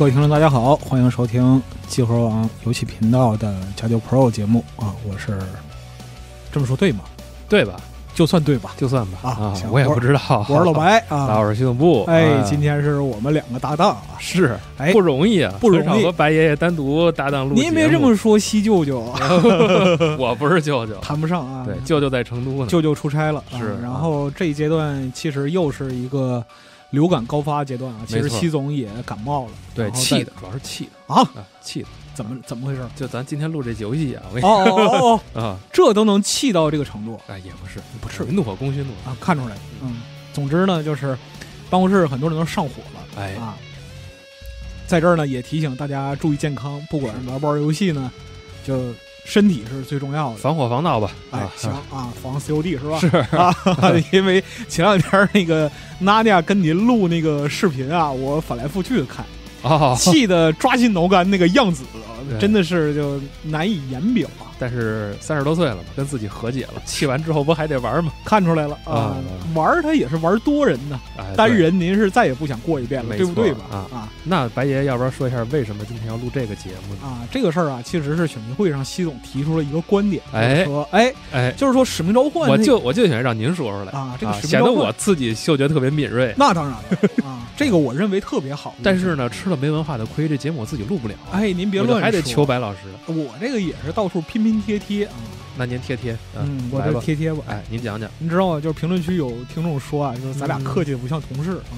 各位听众，大家好，欢迎收听集合网游戏频道的《家教 Pro》节目啊！我是这么说对吗？对吧？就算对吧？就算吧啊！我也不知道。我是老白啊，我是西总部。哎，今天是我们两个搭档啊，是，哎，不容易啊，不容易。和白爷爷单独搭档录，您别这么说，西舅舅，我不是舅舅，谈不上啊。对，舅舅在成都呢，舅舅出差了是。然后这一阶段其实又是一个。流感高发阶段啊，其实西总也感冒了，对，气的，主要是气的啊，气的，怎么怎么回事？就咱今天录这游戏啊，我跟你哦哦哦，啊，这都能气到这个程度，哎，也不是，不是，怒火攻心怒啊，看出来，嗯，总之呢，就是办公室很多人都上火了，哎啊，在这儿呢也提醒大家注意健康，不管玩不玩游戏呢，就。身体是最重要的，防火防盗吧。哎，行啊，防 COD 是吧？是啊，因为前两天那个娜娜跟您录那个视频啊，我翻来覆去的看，啊，气得抓心挠肝那个样子，真的是就难以言表。啊。但是三十多岁了，嘛，跟自己和解了。气完之后不还得玩吗？看出来了啊，玩他也是玩多人的。单人您是再也不想过一遍了，对不对吧？啊啊！那白爷，要不然说一下为什么今天要录这个节目呢？啊，这个事儿啊，其实是选民会上西总提出了一个观点，哎，说哎哎，就是说《使命召唤》，我就我就想让您说出来啊，这个显得我自己嗅觉特别敏锐。那当然了啊，这个我认为特别好。但是呢，吃了没文化的亏，这节目我自己录不了。哎，您别乱说，还得求白老师。我这个也是到处拼拼。您贴贴啊，那您贴贴，嗯，我就贴贴吧。哎，您讲讲，你知道吗？就是评论区有听众说啊，就是咱俩客气的不像同事啊。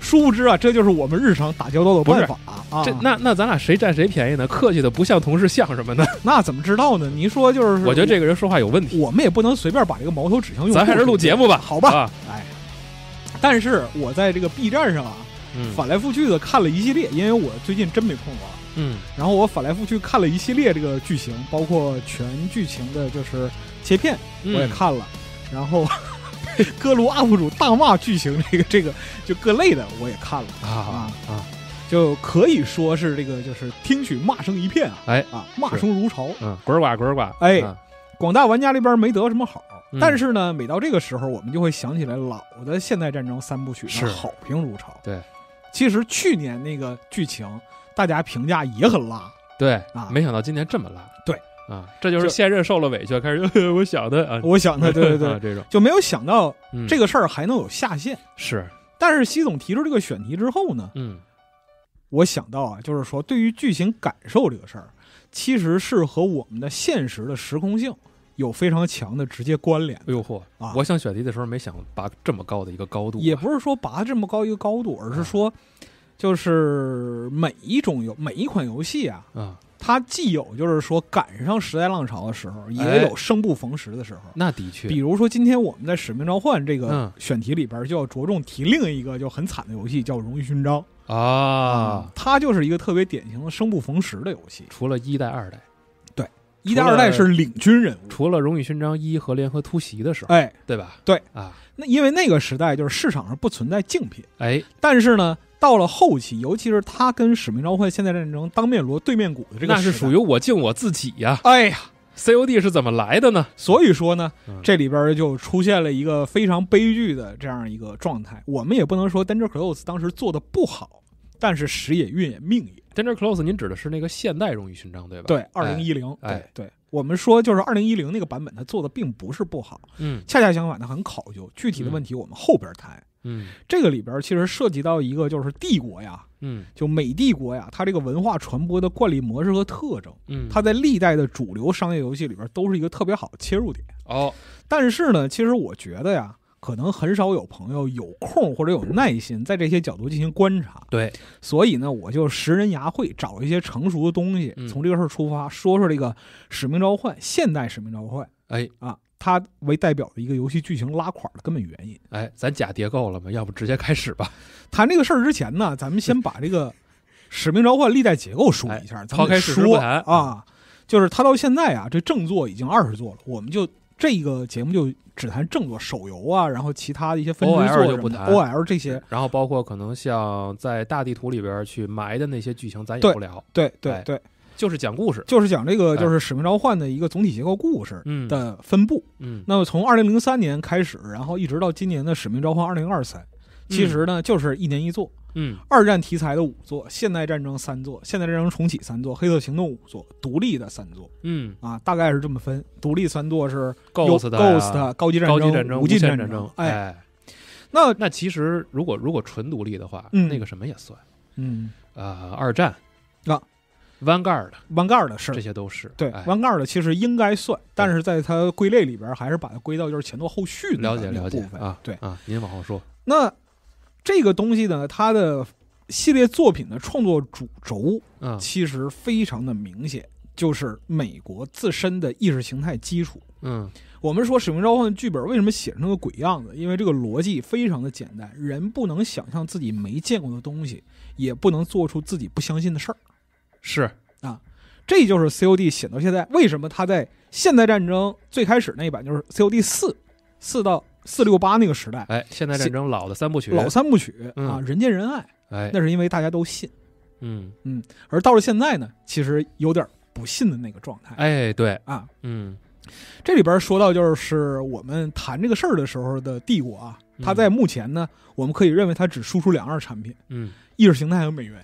殊不知啊，这就是我们日常打交道的办法啊。这那那咱俩谁占谁便宜呢？客气的不像同事像什么呢？那怎么知道呢？您说就是，我觉得这个人说话有问题。我们也不能随便把这个矛头指向用咱还是录节目吧，好吧？哎，但是我在这个 B 站上啊，嗯、翻来覆去的看了一系列，因为我最近真没碰过。嗯，然后我反来覆去看了一系列这个剧情，包括全剧情的，就是切片我也看了，然后各路 UP 主大骂剧情，这个 这个就各类的我也看了啊啊啊，就可以说是这个就是听取骂声一片啊，哎啊，骂声如潮，滚瓜滚瓜。哎，广大玩家这边没得什么好，但是呢，每到这个时候，我们就会想起来老的现代战争三部曲是好评如潮。对，其实去年那个剧情。大家评价也很拉。对啊，没想到今年这么拉。对啊，这就是现任受了委屈，开始 我想的啊，我想的对对对，这种就没有想到这个事儿还能有下限，是。但是习总提出这个选题之后呢，嗯，我想到啊，就是说对于剧情感受这个事儿，其实是和我们的现实的时空性有非常强的直接关联。哎呦嚯啊，我想选题的时候没想拔这么高的一个高度，也不是说拔这么高一个高度，而是说。就是每一种游每一款游戏啊，它既有就是说赶上时代浪潮的时候，也有生不逢时的时候。那的确，比如说今天我们在《使命召唤》这个选题里边，就要着重提另一个就很惨的游戏，叫《荣誉勋章》啊，它就是一个特别典型的生不逢时的游戏。除了一代、二代，对，一代、二代是领军人物。除了《荣誉勋章》一和《联合突袭》的时候，哎，对吧？对啊，那因为那个时代就是市场上不存在竞品，哎，但是呢。到了后期，尤其是他跟《使命召唤：现代战争》当面锣对面鼓的这个，那是属于我敬我自己呀！哎呀，COD 是怎么来的呢？所以说呢，这里边就出现了一个非常悲剧的这样一个状态。我们也不能说《Danger Close》当时做的不好，但是时也运也命也，《Danger Close》您指的是那个《现代荣誉勋章》对吧？对，二零一零，哎，对，我们说就是二零一零那个版本，它做的并不是不好，嗯，恰恰相反，它很考究。具体的问题我们后边儿谈。嗯，这个里边其实涉及到一个就是帝国呀，嗯，就美帝国呀，它这个文化传播的惯例模式和特征，嗯，它在历代的主流商业游戏里边都是一个特别好的切入点哦。但是呢，其实我觉得呀，可能很少有朋友有空或者有耐心在这些角度进行观察，对。所以呢，我就识人牙慧，找一些成熟的东西，从这个事儿出发，说说这个《使命召唤》现代《使命召唤》哎啊。它为代表的一个游戏剧情拉垮的根本原因。哎，咱假叠够了吗？要不直接开始吧。谈这个事儿之前呢，咱们先把这个《使命召唤》历代结构说一下。抛开说啊，就是它到现在啊，这正作已经二十作了。我们就这个节目就只谈正作手游啊，然后其他的一些分支作不谈 OL 这些，然后包括可能像在大地图里边去埋的那些剧情，咱也不聊。对对对。就是讲故事，就是讲这个，就是使命召唤的一个总体结构故事的分布。嗯，那么从二零零三年开始，然后一直到今年的使命召唤二零二三，其实呢就是一年一作。嗯，二战题材的五座，现代战争三座，现代战争重启三座，黑色行动五座，独立的三座。嗯，啊，大概是这么分。独立三座是 Ghost、Ghost、高级战争、高级战争、无尽战争。哎，那那其实如果如果纯独立的话，那个什么也算。嗯，呃，二战。弯盖的，弯盖的是，这些都是对弯盖的，其实应该算，但是在它归类里边，还是把它归到就是前头后续的了解了解啊，对啊，您往后说。那这个东西呢，它的系列作品的创作主轴，嗯，其实非常的明显，就是美国自身的意识形态基础。嗯，我们说《使命召唤》剧本为什么写成个鬼样子？因为这个逻辑非常的简单，人不能想象自己没见过的东西，也不能做出自己不相信的事儿。是啊，这就是 C O D 写到现在，为什么它在现代战争最开始那一版就是 C O D 四，四到四六八那个时代，哎，现代战争老的三部曲，老三部曲啊，人见人爱，哎，那是因为大家都信，嗯嗯，而到了现在呢，其实有点不信的那个状态，哎，对啊，嗯，这里边说到就是我们谈这个事儿的时候的帝国啊，它在目前呢，我们可以认为它只输出两样产品，嗯，意识形态和美元。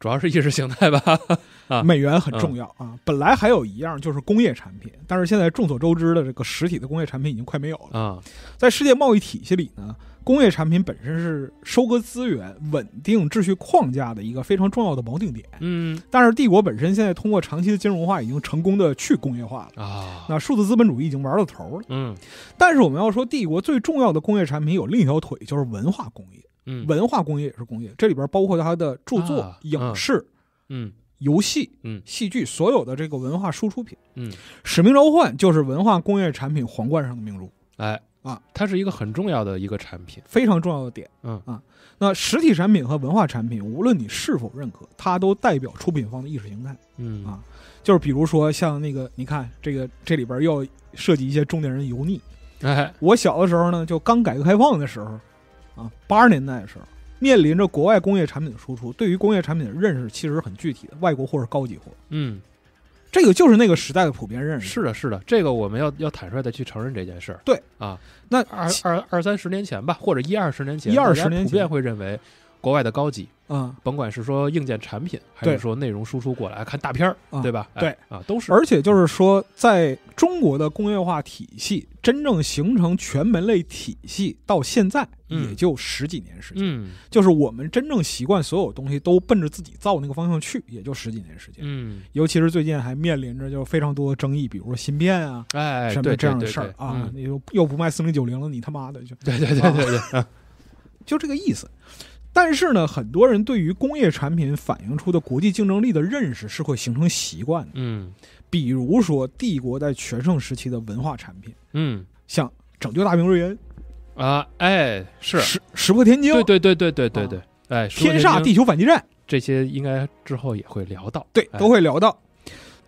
主要是意识形态吧，美元很重要啊。本来还有一样就是工业产品，但是现在众所周知的这个实体的工业产品已经快没有了啊。在世界贸易体系里呢，工业产品本身是收割资源、稳定秩序框架的一个非常重要的锚定点。嗯，但是帝国本身现在通过长期的金融化，已经成功的去工业化了啊。那数字资本主义已经玩到头了。嗯，但是我们要说帝国最重要的工业产品有另一条腿，就是文化工业。文化工业也是工业，这里边包括它的著作、影视、嗯，游戏、嗯，戏剧，所有的这个文化输出品。嗯，使命召唤就是文化工业产品皇冠上的明珠。哎，啊，它是一个很重要的一个产品，非常重要的点。嗯啊，那实体产品和文化产品，无论你是否认可，它都代表出品方的意识形态。嗯啊，就是比如说像那个，你看这个这里边要涉及一些中年人油腻。哎，我小的时候呢，就刚改革开放的时候。啊，八十年代的时候，面临着国外工业产品的输出，对于工业产品的认识其实很具体的。外国货是高级货，嗯，这个就是那个时代的普遍认识。是的，是的，这个我们要要坦率的去承认这件事。对，啊，那二二二三十年前吧，或者一二十年前，一二十年普遍会认为。国外的高级嗯，甭管是说硬件产品还是说内容输出过来看大片儿，对吧？对啊，都是。而且就是说，在中国的工业化体系真正形成全门类体系到现在也就十几年时间，嗯，就是我们真正习惯所有东西都奔着自己造那个方向去，也就十几年时间，嗯。尤其是最近还面临着就非常多的争议，比如说芯片啊，哎，什么这样的事儿啊，你又又不卖四零九零了，你他妈的就对对对对对，就这个意思。但是呢，很多人对于工业产品反映出的国际竞争力的认识是会形成习惯的。嗯，比如说帝国在全盛时期的文化产品，嗯，像《拯救大兵瑞恩》，啊，哎是石石破天惊，对对对对对对对，哎，天煞》《地球反击战这些应该之后也会聊到，对，都会聊到。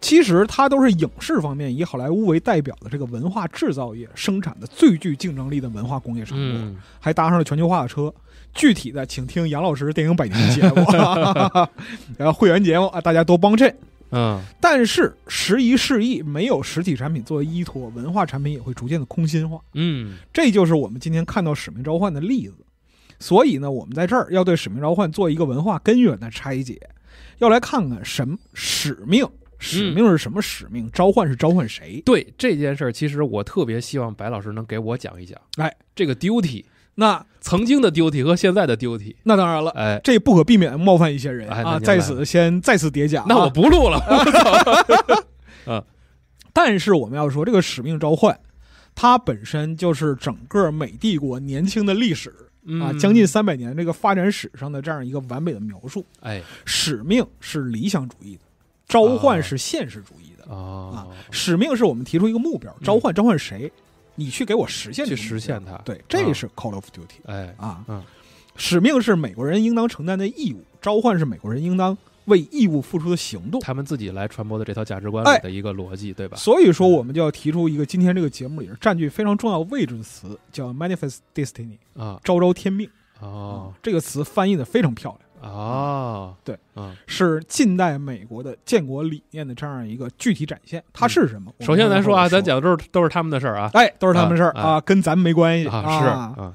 其实它都是影视方面以好莱坞为代表的这个文化制造业生产的最具竞争力的文化工业成果，还搭上了全球化的车。具体的，请听杨老师电影百年节目，然 后会员节目啊，大家都帮衬。嗯。但是时移世易，没有实体产品作为依托，文化产品也会逐渐的空心化，嗯。这就是我们今天看到《使命召唤》的例子，所以呢，我们在这儿要对《使命召唤》做一个文化根源的拆解，要来看看什么使命使命是什么？使命召唤是召唤谁？对这件事儿，其实我特别希望白老师能给我讲一讲，哎，这个 duty。那曾经的 d o t 和现在的 d o t 那当然了，哎，这不可避免冒犯一些人啊，在此先再次叠加。那我不录了，啊！但是我们要说，这个《使命召唤》，它本身就是整个美帝国年轻的历史啊，将近三百年这个发展史上的这样一个完美的描述。哎，使命是理想主义的，召唤是现实主义的啊！使命是我们提出一个目标，召唤召唤谁？你去给我实现去实现它，对，这是 Call of Duty。哎啊，嗯，使命是美国人应当承担的义务，召唤是美国人应当为义务付出的行动。他们自己来传播的这套价值观的一个逻辑，对吧？所以说，我们就要提出一个今天这个节目里占据非常重要位置的词，叫 Manifest Destiny。啊，昭昭天命啊，这个词翻译的非常漂亮。哦，对，嗯，是近代美国的建国理念的这样一个具体展现，它是什么？首先咱说啊，咱讲的都是都是他们的事儿啊，哎，都是他们的事儿啊，跟咱们没关系啊。是啊，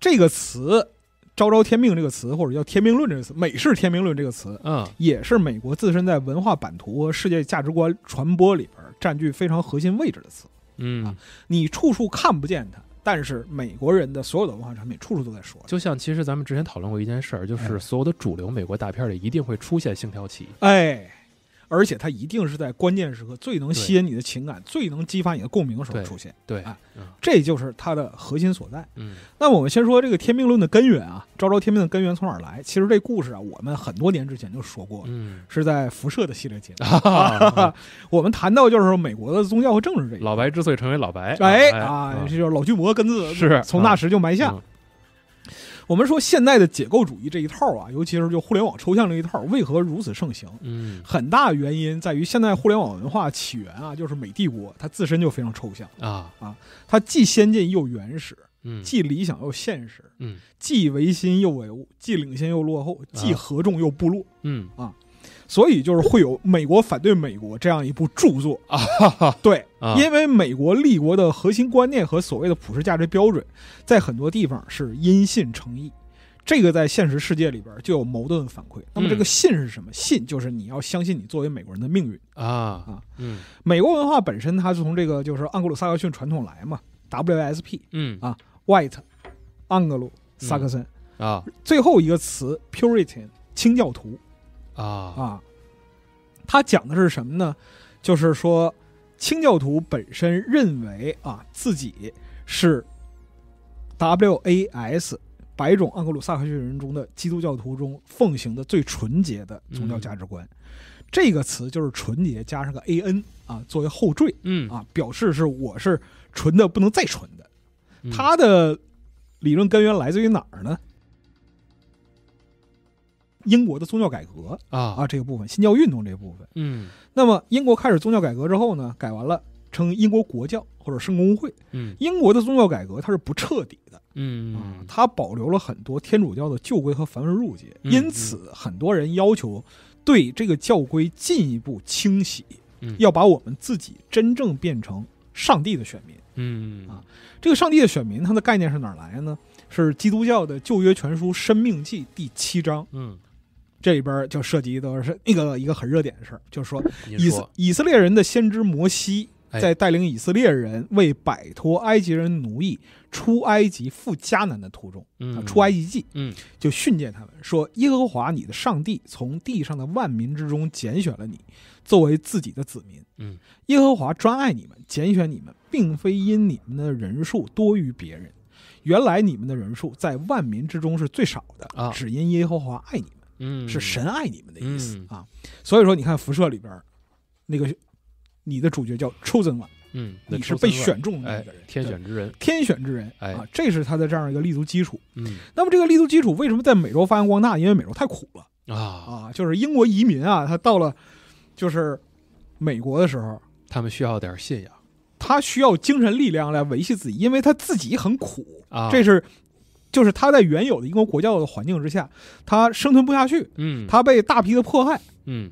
这个词“昭昭天命”这个词，或者叫“天命论”这个词，“美式天命论”这个词，嗯，也是美国自身在文化版图和世界价值观传播里边占据非常核心位置的词。嗯，你处处看不见它。但是美国人的所有的文化产品处处都在说，就像其实咱们之前讨论过一件事儿，就是所有的主流美国大片里一定会出现星条旗。哎。而且它一定是在关键时刻最能吸引你的情感，最能激发你的共鸣的时候出现。对，这就是它的核心所在。嗯，那我们先说这个天命论的根源啊，昭昭天命的根源从哪儿来？其实这故事啊，我们很多年之前就说过，是在辐射的系列节目，我们谈到就是美国的宗教和政治这一老白之所以成为老白，哎，啊，就是老巨魔根子是，从那时就埋下。我们说现在的解构主义这一套啊，尤其是就互联网抽象这一套，为何如此盛行？嗯，很大原因在于现在互联网文化起源啊，就是美帝国，它自身就非常抽象啊啊，它既先进又原始，嗯，既理想又现实，嗯，既维新又维，既领先又落后，既合众又部落，嗯啊。所以就是会有美国反对美国这样一部著作啊，对，因为美国立国的核心观念和所谓的普世价值标准，在很多地方是因信成义，这个在现实世界里边就有矛盾反馈。那么这个信是什么？信就是你要相信你作为美国人的命运啊啊，嗯，美国文化本身它是从这个就是盎格鲁撒克逊传统来嘛，W S P，嗯啊，White，盎格鲁撒克森啊，最后一个词 Puritan，清教徒。啊啊，他讲的是什么呢？就是说，清教徒本身认为啊，自己是 WAS 白种盎格鲁撒克逊人中的基督教徒中奉行的最纯洁的宗教价值观。这个词就是“纯洁”加上个 AN 啊，作为后缀，嗯啊，表示是我是纯的不能再纯的。他的理论根源来自于哪儿呢？英国的宗教改革啊啊，这个部分新教运动这部分，嗯，那么英国开始宗教改革之后呢，改完了称英国国教或者圣公会，嗯，英国的宗教改革它是不彻底的，嗯啊，它保留了很多天主教的旧规和繁文缛节，因此很多人要求对这个教规进一步清洗，要把我们自己真正变成上帝的选民，嗯啊，这个上帝的选民它的概念是哪来呢？是基督教的旧约全书《生命记》第七章，嗯。这里边就涉及的是那个一个很热点的事儿，就是说以以色列人的先知摩西在带领以色列人为摆脱埃及人奴役、出埃及赴迦南的途中，嗯，出埃及记，嗯，就训诫他们说：“耶和华你的上帝从地上的万民之中拣选了你，作为自己的子民。嗯，耶和华专爱你们，拣选你们，并非因你们的人数多于别人，原来你们的人数在万民之中是最少的只因耶和华爱你。”是神爱你们的意思啊，所以说你看《辐射》里边那个你的主角叫 chosen 嗯，你是被选中的那个人，天选之人，天选之人，哎，这是他的这样一个立足基础。嗯，那么这个立足基础为什么在美洲发扬光大？因为美洲太苦了啊啊，就是英国移民啊，他到了就是美国的时候，他们需要点信仰，他需要精神力量来维系自己，因为他自己很苦啊，这是。就是他在原有的英国国教的环境之下，他生存不下去，嗯，他被大批的迫害，嗯，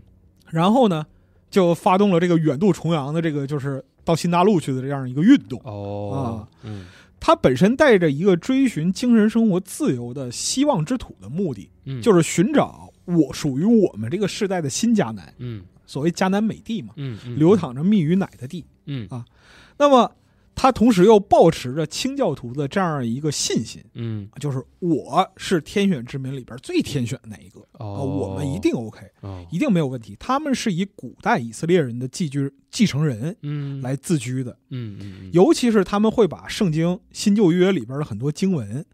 然后呢，就发动了这个远渡重洋的这个就是到新大陆去的这样一个运动，哦，啊，嗯，他本身带着一个追寻精神生活自由的希望之土的目的，嗯，就是寻找我属于我们这个世代的新迦南，嗯，所谓迦南美地嘛，嗯，流淌着蜜与奶的地，嗯啊，那么。他同时又保持着清教徒的这样一个信心，嗯，就是我是天选之民里边最天选那一个，啊，我们一定 OK，一定没有问题。他们是以古代以色列人的继居继承人，嗯，来自居的，嗯嗯，尤其是他们会把圣经新旧约里边的很多经文，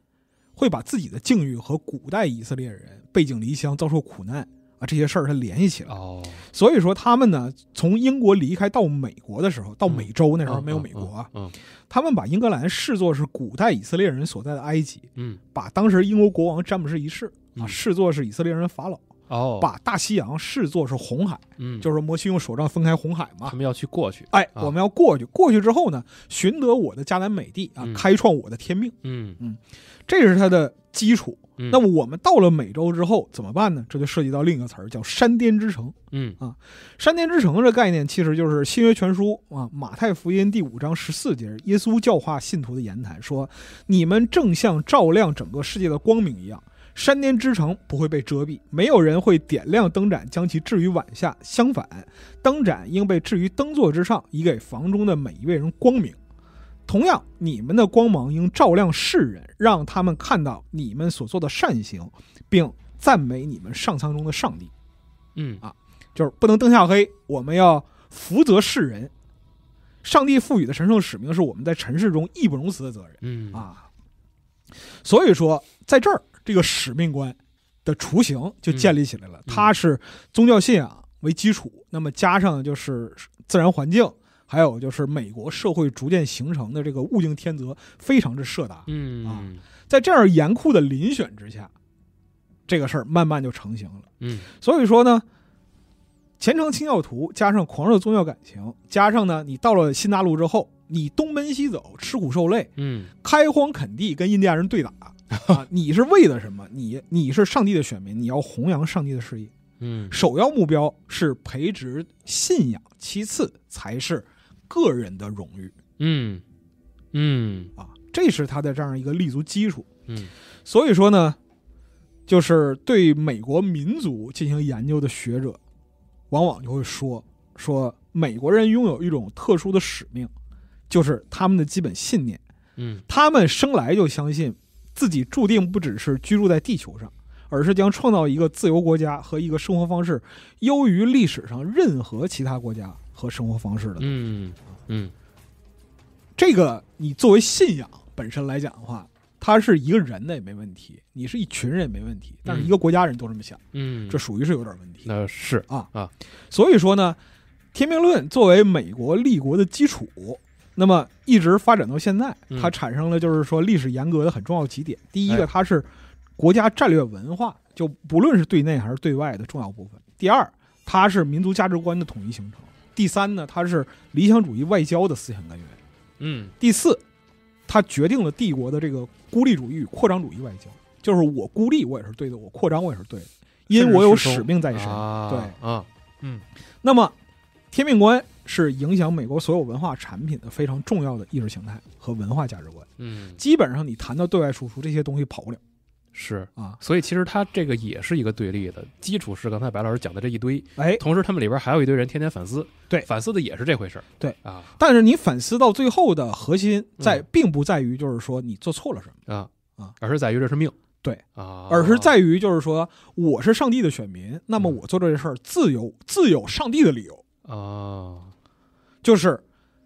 会把自己的境遇和古代以色列人背井离乡、遭受苦难。这些事儿他联系起来，所以说他们呢，从英国离开到美国的时候，到美洲那时候没有美国啊，他们把英格兰视作是古代以色列人所在的埃及，嗯，把当时英国国王詹姆斯一世啊视作是以色列人法老。哦，把大西洋视作是红海，嗯，就是摩西用手杖分开红海嘛，他们要去过去，哎，我们要过去，过去之后呢，寻得我的迦南美地啊，开创我的天命，嗯嗯，这是他的基础。那么我们到了美洲之后怎么办呢？这就涉及到另一个词儿，叫山巅之城，嗯啊，山巅之城这概念其实就是《新约全书》啊，《马太福音》第五章十四节，耶稣教化信徒的言谈说：“你们正像照亮整个世界的光明一样。”山巅之城不会被遮蔽，没有人会点亮灯盏将其置于晚下。相反，灯盏应被置于灯座之上，以给房中的每一位人光明。同样，你们的光芒应照亮世人，让他们看到你们所做的善行，并赞美你们上苍中的上帝。嗯啊，就是不能灯下黑。我们要福泽世人，上帝赋予的神圣使命是我们在尘世中义不容辞的责任。嗯啊，所以说，在这儿。这个使命观的雏形就建立起来了，它是宗教信仰为基础，那么加上就是自然环境，还有就是美国社会逐渐形成的这个物竞天择，非常之发达。嗯啊，在这样严酷的遴选之下，这个事儿慢慢就成型了。嗯，所以说呢，虔诚清教徒加上狂热宗教感情，加上呢你到了新大陆之后，你东奔西走，吃苦受累，嗯，开荒垦地，跟印第安人对打。啊，你是为了什么？你你是上帝的选民，你要弘扬上帝的事业。嗯，首要目标是培植信仰，其次才是个人的荣誉。嗯嗯，啊，这是他的这样一个立足基础。嗯，所以说呢，就是对美国民族进行研究的学者，往往就会说说美国人拥有一种特殊的使命，就是他们的基本信念。嗯，他们生来就相信。自己注定不只是居住在地球上，而是将创造一个自由国家和一个生活方式优于历史上任何其他国家和生活方式的。嗯嗯，这个你作为信仰本身来讲的话，他是一个人的也没问题，你是一群人也没问题，但是一个国家人都这么想，嗯，这属于是有点问题。那是啊啊，所以说呢，天命论作为美国立国的基础。那么一直发展到现在，它产生了就是说历史严格的很重要几点：第一个，它是国家战略文化，就不论是对内还是对外的重要部分；第二，它是民族价值观的统一形成；第三呢，它是理想主义外交的思想根源；嗯，第四，它决定了帝国的这个孤立主义、扩张主义外交，就是我孤立我也是对的，我扩张我也是对的，因为我有使命在身。对啊，嗯，那么天命观。是影响美国所有文化产品的非常重要的意识形态和文化价值观。嗯，基本上你谈到对外输出这些东西跑不了。是啊，所以其实它这个也是一个对立的基础，是刚才白老师讲的这一堆。哎，同时他们里边还有一堆人天天反思。对，反思的也是这回事儿。对啊，但是你反思到最后的核心在，并不在于就是说你做错了什么啊啊，而是在于这是命。对啊，而是在于就是说我是上帝的选民，那么我做这事儿自有自有上帝的理由啊。就是，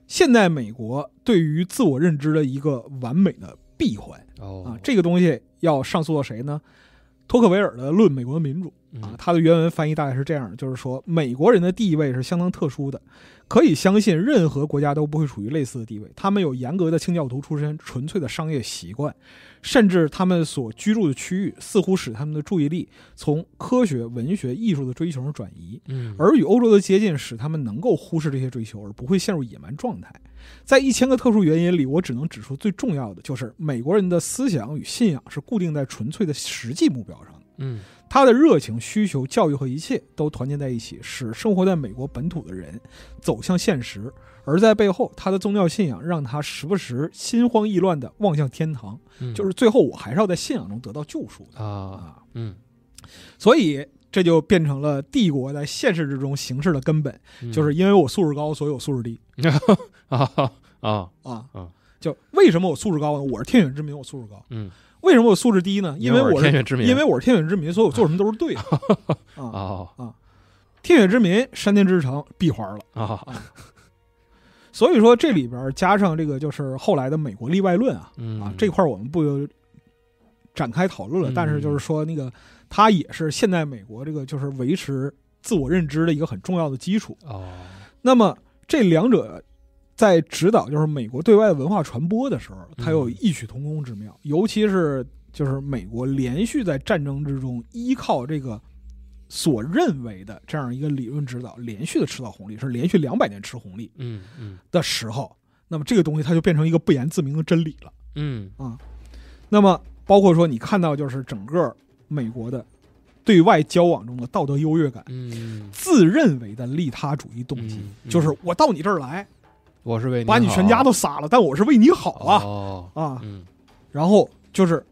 现在美国对于自我认知的一个完美的闭环啊，这个东西要上诉到谁呢？托克维尔的《论美国的民主》啊，他的原文翻译大概是这样：，就是说，美国人的地位是相当特殊的。可以相信，任何国家都不会处于类似的地位。他们有严格的清教徒出身、纯粹的商业习惯，甚至他们所居住的区域似乎使他们的注意力从科学、文学、艺术的追求上转移。嗯，而与欧洲的接近使他们能够忽视这些追求，而不会陷入野蛮状态。在一千个特殊原因里，我只能指出最重要的，就是美国人的思想与信仰是固定在纯粹的实际目标上。嗯。他的热情、需求、教育和一切都团结在一起，使生活在美国本土的人走向现实；而在背后，他的宗教信仰让他时不时心慌意乱地望向天堂。就是最后，我还是要在信仰中得到救赎的啊。嗯，所以这就变成了帝国在现实之中行事的根本，就是因为我素质高，所以我素质低。啊啊啊！就为什么我素质高呢？我是天选之民，我素质高。嗯。为什么我素质低呢？因为我是因为我是天选之民，所以我做什么都是对的 啊啊！天选之民，山田之城闭环了啊！所以说这里边加上这个就是后来的美国例外论啊啊！这块我们不展开讨论了，但是就是说那个它也是现在美国这个就是维持自我认知的一个很重要的基础啊。那么这两者。在指导就是美国对外的文化传播的时候，它有异曲同工之妙。尤其是就是美国连续在战争之中依靠这个所认为的这样一个理论指导，连续的吃到红利，是连续两百年吃红利。嗯嗯。的时候，那么这个东西它就变成一个不言自明的真理了。嗯啊。那么包括说你看到就是整个美国的对外交往中的道德优越感，嗯，自认为的利他主义动机，就是我到你这儿来。我是为你把你全家都杀了，但我是为你好啊啊！然后就是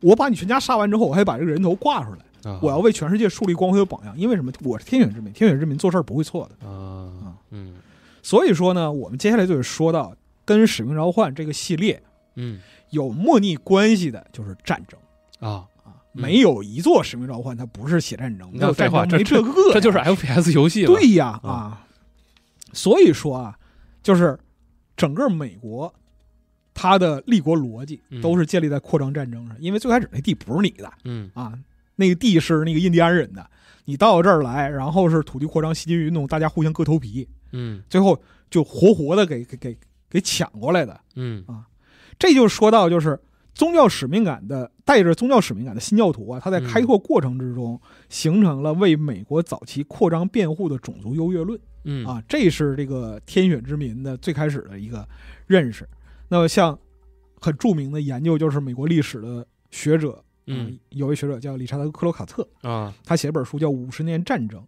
我把你全家杀完之后，我还把这个人头挂出来，我要为全世界树立光辉的榜样。因为什么？我是天选之民，天选之民做事儿不会错的啊啊！嗯，所以说呢，我们接下来就是说到跟《使命召唤》这个系列，嗯，有莫逆关系的就是战争啊没有一座《使命召唤》它不是写战争。没要这这这就是 FPS 游戏对呀啊！所以说啊。就是整个美国，它的立国逻辑都是建立在扩张战争上，因为最开始那地不是你的，嗯啊，那个地是那个印第安人的，你到这儿来，然后是土地扩张、西进运动，大家互相割头皮，嗯，最后就活活的给给给给抢过来的，嗯啊，这就说到就是。宗教使命感的带着宗教使命感的新教徒啊，他在开拓过程之中形成了为美国早期扩张辩护的种族优越论。嗯啊，这是这个天选之民的最开始的一个认识。那么，像很著名的研究就是美国历史的学者，嗯，有位学者叫理查德·克罗卡特啊，他写本书叫《五十年战争》，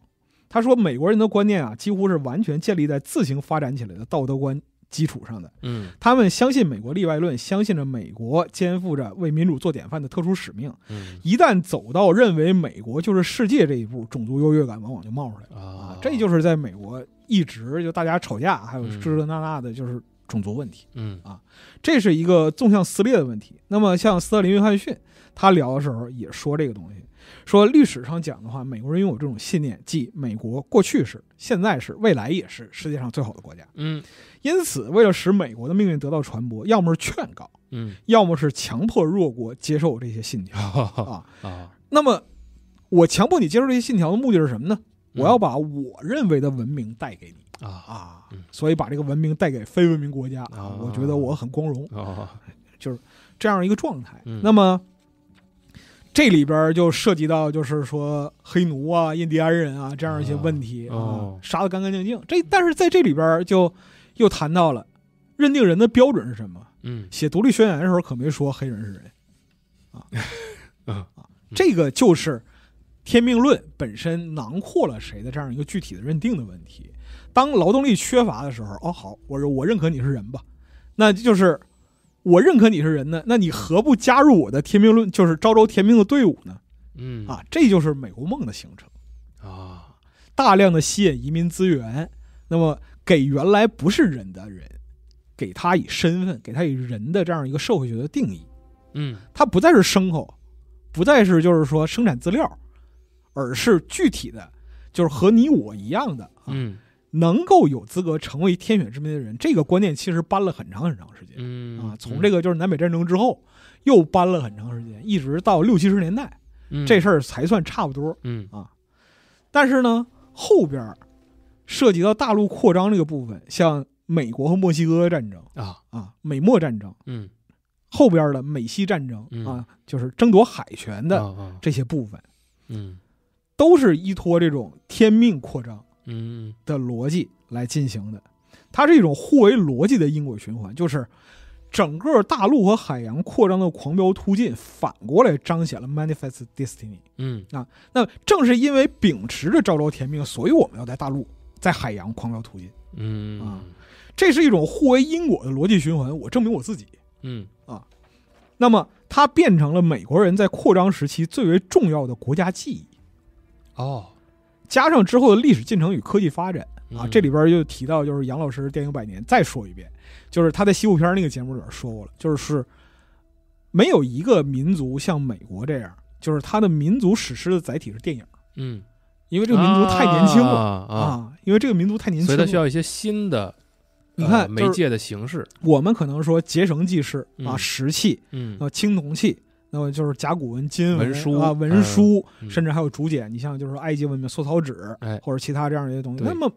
他说美国人的观念啊，几乎是完全建立在自行发展起来的道德观。基础上的，嗯，他们相信美国例外论，相信着美国肩负着为民主做典范的特殊使命，嗯，一旦走到认为美国就是世界这一步，种族优越感往往就冒出来了，啊，这就是在美国一直就大家吵架，还有这这那那的，就是种族问题，嗯，啊，这是一个纵向撕裂的问题。那么像斯特林约翰逊，他聊的时候也说这个东西。说历史上讲的话，美国人拥有这种信念，即美国过去是、现在是、未来也是世界上最好的国家。嗯，因此，为了使美国的命运得到传播，要么是劝告，嗯，要么是强迫弱国接受这些信条 啊啊。那么，我强迫你接受这些信条的目的是什么呢？我要把我认为的文明带给你啊啊，所以把这个文明带给非文明国家啊，我觉得我很光荣，就是这样一个状态。那么。这里边就涉及到，就是说黑奴啊、印第安人啊这样一些问题啊，杀的干干净净。这但是在这里边就又谈到了，认定人的标准是什么？嗯，写独立宣言的时候可没说黑人是人啊啊 啊！这个就是天命论本身囊括了谁的这样一个具体的认定的问题。当劳动力缺乏的时候，哦好，我说我认可你是人吧，那就是。我认可你是人呢，那你何不加入我的天命论，就是昭招天命的队伍呢？嗯，啊，这就是美国梦的形成，啊，大量的吸引移民资源，那么给原来不是人的人，给他以身份，给他以人的这样一个社会学的定义，嗯，他不再是牲口，不再是就是说生产资料，而是具体的，就是和你我一样的，嗯。能够有资格成为天选之民的人，这个观念其实搬了很长很长时间，啊，从这个就是南北战争之后，又搬了很长时间，一直到六七十年代，这事儿才算差不多，嗯啊，但是呢，后边涉及到大陆扩张这个部分，像美国和墨西哥战争啊啊，美墨战争，嗯，后边的美西战争啊，就是争夺海权的这些部分，嗯，都是依托这种天命扩张。嗯的逻辑来进行的，它是一种互为逻辑的因果循环，就是整个大陆和海洋扩张的狂飙突进，反过来彰显了 manifest destiny。嗯，那那正是因为秉持着昭昭天命，所以我们要在大陆、在海洋狂飙突进。嗯啊，这是一种互为因果的逻辑循环。我证明我自己。嗯啊，那么它变成了美国人在扩张时期最为重要的国家记忆。哦。加上之后的历史进程与科技发展啊，这里边又提到，就是杨老师《电影百年》，再说一遍，就是他在西部片那个节目里说过了，就是没有一个民族像美国这样，就是他的民族史诗的载体是电影，嗯，因为这个民族太年轻了啊，因为这个民族太年轻，所以他需要一些新的，你看媒介的形式。我们可能说结绳记事啊，石器，嗯啊，青铜器。那么就是甲骨文、金文啊，文书，甚至还有竹简。你像就是埃及文明的搓草纸，或者其他这样的一些东西。那么，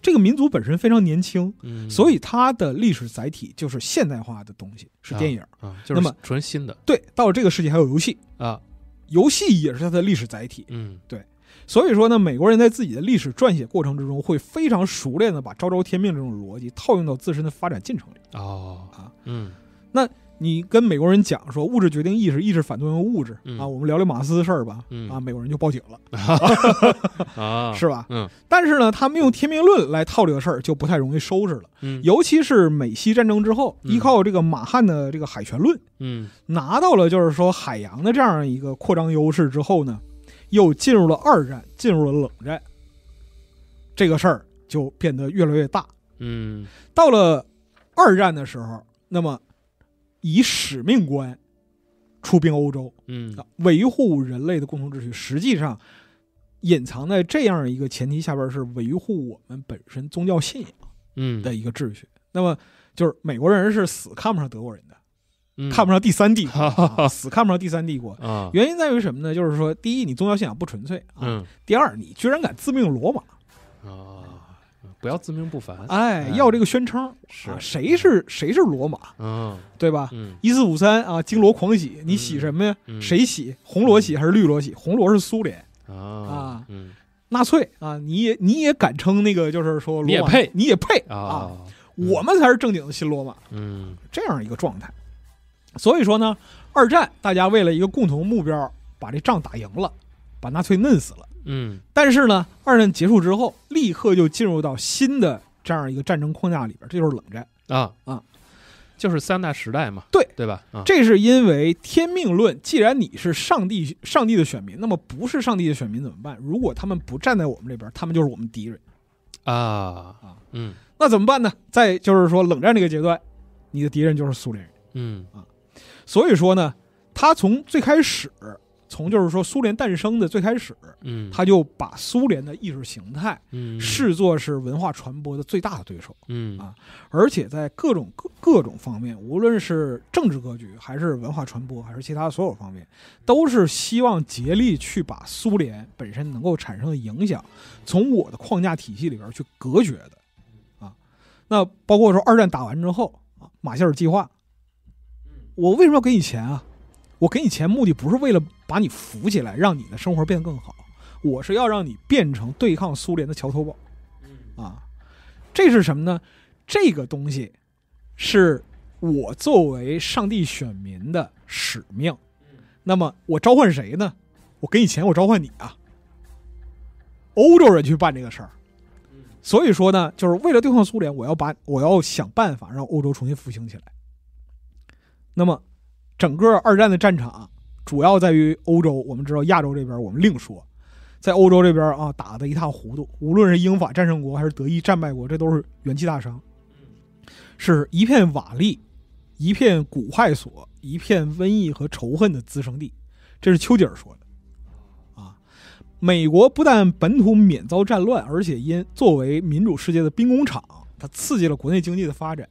这个民族本身非常年轻，所以它的历史载体就是现代化的东西，是电影啊。那么，纯新的。对，到了这个世纪还有游戏啊，游戏也是它的历史载体。嗯，对。所以说呢，美国人在自己的历史撰写过程之中，会非常熟练的把“昭昭天命”这种逻辑套用到自身的发展进程里。哦啊，嗯，那。你跟美国人讲说物质决定意识，意识反作用物质啊，我们聊聊马克思的事儿吧。啊，美国人就报警了，是吧？嗯。但是呢，他们用天命论来套这个事儿，就不太容易收拾了。嗯。尤其是美西战争之后，依靠这个马汉的这个海权论，嗯，拿到了就是说海洋的这样一个扩张优势之后呢，又进入了二战，进入了冷战。这个事儿就变得越来越大。嗯。到了二战的时候，那么。以使命观出兵欧洲，嗯，维护人类的共同秩序。实际上，隐藏在这样一个前提下边是维护我们本身宗教信仰，嗯，的一个秩序。那么，就是美国人是死看不上德国人的，看不上第三帝，国，死看不上第三帝国。原因在于什么呢？就是说，第一，你宗教信仰不纯粹，嗯；第二，你居然敢自命罗马，啊。不要自命不凡，哎，要这个宣称是谁是谁是罗马嗯，对吧？一四五三啊，金罗狂喜，你喜什么呀？谁喜红罗喜还是绿罗喜？红罗是苏联啊，纳粹啊，你也你也敢称那个就是说你也配你也配啊？我们才是正经的新罗马，嗯，这样一个状态。所以说呢，二战大家为了一个共同目标，把这仗打赢了，把纳粹弄死了。嗯，但是呢，二战结束之后，立刻就进入到新的这样一个战争框架里边，这就是冷战啊啊，就是三大时代嘛，对对吧？这是因为天命论，既然你是上帝上帝的选民，那么不是上帝的选民怎么办？如果他们不站在我们这边，他们就是我们敌人啊啊，嗯，那怎么办呢？在就是说冷战这个阶段，你的敌人就是苏联人，嗯啊，所以说呢，他从最开始。从就是说，苏联诞生的最开始，嗯，他就把苏联的意识形态，嗯，视作是文化传播的最大的对手，嗯啊，而且在各种各各种方面，无论是政治格局，还是文化传播，还是其他所有方面，都是希望竭力去把苏联本身能够产生的影响，从我的框架体系里边去隔绝的，啊，那包括说二战打完之后啊，马歇尔计划，我为什么要给你钱啊？我给你钱，目的不是为了把你扶起来，让你的生活变得更好。我是要让你变成对抗苏联的桥头堡，啊，这是什么呢？这个东西是我作为上帝选民的使命。那么我召唤谁呢？我给你钱，我召唤你啊，欧洲人去办这个事儿。所以说呢，就是为了对抗苏联，我要把我要想办法让欧洲重新复兴起来。那么。整个二战的战场主要在于欧洲，我们知道亚洲这边我们另说，在欧洲这边啊打得一塌糊涂，无论是英法战胜国还是德意战败国，这都是元气大伤，是一片瓦砾，一片古坏所，一片瘟疫和仇恨的滋生地，这是丘吉尔说的，啊，美国不但本土免遭战乱，而且因作为民主世界的兵工厂，它刺激了国内经济的发展，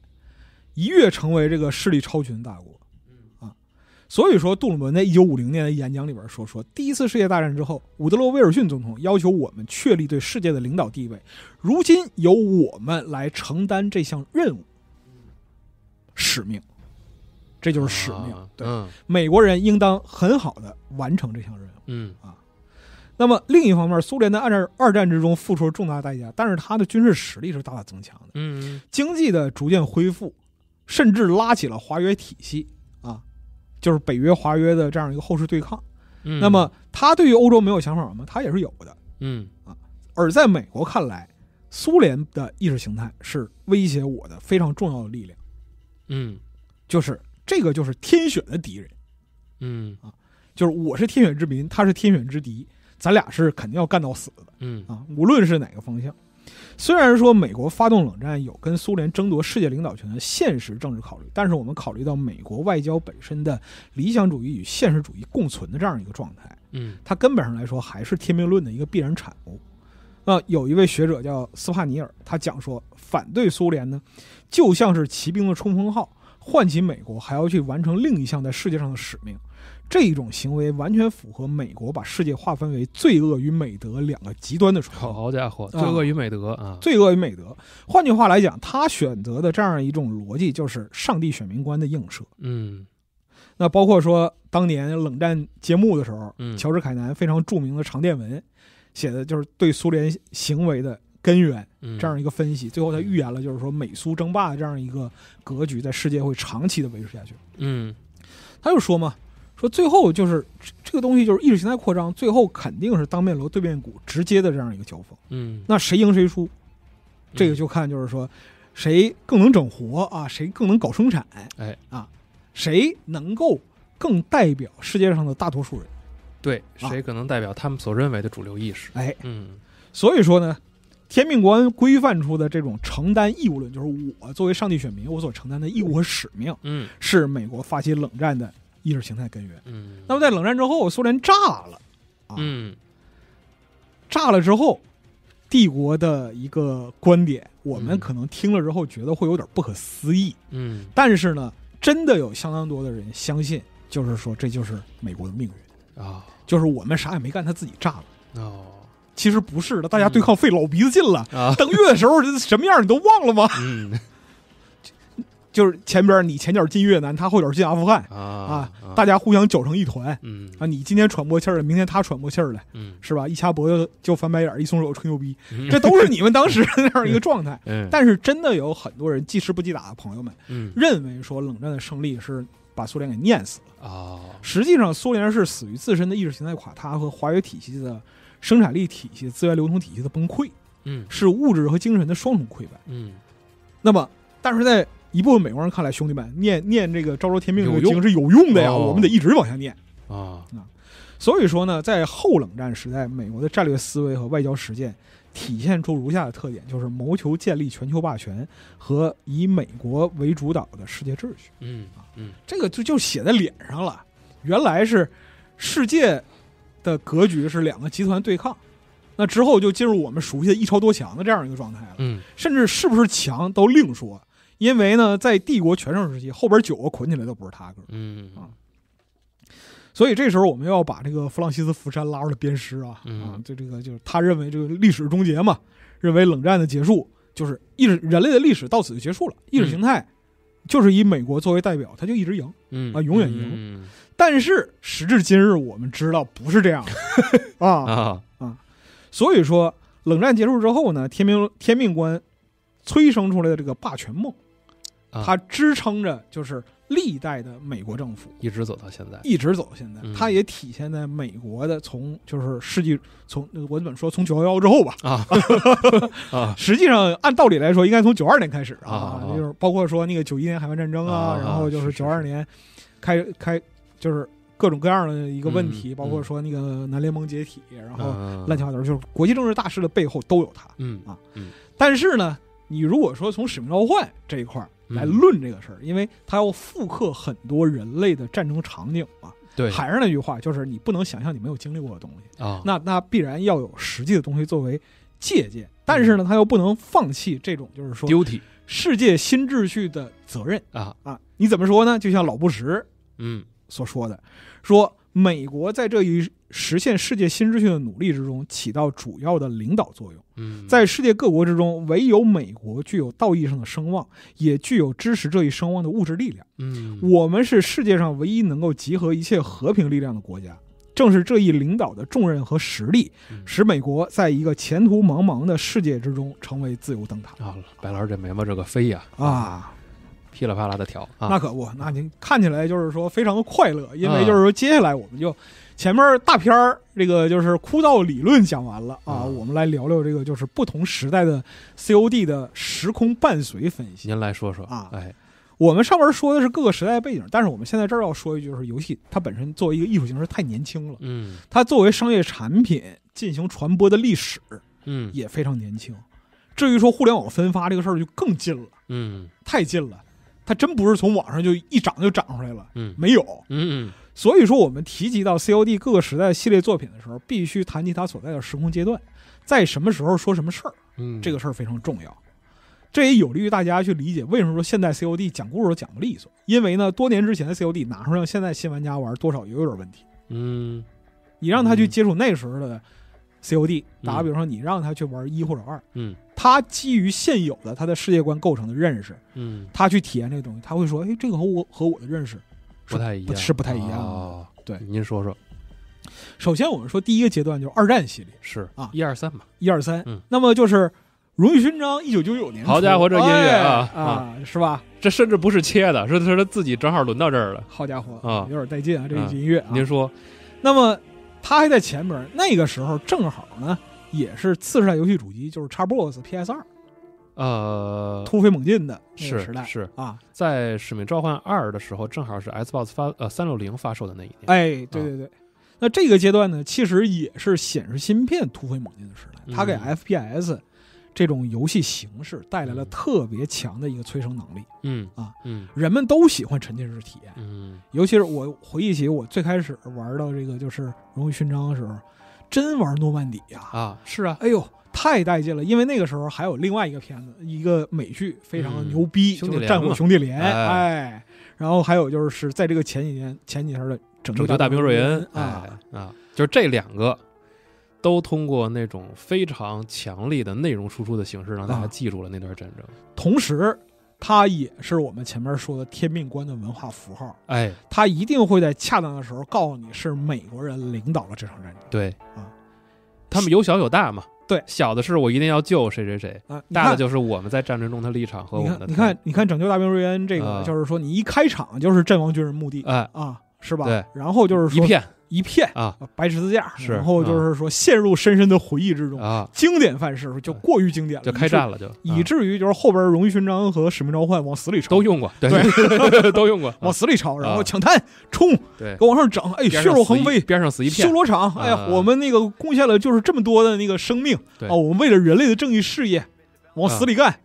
一跃成为这个势力超群大国。所以说，杜鲁门在一九五零年的演讲里边说：“说第一次世界大战之后，伍德罗·威尔逊总统要求我们确立对世界的领导地位，如今由我们来承担这项任务、使命，这就是使命。对，美国人应当很好的完成这项任务。嗯啊，那么另一方面，苏联在二战二战之中付出了重大代价，但是它的军事实力是大大增强的。嗯，经济的逐渐恢复，甚至拉起了华约体系。”就是北约、华约的这样一个后世对抗，嗯，那么他对于欧洲没有想法吗？他也是有的，嗯啊。而在美国看来，苏联的意识形态是威胁我的非常重要的力量，嗯，就是这个就是天选的敌人，嗯啊，就是我是天选之民，他是天选之敌，咱俩是肯定要干到死的，嗯啊，无论是哪个方向。虽然说美国发动冷战有跟苏联争夺世界领导权的现实政治考虑，但是我们考虑到美国外交本身的理想主义与现实主义共存的这样一个状态，嗯，它根本上来说还是天命论的一个必然产物。那有一位学者叫斯帕尼尔，他讲说反对苏联呢，就像是骑兵的冲锋号，唤起美国还要去完成另一项在世界上的使命。这一种行为完全符合美国把世界划分为罪恶与美德两个极端的说。好家伙，罪恶与美德啊，罪恶与美德。换句话来讲，他选择的这样一种逻辑就是上帝选民观的映射。嗯，那包括说当年冷战揭幕的时候，乔治·凯南非常著名的长电文，写的就是对苏联行为的根源这样一个分析。最后他预言了，就是说美苏争霸的这样一个格局在世界会长期的维持下去。嗯，他就说嘛。说最后就是这个东西就是意识形态扩张，最后肯定是当面锣对面鼓直接的这样一个交锋。嗯，那谁赢谁输，这个就看就是说谁更能整活啊，谁更能搞生产，哎啊，谁能够更代表世界上的大多数人？对，谁可能代表他们所认为的主流意识？哎，嗯，所以说呢，天命观规范出的这种承担义务论，就是我作为上帝选民，我所承担的义务和使命，嗯，是美国发起冷战的。意识形态根源。嗯，那么在冷战之后，苏联炸了，啊，炸了之后，帝国的一个观点，我们可能听了之后觉得会有点不可思议，嗯，但是呢，真的有相当多的人相信，就是说这就是美国的命运啊，就是我们啥也没干，他自己炸了。哦，其实不是的，大家对抗费老鼻子劲了，登月的时候什么样你都忘了吗？嗯。就是前边你前脚进越南，他后脚进阿富汗啊，大家互相搅成一团，嗯啊，你今天喘不过气儿来，明天他喘不过气儿来，嗯，是吧？一掐脖子就翻白眼儿，一松手吹牛逼，这都是你们当时那样一个 状态。但是真的有很多人记吃不记打的朋友们，认为说冷战的胜利是把苏联给碾死了啊。实际上，苏联是死于自身的意识形态垮塌和华约体系的生产力体系、资源流通体系的崩溃，嗯，是物质和精神的双重溃败，嗯。那么，但是在一部分美国人看来，兄弟们念念这个《昭昭天命》这个经是有用的呀，我们得一直往下念啊啊！所以说呢，在后冷战时代，美国的战略思维和外交实践体现出如下的特点，就是谋求建立全球霸权和以美国为主导的世界秩序。嗯嗯，这个就就写在脸上了。原来是世界的格局是两个集团对抗，那之后就进入我们熟悉的一超多强的这样一个状态了。嗯，甚至是不是强都另说。因为呢，在帝国全盛时期，后边九个捆起来都不是他哥。嗯啊，所以这时候我们要把这个弗朗西斯福山拉出来鞭尸啊啊！就这个就是他认为这个历史终结嘛，认为冷战的结束就是意识人类的历史到此就结束了，意识形态就是以美国作为代表，他就一直赢啊，永远赢。但是时至今日，我们知道不是这样 啊啊啊！所以说，冷战结束之后呢，天命天命观催生出来的这个霸权梦。它支撑着就是历代的美国政府，一直走到现在，一直走到现在。它也体现在美国的从就是世纪从我怎么说从九幺幺之后吧 啊，实际上按道理来说应该从九二年开始啊，就是包括说那个九一年海湾战争啊，然后就是九二年开开就是各种各样的一个问题，包括说那个南联盟解体，然后乱七八糟，就是国际政治大事的背后都有它，嗯啊，嗯。但是呢，你如果说从使命召唤这一块儿。来论这个事儿，因为他要复刻很多人类的战争场景嘛。对，还是那句话，就是你不能想象你没有经历过的东西啊。那那必然要有实际的东西作为借鉴，但是呢，他又不能放弃这种就是说，世界新秩序的责任啊啊！你怎么说呢？就像老布什嗯所说的，说。美国在这一实现世界新秩序的努力之中起到主要的领导作用。在世界各国之中，唯有美国具有道义上的声望，也具有支持这一声望的物质力量。我们是世界上唯一能够集合一切和平力量的国家。正是这一领导的重任和实力，使美国在一个前途茫茫的世界之中成为自由灯塔。好了，白老师这眉毛这个飞呀啊！噼里啪啦的调，那可不，那您看起来就是说非常的快乐，因为就是说接下来我们就前面大片儿这个就是枯燥理论讲完了啊，我们来聊聊这个就是不同时代的 COD 的时空伴随分析。您来说说啊？哎，我们上面说的是各个时代背景，但是我们现在这儿要说一句，就是游戏它本身作为一个艺术形式太年轻了，嗯，它作为商业产品进行传播的历史，嗯，也非常年轻。至于说互联网分发这个事儿就更近了，嗯，太近了。它真不是从网上就一涨就涨出来了，嗯，没有，嗯，所以说我们提及到 COD 各个时代系列作品的时候，必须谈及它所在的时空阶段，在什么时候说什么事儿，嗯，这个事儿非常重要，这也有利于大家去理解为什么说现代 COD 讲故事讲不利索，因为呢，多年之前的 COD 拿出来，现在新玩家玩多少也有点问题，嗯，你让他去接触那时候的。COD 打，个比方说你让他去玩一或者二，嗯，他基于现有的他的世界观构成的认识，嗯，他去体验这个东西，他会说，哎，这个和我和我的认识不太一样，是不太一样的。对，您说说。首先，我们说第一个阶段就是二战系列，是啊，一二三嘛，一二三。那么就是荣誉勋章，一九九九年。好家伙，这音乐啊啊，是吧？这甚至不是切的，是是他自己正好轮到这儿了。好家伙啊，有点带劲啊，这一音乐。您说，那么。他还在前边，那个时候正好呢，也是次世代游戏主机，就是 x box PS 二，呃，突飞猛进的时代。是啊，在使命召唤二的时候，正好是 Xbox 发呃三六零发售的那一年。哎，对对对，那这个阶段呢，其实也是显示芯片突飞猛进的时代，它给 FPS。这种游戏形式带来了特别强的一个催生能力。嗯啊，人们都喜欢沉浸式体验。嗯，尤其是我回忆起我最开始玩到这个就是《荣誉勋章》的时候，真玩诺曼底呀！啊，是啊，哎呦，太带劲了！因为那个时候还有另外一个片子，一个美剧，非常的牛逼，就是《战火兄弟连》。哎，然后还有就是在这个前几年、前几天的《拯救大兵瑞恩》。哎啊，就这两个。都通过那种非常强力的内容输出的形式，让大家记住了那段战争。同时，它也是我们前面说的天命观的文化符号。哎，它一定会在恰当的时候告诉你是美国人领导了这场战争。对啊，他们有小有大嘛。对，小的是我一定要救谁谁谁啊，大的就是我们在战争中的立场和我们的。你看，你看，你看《拯救大兵瑞恩》这个，就是说你一开场就是阵亡军人墓地，哎啊，是吧？对，然后就是一片。一片啊，白十字架，然后就是说陷入深深的回忆之中啊，经典范式就过于经典了，就开战了就，以至于就是后边荣誉勋章和使命召唤往死里抄都用过，对，都用过，往死里抄，然后抢滩冲，对，往上整，哎，血肉横飞，边上死一片，修罗场，哎呀，我们那个贡献了就是这么多的那个生命，对啊，我们为了人类的正义事业往死里干，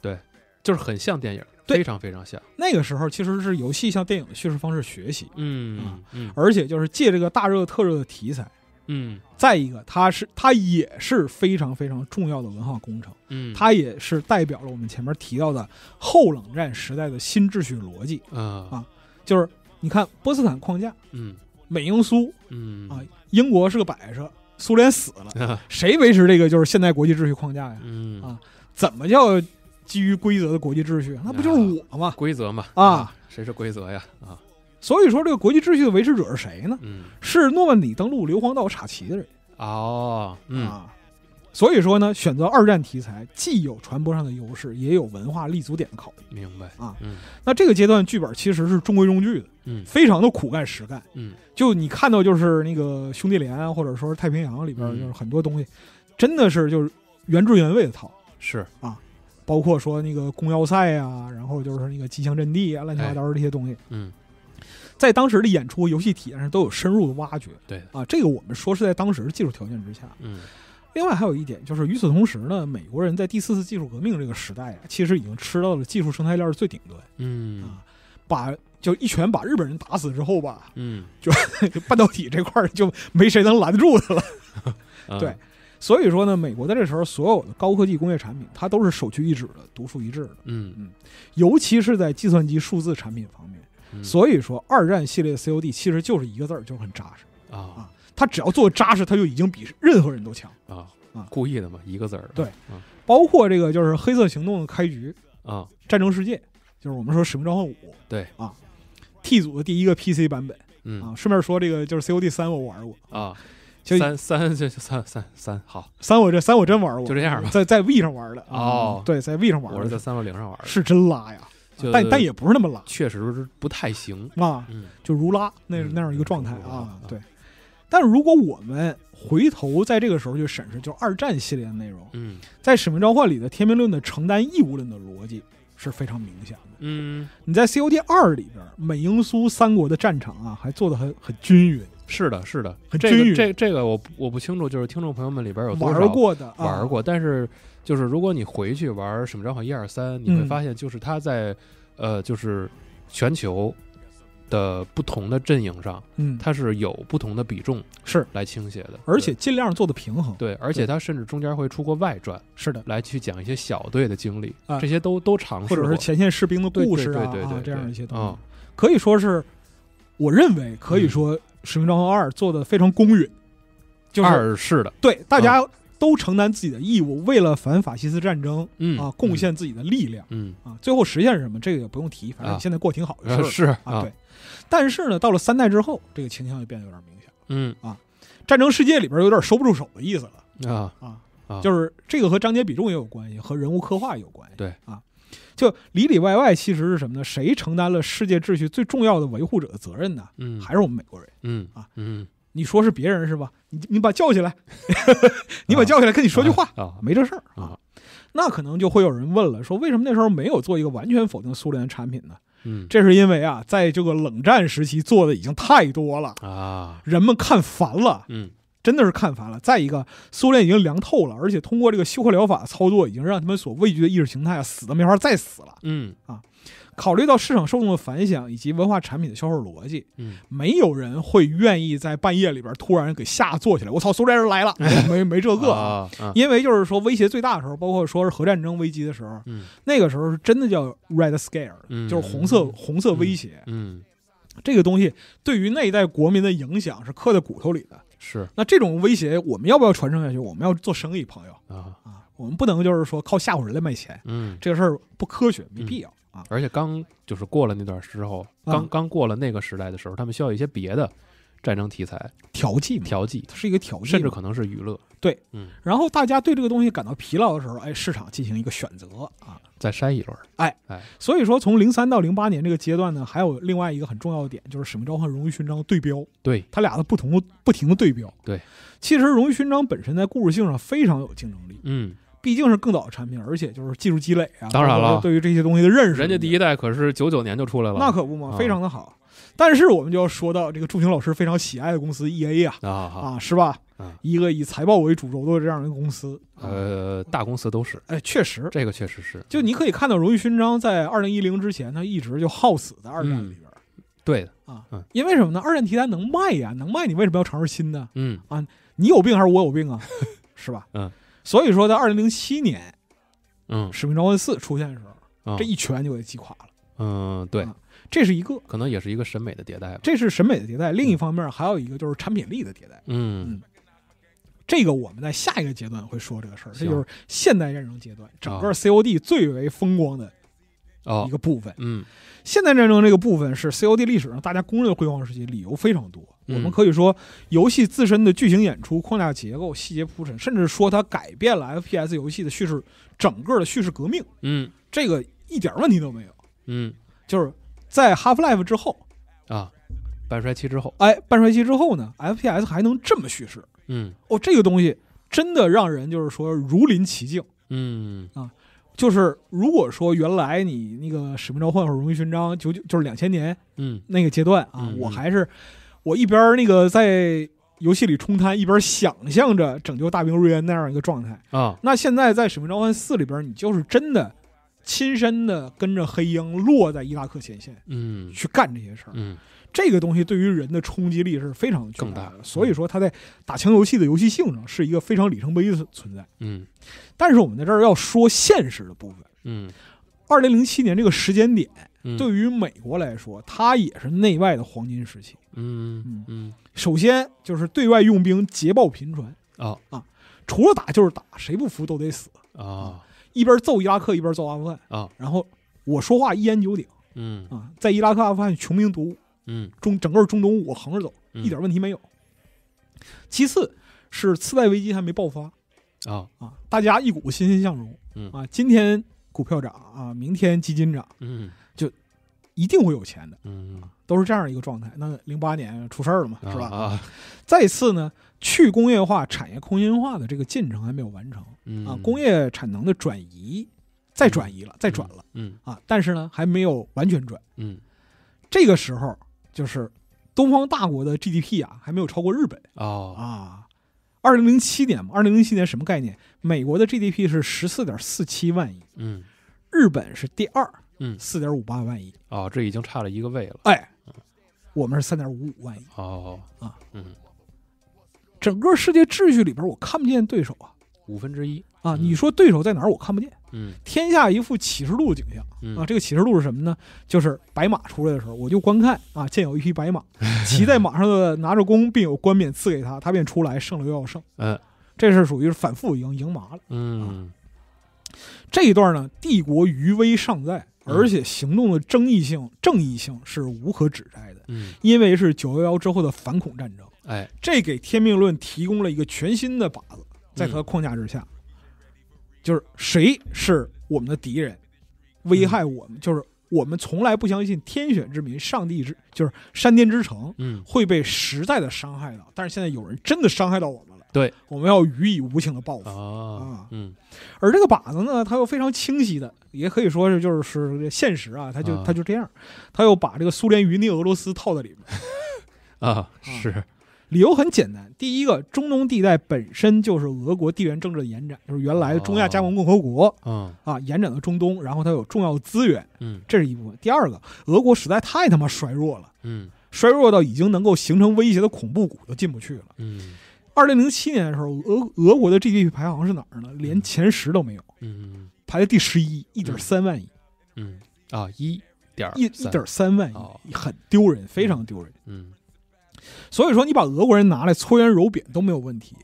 对，就是很像电影。非常非常像，那个时候其实是游戏向电影叙事方式学习，嗯啊，而且就是借这个大热特热的题材，嗯，再一个它是它也是非常非常重要的文化工程，嗯，它也是代表了我们前面提到的后冷战时代的新秩序逻辑啊啊，就是你看波斯坦框架，嗯，美英苏，嗯啊，英国是个摆设，苏联死了，谁维持这个就是现代国际秩序框架呀？嗯啊，怎么叫？基于规则的国际秩序，那不就是我吗？规则嘛，啊，谁是规则呀？啊，所以说这个国际秩序的维持者是谁呢？嗯，是诺曼底登陆硫磺岛插旗的人哦，啊，所以说呢，选择二战题材既有传播上的优势，也有文化立足点的考虑。明白啊？嗯。那这个阶段剧本其实是中规中矩的，嗯，非常的苦干实干，嗯，就你看到就是那个兄弟连或者说太平洋里边就是很多东西，真的是就是原汁原味的套，是啊。包括说那个公要塞啊，然后就是那个机枪阵地啊，乱七八糟这些东西。嗯，在当时的演出、游戏体验上都有深入的挖掘。对啊，这个我们说是在当时的技术条件之下。嗯。另外还有一点就是，与此同时呢，美国人在第四次技术革命这个时代啊，其实已经吃到了技术生态链的最顶端。嗯。啊，把就一拳把日本人打死之后吧。嗯。就 半导体这块儿就没谁能拦得住他了。对。所以说呢，美国在这时候所有的高科技工业产品，它都是首屈一指的、独树一帜的。嗯嗯，尤其是在计算机数字产品方面。所以说，二战系列的 COD 其实就是一个字儿，就是很扎实啊啊！它只要做扎实，它就已经比任何人都强啊啊！故意的吗？一个字儿。对，包括这个就是《黑色行动》的开局啊，《战争世界》，就是我们说《使命召唤五》对啊，T 组的第一个 PC 版本啊。顺便说，这个就是 COD 三我玩过啊。就三三就三三三好三我这三我真玩过就这样吧在在 V 上玩的哦对在 V 上玩的我是在三六零上玩的是真拉呀但但也不是那么拉确实是不太行啊就如拉那那样一个状态啊对但是如果我们回头在这个时候去审视就二战系列的内容嗯在使命召唤里的天命论的承担义务论的逻辑是非常明显的嗯你在 COD 二里边美英苏三国的战场啊还做的很很均匀。是的，是的，这个这这个我我不清楚，就是听众朋友们里边有多少玩过的玩过，但是就是如果你回去玩《什么招考一二三》，你会发现，就是他在呃，就是全球的不同的阵营上，嗯，它是有不同的比重，是来倾斜的，而且尽量做的平衡，对，而且他甚至中间会出过外传，是的，来去讲一些小队的经历，这些都都尝试，或者是前线士兵的故事啊，这样一些东西，可以说是，我认为可以说。使命召唤二做的非常公允，就是是的，对大家都承担自己的义务，为了反法西斯战争，嗯啊，贡献自己的力量，嗯啊，最后实现是什么？这个也不用提，反正你现在过挺好的是啊，对。但是呢，到了三代之后，这个倾向就变得有点明显了，嗯啊，战争世界里边有点收不住手的意思了，啊啊就是这个和章节比重也有关系，和人物刻画有关系，对啊。就里里外外，其实是什么呢？谁承担了世界秩序最重要的维护者的责任呢？嗯，还是我们美国人。嗯啊，嗯，你说是别人是吧？你你把叫起来，你把叫起来跟你说句话啊，没这事儿啊。那可能就会有人问了，说为什么那时候没有做一个完全否定苏联的产品呢？嗯，这是因为啊，在这个冷战时期做的已经太多了啊，人们看烦了。嗯。真的是看烦了。再一个，苏联已经凉透了，而且通过这个休克疗法操作，已经让他们所畏惧的意识形态死的没法再死了。嗯啊，考虑到市场受众的反响以及文化产品的销售逻辑，嗯，没有人会愿意在半夜里边突然给吓坐起来。我操，苏联人来了，没没这个啊。因为就是说威胁最大的时候，包括说是核战争危机的时候，那个时候是真的叫 red scare，就是红色红色威胁。嗯，这个东西对于那一代国民的影响是刻在骨头里的。是，那这种威胁我们要不要传承下去？我们要做生意，朋友啊啊，我们不能就是说靠吓唬人来卖钱，嗯，这个事儿不科学，没必要啊。而且刚就是过了那段时候，刚刚过了那个时代的时候，他们需要一些别的。战争题材调剂，调剂它是一个调剂，甚至可能是娱乐。对，嗯。然后大家对这个东西感到疲劳的时候，哎，市场进行一个选择啊，再筛一轮。哎，哎。所以说，从零三到零八年这个阶段呢，还有另外一个很重要的点，就是《使命召唤》《荣誉勋章》对标。对。它俩的不同不停的对标。对。其实《荣誉勋章》本身在故事性上非常有竞争力。嗯。毕竟是更早的产品，而且就是技术积累啊。当然了，对于这些东西的认识，人家第一代可是九九年就出来了，那可不嘛，非常的好。但是我们就要说到这个祝星老师非常喜爱的公司 E A 啊啊，是吧？一个以财报为主轴的这样一个公司，呃，大公司都是。哎，确实，这个确实是。就你可以看到，荣誉勋章在二零一零之前，它一直就耗死在二战里边。对的啊，因为什么呢？二战题材能卖呀，能卖，你为什么要尝试新的？嗯啊，你有病还是我有病啊？是吧？嗯，所以说在二零零七年，嗯，使命召唤四出现的时候，这一拳就给击垮了。嗯，对。这是一个，可能也是一个审美的迭代。这是审美的迭代。另一方面，还有一个就是产品力的迭代。嗯，这个我们在下一个阶段会说这个事儿。这就是现代战争阶段，整个 COD 最为风光的一个部分。嗯，现代战争这个部分是 COD 历史上大家公认的辉煌时期，理由非常多。我们可以说，游戏自身的剧情演出框架结构细节铺陈，甚至说它改变了 FPS 游戏的叙事，整个的叙事革命。嗯，这个一点问题都没有。嗯，就是。在 Half-Life 之后，啊，半衰期之后，哎，半衰期之后呢？FPS 还能这么叙事？嗯，哦，这个东西真的让人就是说如临其境。嗯，啊，就是如果说原来你那个使命召唤或者荣誉勋章，就就是两千年那个阶段啊，我还是我一边那个在游戏里冲滩，一边想象着拯救大兵瑞恩那样一个状态啊。那现在在使命召唤四里边，你就是真的。亲身的跟着黑鹰落在伊拉克前线，嗯，去干这些事儿，嗯，这个东西对于人的冲击力是非常巨大，的，所以说他在打枪游戏的游戏性上是一个非常里程碑的存在，嗯，但是我们在这儿要说现实的部分，嗯，二零零七年这个时间点对于美国来说，它也是内外的黄金时期，嗯嗯嗯，首先就是对外用兵捷报频传啊啊，除了打就是打，谁不服都得死啊。一边揍伊拉克一边揍阿富汗啊，然后我说话一言九鼎，嗯啊，在伊拉克、阿富汗穷兵黩武，嗯，中整个中东我横着走，一点问题没有。其次，是次贷危机还没爆发，啊啊，大家一股欣欣向荣，嗯啊，今天股票涨啊，明天基金涨，嗯，就一定会有钱的，嗯。都是这样一个状态。那零八年出事儿了嘛，是吧？啊，再次呢，去工业化、产业空心化的这个进程还没有完成啊。工业产能的转移，再转移了，再转了，嗯啊，但是呢，还没有完全转。嗯，这个时候就是东方大国的 GDP 啊，还没有超过日本啊啊。二零零七年嘛，二零零七年什么概念？美国的 GDP 是十四点四七万亿，嗯，日本是第二，嗯，四点五八万亿啊，这已经差了一个位了，哎。我们是三点五五万亿，好啊，嗯，整个世界秩序里边，我看不见对手啊，五分之一啊，你说对手在哪儿，我看不见，嗯，天下一副启示录景象啊，这个启示录是什么呢？就是白马出来的时候，我就观看啊，见有一匹白马，骑在马上的拿着弓，并有冠冕赐给他，他便出来，胜了又要胜，嗯，这是属于是反复赢赢麻了，嗯，这一段呢，帝国余威尚在。而且行动的争议性、正义性是无可指摘的，嗯，因为是九幺幺之后的反恐战争，哎，这给天命论提供了一个全新的靶子，在它的框架之下，就是谁是我们的敌人，危害我们，就是我们从来不相信天选之民、上帝之就是山巅之城，嗯，会被实在的伤害到，但是现在有人真的伤害到我们。对，我们要予以无情的报复啊！嗯，而这个靶子呢，它又非常清晰的，也可以说是就是是现实啊，它就它就这样，它又把这个苏联余孽俄罗斯套在里面，啊，是理由很简单，第一个，中东地带本身就是俄国地缘政治的延展，就是原来中亚加盟共和国啊啊延展到中东，然后它有重要资源，嗯，这是一部分。第二个，俄国实在太他妈衰弱了，嗯，衰弱到已经能够形成威胁的恐怖谷都进不去了，嗯。二零零七年的时候，俄俄国的 GDP 排行是哪儿呢？连前十都没有，嗯，排在第十一，一点三万亿，嗯，啊，一点一一点三万亿，很丢人，非常丢人，嗯，所以说你把俄国人拿来搓圆揉扁都没有问题，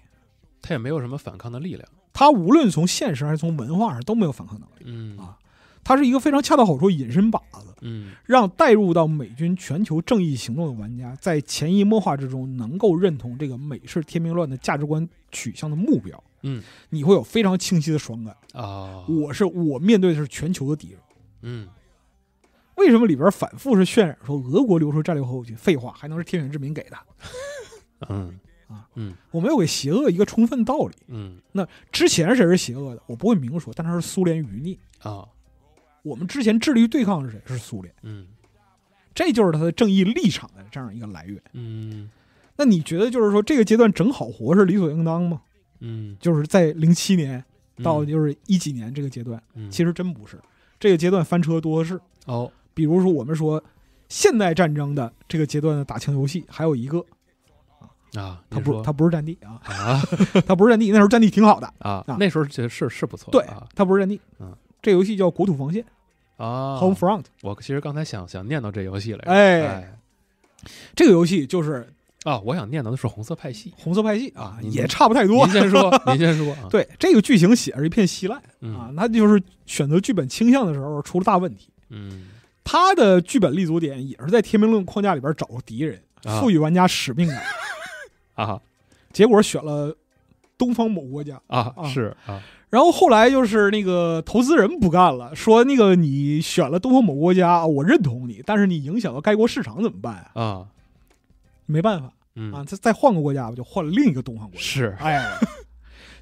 他也没有什么反抗的力量，他无论从现实还是从文化上都没有反抗能力，嗯啊。它是一个非常恰到好处隐身靶子，嗯，让带入到美军全球正义行动的玩家在潜移默化之中能够认同这个美式天命乱的价值观取向的目标，嗯，你会有非常清晰的爽感啊！我是我面对的是全球的敌人，嗯，为什么里边反复是渲染说俄国留出战略核武器？废话，还能是天选之民给的？嗯啊，嗯，我们有给邪恶一个充分道理，嗯，那之前谁是邪恶的？我不会明说，但他是苏联余孽啊。我们之前致力于对抗是谁？是苏联。嗯，这就是他的正义立场的这样一个来源。嗯，那你觉得就是说这个阶段整好活是理所应当吗？嗯，就是在零七年到就是一几年这个阶段，其实真不是这个阶段翻车多的是。哦。比如说我们说现代战争的这个阶段的打枪游戏，还有一个啊，他不，他不是战地啊，他 不是战地，那时候战地挺好的啊，那时候是是不错，对他不是战地，嗯。这游戏叫《国土防线》，啊，Home Front。我其实刚才想想念到这游戏来，哎，这个游戏就是啊，我想念到的是《红色派系》。红色派系啊，也差不太多。您先说，您先说。对，这个剧情写着一片稀烂啊，那就是选择剧本倾向的时候出了大问题。嗯，他的剧本立足点也是在天命论框架里边找敌人，赋予玩家使命感。啊，结果选了东方某国家啊，是啊。然后后来就是那个投资人不干了，说那个你选了东方某国家，我认同你，但是你影响了该国市场怎么办啊？没办法，啊，再再换个国家吧，就换了另一个东方国。是，哎，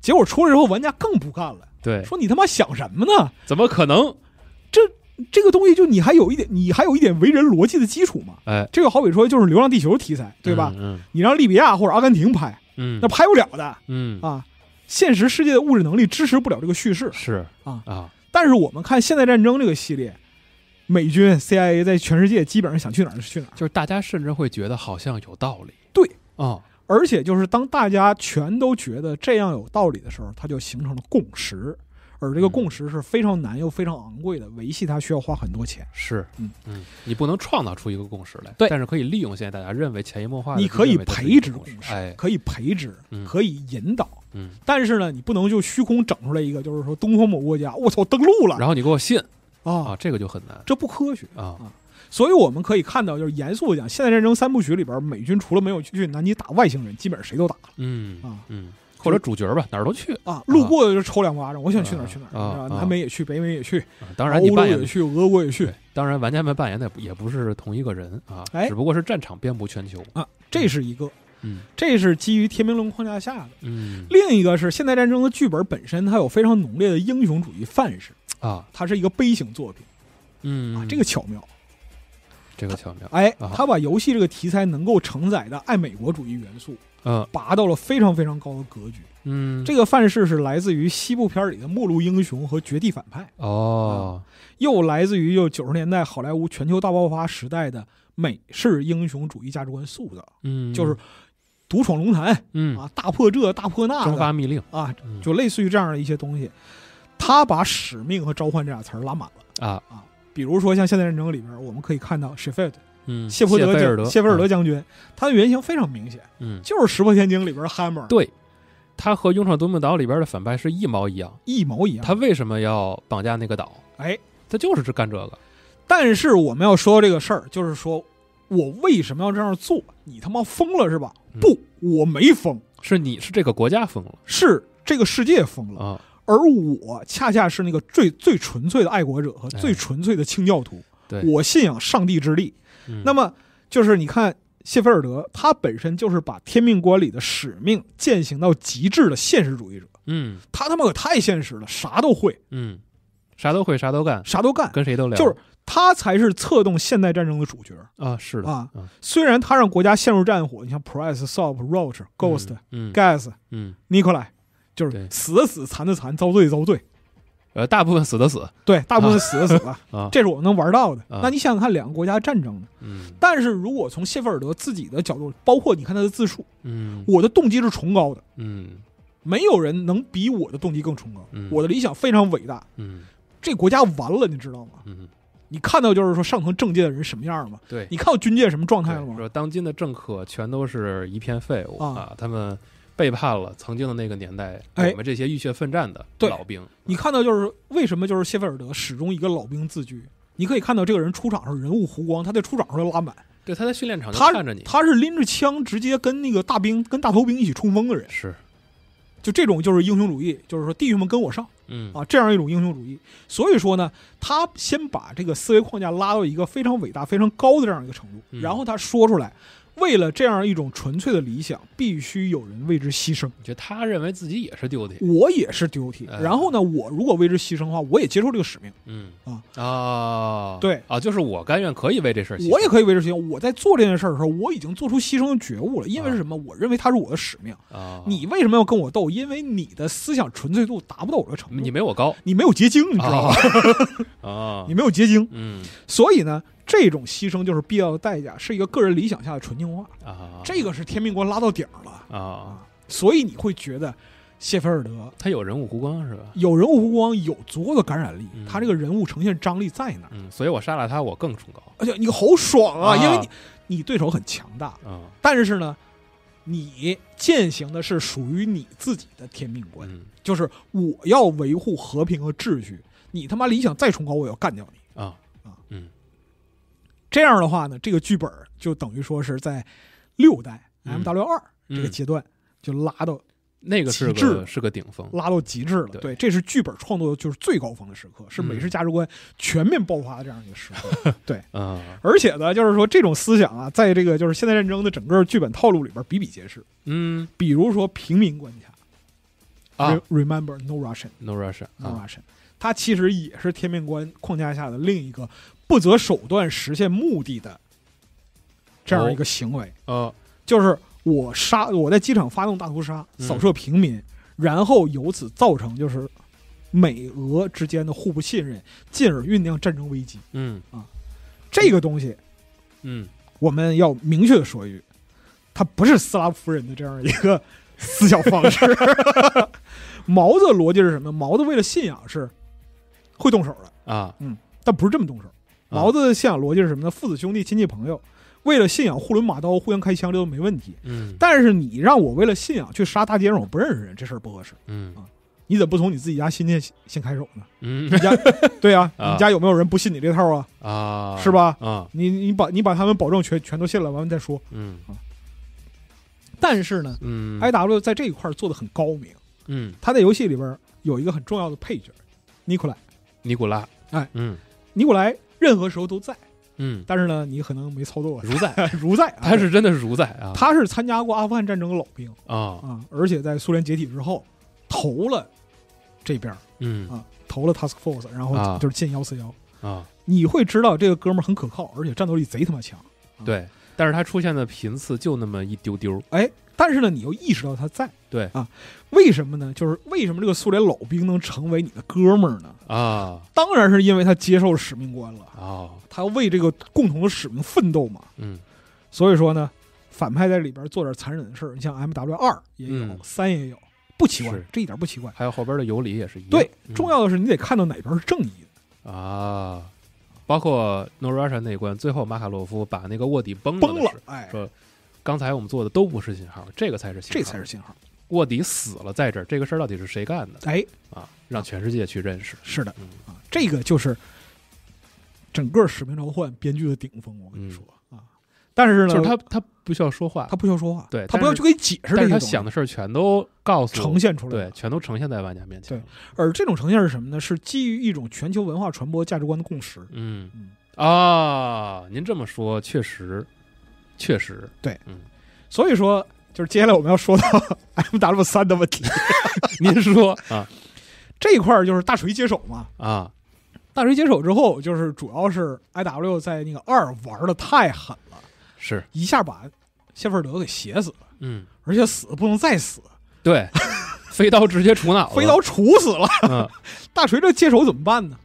结果出来之后，玩家更不干了，对，说你他妈想什么呢？怎么可能？这这个东西就你还有一点，你还有一点为人逻辑的基础吗？哎，这个好比说就是《流浪地球》题材，对吧？嗯，你让利比亚或者阿根廷拍，嗯，那拍不了的，嗯，啊。现实世界的物质能力支持不了这个叙事，是啊啊！但是我们看《现代战争》这个系列，美军 CIA 在全世界基本上想去哪儿就去哪儿，就是大家甚至会觉得好像有道理。对啊，而且就是当大家全都觉得这样有道理的时候，它就形成了共识。而这个共识是非常难又非常昂贵的，维系它需要花很多钱。是，嗯嗯，你不能创造出一个共识来，对，但是可以利用现在大家认为潜移默化，你可以培植共识，哎，可以培植，可以引导，嗯，但是呢，你不能就虚空整出来一个，就是说东方某国家，我操登陆了，然后你给我信啊啊，这个就很难，这不科学啊啊！所以我们可以看到，就是严肃的讲，现代战争三部曲里边，美军除了没有去拿你打外星人，基本上谁都打了，嗯啊，嗯。或者主角吧，哪儿都去啊，路过就抽两巴掌。我想去哪儿去哪儿，南美也去，北美也去，当然你扮演也去，俄国也去。当然玩家们扮演的也不是同一个人啊，只不过是战场遍布全球啊。这是一个，这是基于天平轮框架下的。嗯，另一个是现代战争的剧本本身，它有非常浓烈的英雄主义范式啊，它是一个悲情作品。嗯，啊，这个巧妙，这个巧妙。哎，他把游戏这个题材能够承载的爱美国主义元素。嗯，拔到了非常非常高的格局。嗯，这个范式是来自于西部片里的末路英雄和绝地反派哦，又来自于又九十年代好莱坞全球大爆发时代的美式英雄主义价值观塑造。嗯，就是独闯龙潭，嗯啊，大破这大破那，蒸发密令啊，就类似于这样的一些东西。他把使命和召唤这俩词儿拉满了啊啊，比如说像现代战争里边，我们可以看到 Sheffield。嗯，谢菲尔德，谢菲尔德将军，他的原型非常明显，嗯，就是《石破天惊》里边的 Hammer，对他和《勇闯夺命岛》里边的反派是一毛一样，一毛一样。他为什么要绑架那个岛？哎，他就是干这个。但是我们要说这个事儿，就是说我为什么要这样做？你他妈疯了是吧？不，我没疯，是你是这个国家疯了，是这个世界疯了啊！而我恰恰是那个最最纯粹的爱国者和最纯粹的清教徒。我信仰上帝之力。那么就是你看谢菲尔德，他本身就是把《天命观里的使命践行到极致的现实主义者。嗯，他他妈可太现实了，啥都会。嗯，啥都会，啥都干，啥都干，跟谁都聊。就是他才是策动现代战争的主角啊！是的啊，虽然他让国家陷入战火，你像 Price、s o p Roach、Ghost、Gas、嗯、Nikolai，就是死的死，残的残，遭罪遭罪。呃，大部分死的死，对，大部分死的死吧，啊，这是我们能玩到的。那你想想看，两个国家战争嗯，但是如果从谢菲尔德自己的角度，包括你看他的自述，嗯，我的动机是崇高的，嗯，没有人能比我的动机更崇高，我的理想非常伟大，嗯，这国家完了，你知道吗？嗯，你看到就是说上层政界的人什么样了吗？对，你看到军界什么状态了吗？说当今的政客全都是一片废物啊，他们。背叛了曾经的那个年代，我们这些浴血奋战的老兵。你看到就是为什么就是谢菲尔德始终一个老兵自居？你可以看到这个人出场候人物弧光，他在出场时候拉满，对，他在训练场他看着你，他是拎着枪直接跟那个大兵、跟大头兵一起冲锋的人，是，就这种就是英雄主义，就是说弟兄们跟我上，嗯啊，这样一种英雄主义。所以说呢，他先把这个思维框架拉到一个非常伟大、非常高的这样一个程度，然后他说出来。为了这样一种纯粹的理想，必须有人为之牺牲。就觉得他认为自己也是丢铁，我也是丢铁。然后呢，我如果为之牺牲的话，我也接受这个使命。嗯啊啊，对啊，就是我甘愿可以为这事儿，我也可以为之牺牲。我在做这件事儿的时候，我已经做出牺牲的觉悟了。因为是什么？我认为它是我的使命。啊，你为什么要跟我斗？因为你的思想纯粹度达不到我的程度。你没我高，你没有结晶，你知道吗？啊，你没有结晶。嗯，所以呢。这种牺牲就是必要的代价，是一个个人理想下的纯净化啊！这个是天命观拉到顶儿了啊！所以你会觉得谢菲尔德他有人物弧光是吧？有人物弧光有足够的感染力，他这个人物呈现张力在哪？所以我杀了他，我更崇高。而且你好爽啊，因为你对手很强大啊！但是呢，你践行的是属于你自己的天命观，就是我要维护和平和秩序。你他妈理想再崇高，我要干掉你。这样的话呢，这个剧本就等于说是在六代 M W 二这个阶段就拉到那个是个是个顶峰，拉到极致了。对，这是剧本创作就是最高峰的时刻，是美式价值观全面爆发的这样一个时刻。对，啊，而且呢，就是说这种思想啊，在这个就是现代战争的整个剧本套路里边比比皆是。嗯，比如说平民关卡啊，Remember No Russia，No n Russia，No n Russia，n 它其实也是天命观框架下的另一个。不择手段实现目的的，这样一个行为，呃，就是我杀我在机场发动大屠杀，扫射平民，然后由此造成就是美俄之间的互不信任，进而酝酿战争危机。嗯啊，这个东西，嗯，我们要明确的说一句，他不是斯拉夫人的这样一个思想方式。毛的逻辑是什么？毛的为了信仰是会动手的啊，嗯，但不是这么动手。老子的信仰逻辑是什么呢？父子兄弟亲戚朋友，为了信仰互抡马刀互相开枪，这都没问题。嗯，但是你让我为了信仰去杀大街上我不认识人，这事儿不合适。嗯啊，你怎么不从你自己家亲戚先先开手呢？你家 对呀，你家有没有人不信你这套啊？啊，是吧？啊，你你把你把他们保证全全都信了，完了再说。嗯啊，但是呢，嗯，I W 在这一块做的很高明。嗯，他在游戏里边有一个很重要的配角，尼古拉。尼古拉，哎，嗯，尼古莱任何时候都在，嗯，但是呢，你可能没操作过。如在 如在，他是真的是如在啊！他是参加过阿富汗战争的老兵啊啊！而且在苏联解体之后投了这边，嗯啊，投了 Task Force，然后就是进幺四幺啊！你会知道这个哥们儿很可靠，而且战斗力贼他妈强，对。但是它出现的频次就那么一丢丢，哎，但是呢，你又意识到他在对啊？为什么呢？就是为什么这个苏联老兵能成为你的哥们儿呢？啊，当然是因为他接受使命观了啊，他为这个共同的使命奋斗嘛。嗯，所以说呢，反派在里边做点残忍的事儿，你像 M W 二也有，三也有，不奇怪，这一点不奇怪。还有后边的尤里也是一样。对，重要的是你得看到哪边是正义的啊。包括诺拉山那关，最后马卡洛夫把那个卧底崩崩了，哎，说刚才我们做的都不是信号，这个才是信号，这才是信号，卧底死了在这儿，这个事儿到底是谁干的？哎，啊，让全世界去认识，是的，啊，这个就是整个使命召唤编剧的顶峰，我跟你说。但是呢，就是他他不需要说话，他不需要说话，对他不要去给解释，但他想的事儿全都告诉呈现出来，对，全都呈现在玩家面前。对，而这种呈现是什么呢？是基于一种全球文化传播价值观的共识。嗯嗯啊，您这么说确实确实对，嗯，所以说就是接下来我们要说到 M W 三的问题。您说啊，这一块儿就是大锤接手嘛啊，大锤接手之后，就是主要是 I W 在那个二玩的太狠了。是一下把谢菲尔德给写死了，嗯，而且死不能再死，对，飞刀直接杵脑，飞刀杵死了，嗯，大锤这接手怎么办呢？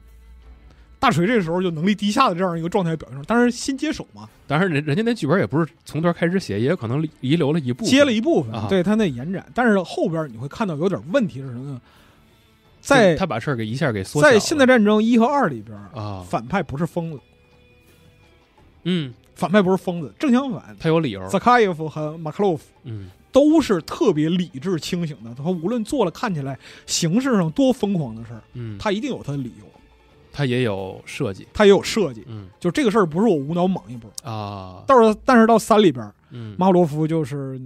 大锤这时候就能力低下的这样一个状态表现出来，当然新接手嘛，当然人人家那剧本也不是从头开始写，也有可能遗留了一部分，接了一部分，啊、对他那延展，但是后边你会看到有点问题是什么？在他把事儿给一下给缩在现代战争一和二里边啊，反派不是疯子，嗯。反派不是疯子，正相反，他有理由。萨卡耶夫和马克洛夫，嗯，都是特别理智清醒的。他无论做了看起来形式上多疯狂的事儿，嗯，他一定有他的理由。他也有设计，他也有设计。嗯，就这个事儿不是我无脑莽一波啊。到是但是到三里边，马克洛夫就是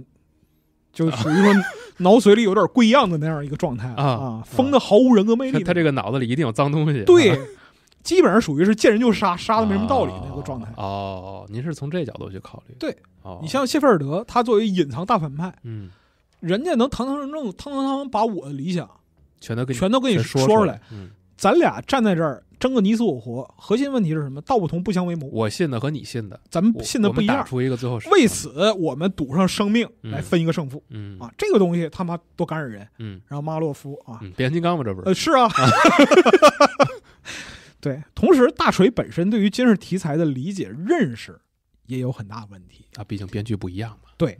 就属于说脑髓里有点不样的那样一个状态啊，疯的毫无人格魅力。他这个脑子里一定有脏东西。对。基本上属于是见人就杀，杀的没什么道理那个状态哦。您是从这角度去考虑，对哦。你像谢菲尔德，他作为隐藏大反派，嗯，人家能堂堂正正、堂堂堂把我的理想全都给全都跟你说出来，嗯，咱俩站在这儿争个你死我活，核心问题是什么？道不同不相为谋。我信的和你信的，咱们信的不一样。出一个最后，为此我们赌上生命来分一个胜负，嗯啊，这个东西他妈多感染人，嗯。然后马洛夫啊，变形金刚嘛，这不是？是啊。对，同时大锤本身对于军事题材的理解、认识也有很大问题啊，毕竟编剧不一样嘛。对，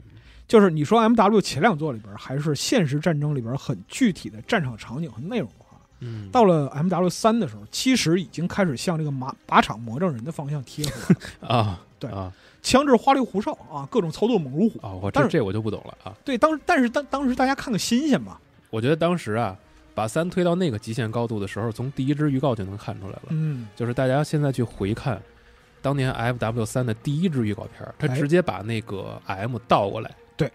就是你说 M W 前两作里边还是现实战争里边很具体的战场场景和内容的话，嗯，到了 M W 三的时候，其实已经开始向这个马靶场魔怔人的方向贴合了 啊。对啊，枪支花里胡哨啊，各种操作猛如虎啊。我这这我就不懂了啊。对，当时但是当当时大家看个新鲜嘛。我觉得当时啊。把三推到那个极限高度的时候，从第一支预告就能看出来了。嗯，就是大家现在去回看当年 F W 三的第一支预告片他直接把那个 M 倒过来，对，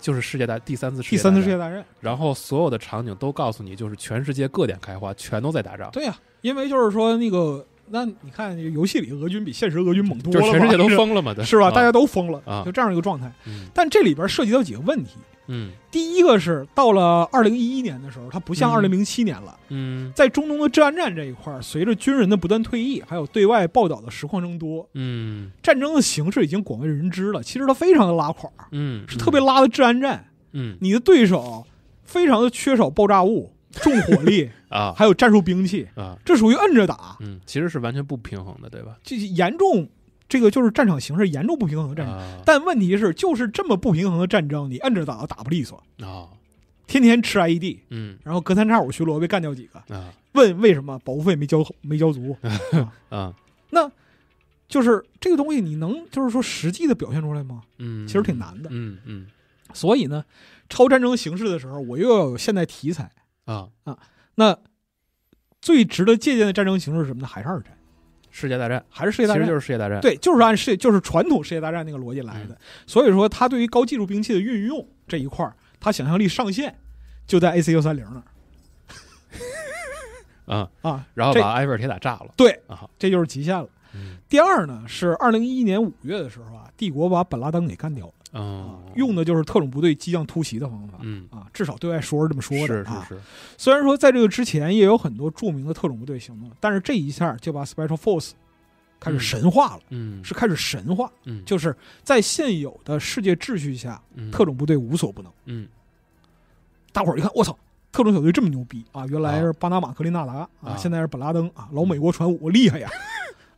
就是世界大第三次第三次世界大战，然后所有的场景都告诉你，就是全世界各点开花，全都在打仗。对呀，因为就是说那个，那你看游戏里俄军比现实俄军猛多了，就全世界都疯了嘛，是吧？大家都疯了啊，就这样一个状态。但这里边涉及到几个问题。嗯，第一个是到了二零一一年的时候，它不像二零零七年了。嗯，在中东的治安战这一块儿，随着军人的不断退役，还有对外报道的实况增多，嗯，战争的形式已经广为人知了。其实它非常的拉垮，嗯，是特别拉的治安战。嗯，你的对手非常的缺少爆炸物、重火力啊，还有战术兵器啊，这属于摁着打。嗯，其实是完全不平衡的，对吧？这严重。这个就是战场形势严重不平衡的战争，但问题是，就是这么不平衡的战争，你摁着打都打不利索啊！天天吃 IED，嗯，然后隔三差五巡逻被干掉几个啊？问为什么？保护费没交，没交足 啊？那就是这个东西，你能就是说实际的表现出来吗？嗯，其实挺难的，嗯嗯。所以呢，超战争形式的时候，我又要有现代题材啊啊！那最值得借鉴的战争形式什么呢？还是二战。世界大战还是世界大战，其实就是世界大战，对，就是按世就是传统世界大战那个逻辑来的。所以说，他对于高技术兵器的运用这一块儿，他想象力上限就在 A C 幺三零那儿。啊啊，然后把埃菲尔铁塔炸了，对，这就是极限了。第二呢，是二零一一年五月的时候啊，帝国把本拉登给干掉。啊，用的就是特种部队激将突袭的方法，嗯啊，至少对外说是这么说的啊。是是虽然说在这个之前也有很多著名的特种部队行动，但是这一下就把 Special Force 开始神化了，嗯，是开始神化，嗯，就是在现有的世界秩序下，特种部队无所不能，嗯。大伙儿一看，我操，特种小队这么牛逼啊！原来是巴拿马格林纳达啊，现在是本拉登啊，老美国传武厉害呀，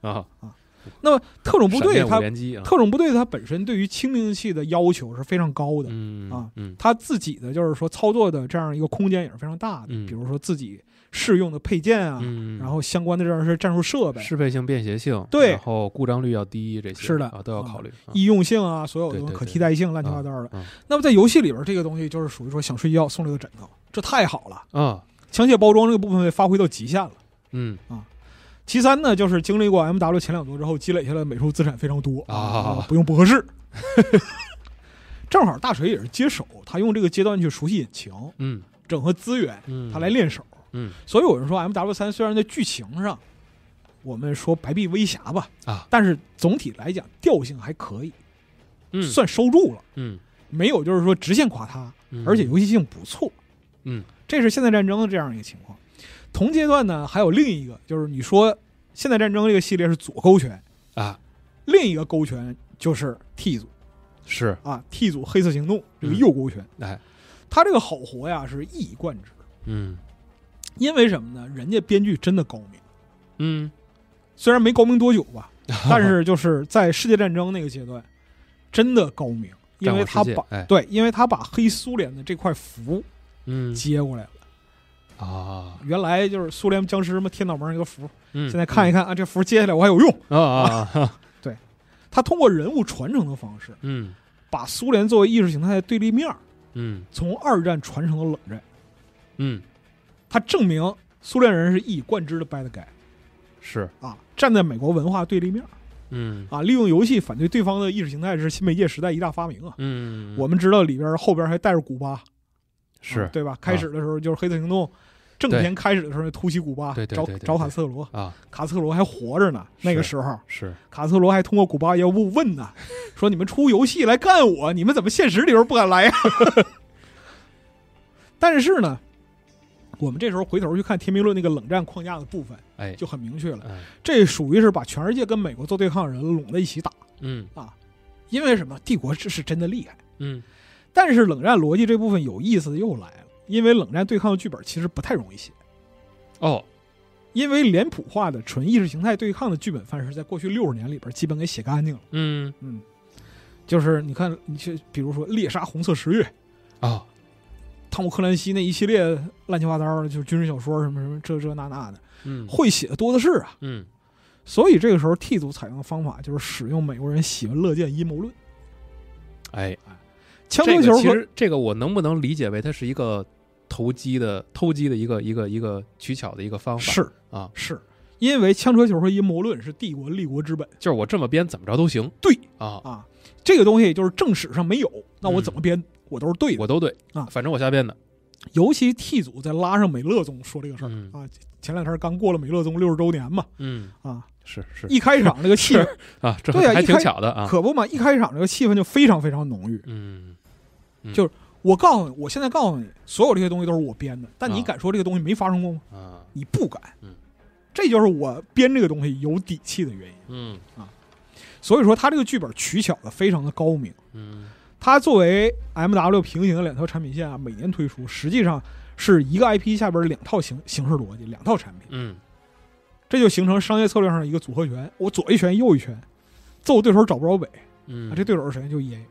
啊 啊。那么特种部队它，特种部队它本身对于轻兵器的要求是非常高的，嗯啊，它自己的就是说操作的这样一个空间也是非常大的，嗯，比如说自己适用的配件啊，然后相关的这样些战术设备，适配性、便携性，对，然后故障率要低这些，是的啊，都要考虑易用性啊，所有东西可替代性，乱七八糟的。那么在游戏里边，这个东西就是属于说想睡觉送了个枕头，这太好了啊！枪械包装这个部分发挥到极限了，嗯啊。其三呢，就是经历过 M W 前两周之后，积累下来美术资产非常多啊，不用不合适，正好大锤也是接手，他用这个阶段去熟悉引擎，嗯，整合资源，嗯，他来练手，嗯，所以有人说 M W 三虽然在剧情上，我们说白璧微瑕吧，啊，但是总体来讲调性还可以，嗯，算收住了，嗯，没有就是说直线垮塌，而且游戏性不错，嗯，这是现代战争的这样一个情况。同阶段呢，还有另一个，就是你说《现代战争》这个系列是左勾拳啊，另一个勾拳就是 T 组，是啊，T 组《黑色行动》这个右勾拳，哎，他这个好活呀是一以贯之，嗯，因为什么呢？人家编剧真的高明，嗯，虽然没高明多久吧，但是就是在世界战争那个阶段真的高明，因为他把对，因为他把黑苏联的这块符嗯接过来了。啊，原来就是苏联僵尸什么贴脑门上一个符。嗯，现在看一看啊，这符接下来我还有用啊啊！对，他通过人物传承的方式，嗯，把苏联作为意识形态的对立面嗯，从二战传承到冷战，嗯，他证明苏联人是一以贯之的 bad guy，是啊，站在美国文化对立面嗯，啊，利用游戏反对对方的意识形态是新媒介时代一大发明啊，嗯，我们知道里边后边还带着古巴，是对吧？开始的时候就是黑色行动。正片开始的时候，突袭古巴，找找卡斯特罗啊，卡斯特罗还活着呢。那个时候是卡斯特罗还通过古巴业务问呢，说你们出游戏来干我，你们怎么现实里边不敢来呀？但是呢，我们这时候回头去看《天平论》那个冷战框架的部分，哎，就很明确了，这属于是把全世界跟美国做对抗的人拢在一起打，嗯啊，因为什么？帝国是是真的厉害，嗯，但是冷战逻辑这部分有意思的又来了。因为冷战对抗的剧本其实不太容易写，哦，因为脸谱化的纯意识形态对抗的剧本范式，在过去六十年里边基本给写干净了。嗯嗯，就是你看，你去比如说猎杀红色十月啊，汤姆克兰西那一系列乱七八糟的，就是军事小说什么什么这这那那的，嗯，会写的多的是啊。嗯，所以这个时候 T 组采用的方法就是使用美国人喜闻乐见阴谋论。哎哎，枪这个其实这个我能不能理解为它是一个？投机的投机的一个一个一个取巧的一个方法是啊，是因为枪车球和阴谋论是帝国立国之本，就是我这么编怎么着都行。对啊啊，这个东西就是正史上没有，那我怎么编我都是对，的，我都对啊，反正我瞎编的。尤其 T 组在拉上美乐宗说这个事儿啊，前两天刚过了美乐宗六十周年嘛，嗯啊是是，一开场这个气 啊，对啊，还挺巧的啊，可不嘛，一开场这个气氛就非常非常浓郁，嗯，就是。我告诉，你，我现在告诉你，所有这些东西都是我编的。但你敢说这个东西没发生过吗？啊，你不敢。嗯，这就是我编这个东西有底气的原因。嗯啊，所以说他这个剧本取巧的非常的高明。嗯，他作为 M W 平行的两条产品线啊，每年推出，实际上是一个 I P 下边两套形形式逻辑，两套产品。嗯，这就形成商业策略上的一个组合拳。我左一拳右一拳，揍对手找不着北。嗯啊，这对手是谁？就 A。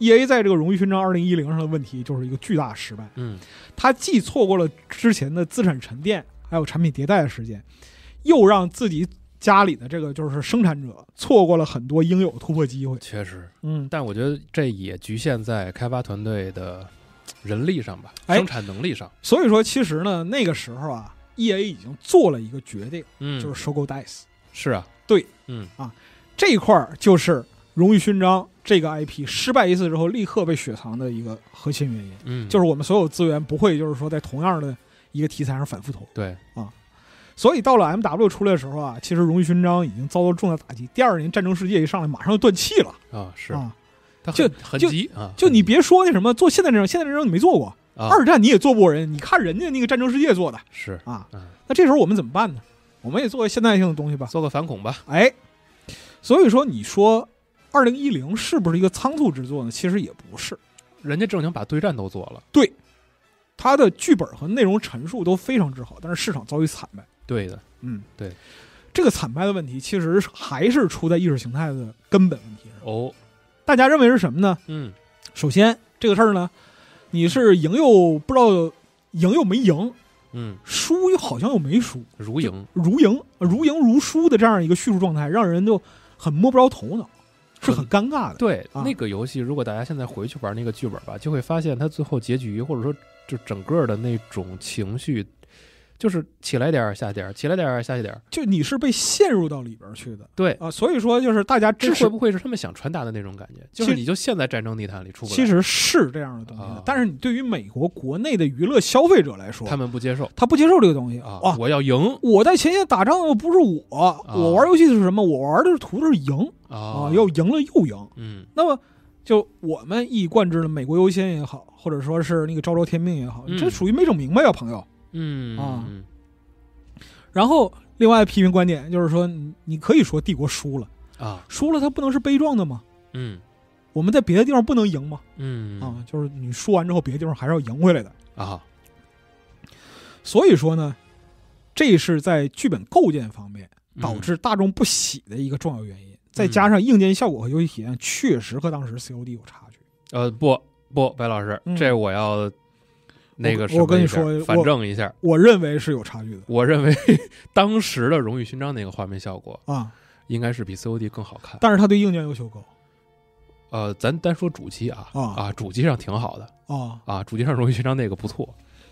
E A 在这个荣誉勋章二零一零上的问题就是一个巨大的失败。嗯，它既错过了之前的资产沉淀，还有产品迭代的时间，又让自己家里的这个就是生产者错过了很多应有的突破机会。确实，嗯，但我觉得这也局限在开发团队的人力上吧，生产能力上。所以说，其实呢，那个时候啊，E A 已经做了一个决定，就是收购 Dice。是啊，对，嗯啊，这一块儿就是。荣誉勋章这个 IP 失败一次之后，立刻被雪藏的一个核心原因，嗯，就是我们所有资源不会就是说在同样的一个题材上反复投。对啊，所以到了 M.W 出来的时候啊，其实荣誉勋章已经遭到重大打击。第二年战争世界一上来，马上就断气了啊，是啊，就很急啊。就你别说那什么做现代战争，现代战争你没做过，二战你也做不过人。你看人家那个战争世界做的，是啊，那这时候我们怎么办呢？我们也做个现代性的东西吧，做个反恐吧。哎，所以说你说。二零一零是不是一个仓促之作呢？其实也不是，人家正经把对战都做了。对，他的剧本和内容陈述都非常之好，但是市场遭遇惨败。对的，嗯，对，这个惨败的问题，其实还是出在意识形态的根本问题上。哦，大家认为是什么呢？嗯，首先这个事儿呢，你是赢又不知道赢又没赢，嗯，输又好像又没输，如赢如赢如赢如输的这样一个叙述状态，让人就很摸不着头脑。是很尴尬的。对，那个游戏，如果大家现在回去玩那个剧本吧，就会发现它最后结局，或者说就整个的那种情绪。就是起来点儿，下点儿，起来点儿，下去点儿。就你是被陷入到里边去的，对啊。所以说，就是大家知会不会是他们想传达的那种感觉，就是你就陷在战争地毯里出。其实是这样的东西，但是你对于美国国内的娱乐消费者来说，他们不接受，他不接受这个东西啊。我要赢，我在前线打仗又不是我，我玩游戏的是什么？我玩的是图的是赢啊，要赢了又赢。嗯，那么就我们一以贯之的美国优先也好，或者说是那个昭昭天命也好，这属于没整明白啊，朋友。嗯啊，然后另外批评观点就是说，你你可以说帝国输了啊，输了它不能是悲壮的吗？嗯，我们在别的地方不能赢吗？嗯啊，就是你输完之后，别的地方还是要赢回来的啊。所以说呢，这是在剧本构建方面导致大众不喜的一个重要原因，再加上硬件效果和游戏体验确实和当时 COD 有差距。呃，不不，白老师，这我要。那个，我跟你说，反正一下，我认为是有差距的。我认为 当时的荣誉勋章那个画面效果啊，应该是比 COD 更好看。但是它对硬件要求高。呃，咱单说主机啊啊，主机上挺好的啊啊，主机上荣誉勋章那个不错。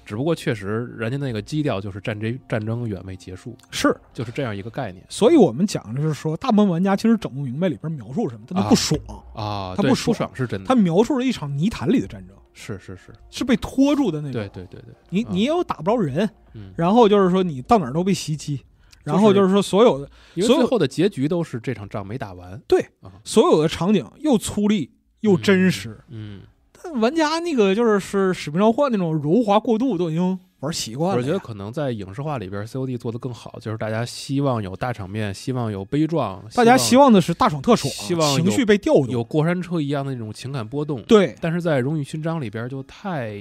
只不过确实，人家那个基调就是战争，战争远未结束，是就是这样一个概念。所以我们讲的就是说，大部分玩家其实整不明白里边描述什么，他不爽啊，他不爽是真的。他描述了一场泥潭里的战争。是是是，是被拖住的那种。对对对对，你你又打不着人，然后就是说你到哪儿都被袭击，然后就是说所有的，最后的结局都是这场仗没打完。对，所有的场景又粗粝又真实。嗯，但玩家那个就是是《使命召唤》那种柔滑过度都已经。玩习惯了，我觉得可能在影视化里边，COD 做的更好，就是大家希望有大场面，希望有悲壮，大家希望的是大爽特爽，情绪被调动，有过山车一样的那种情感波动。对，但是在荣誉勋章里边就太，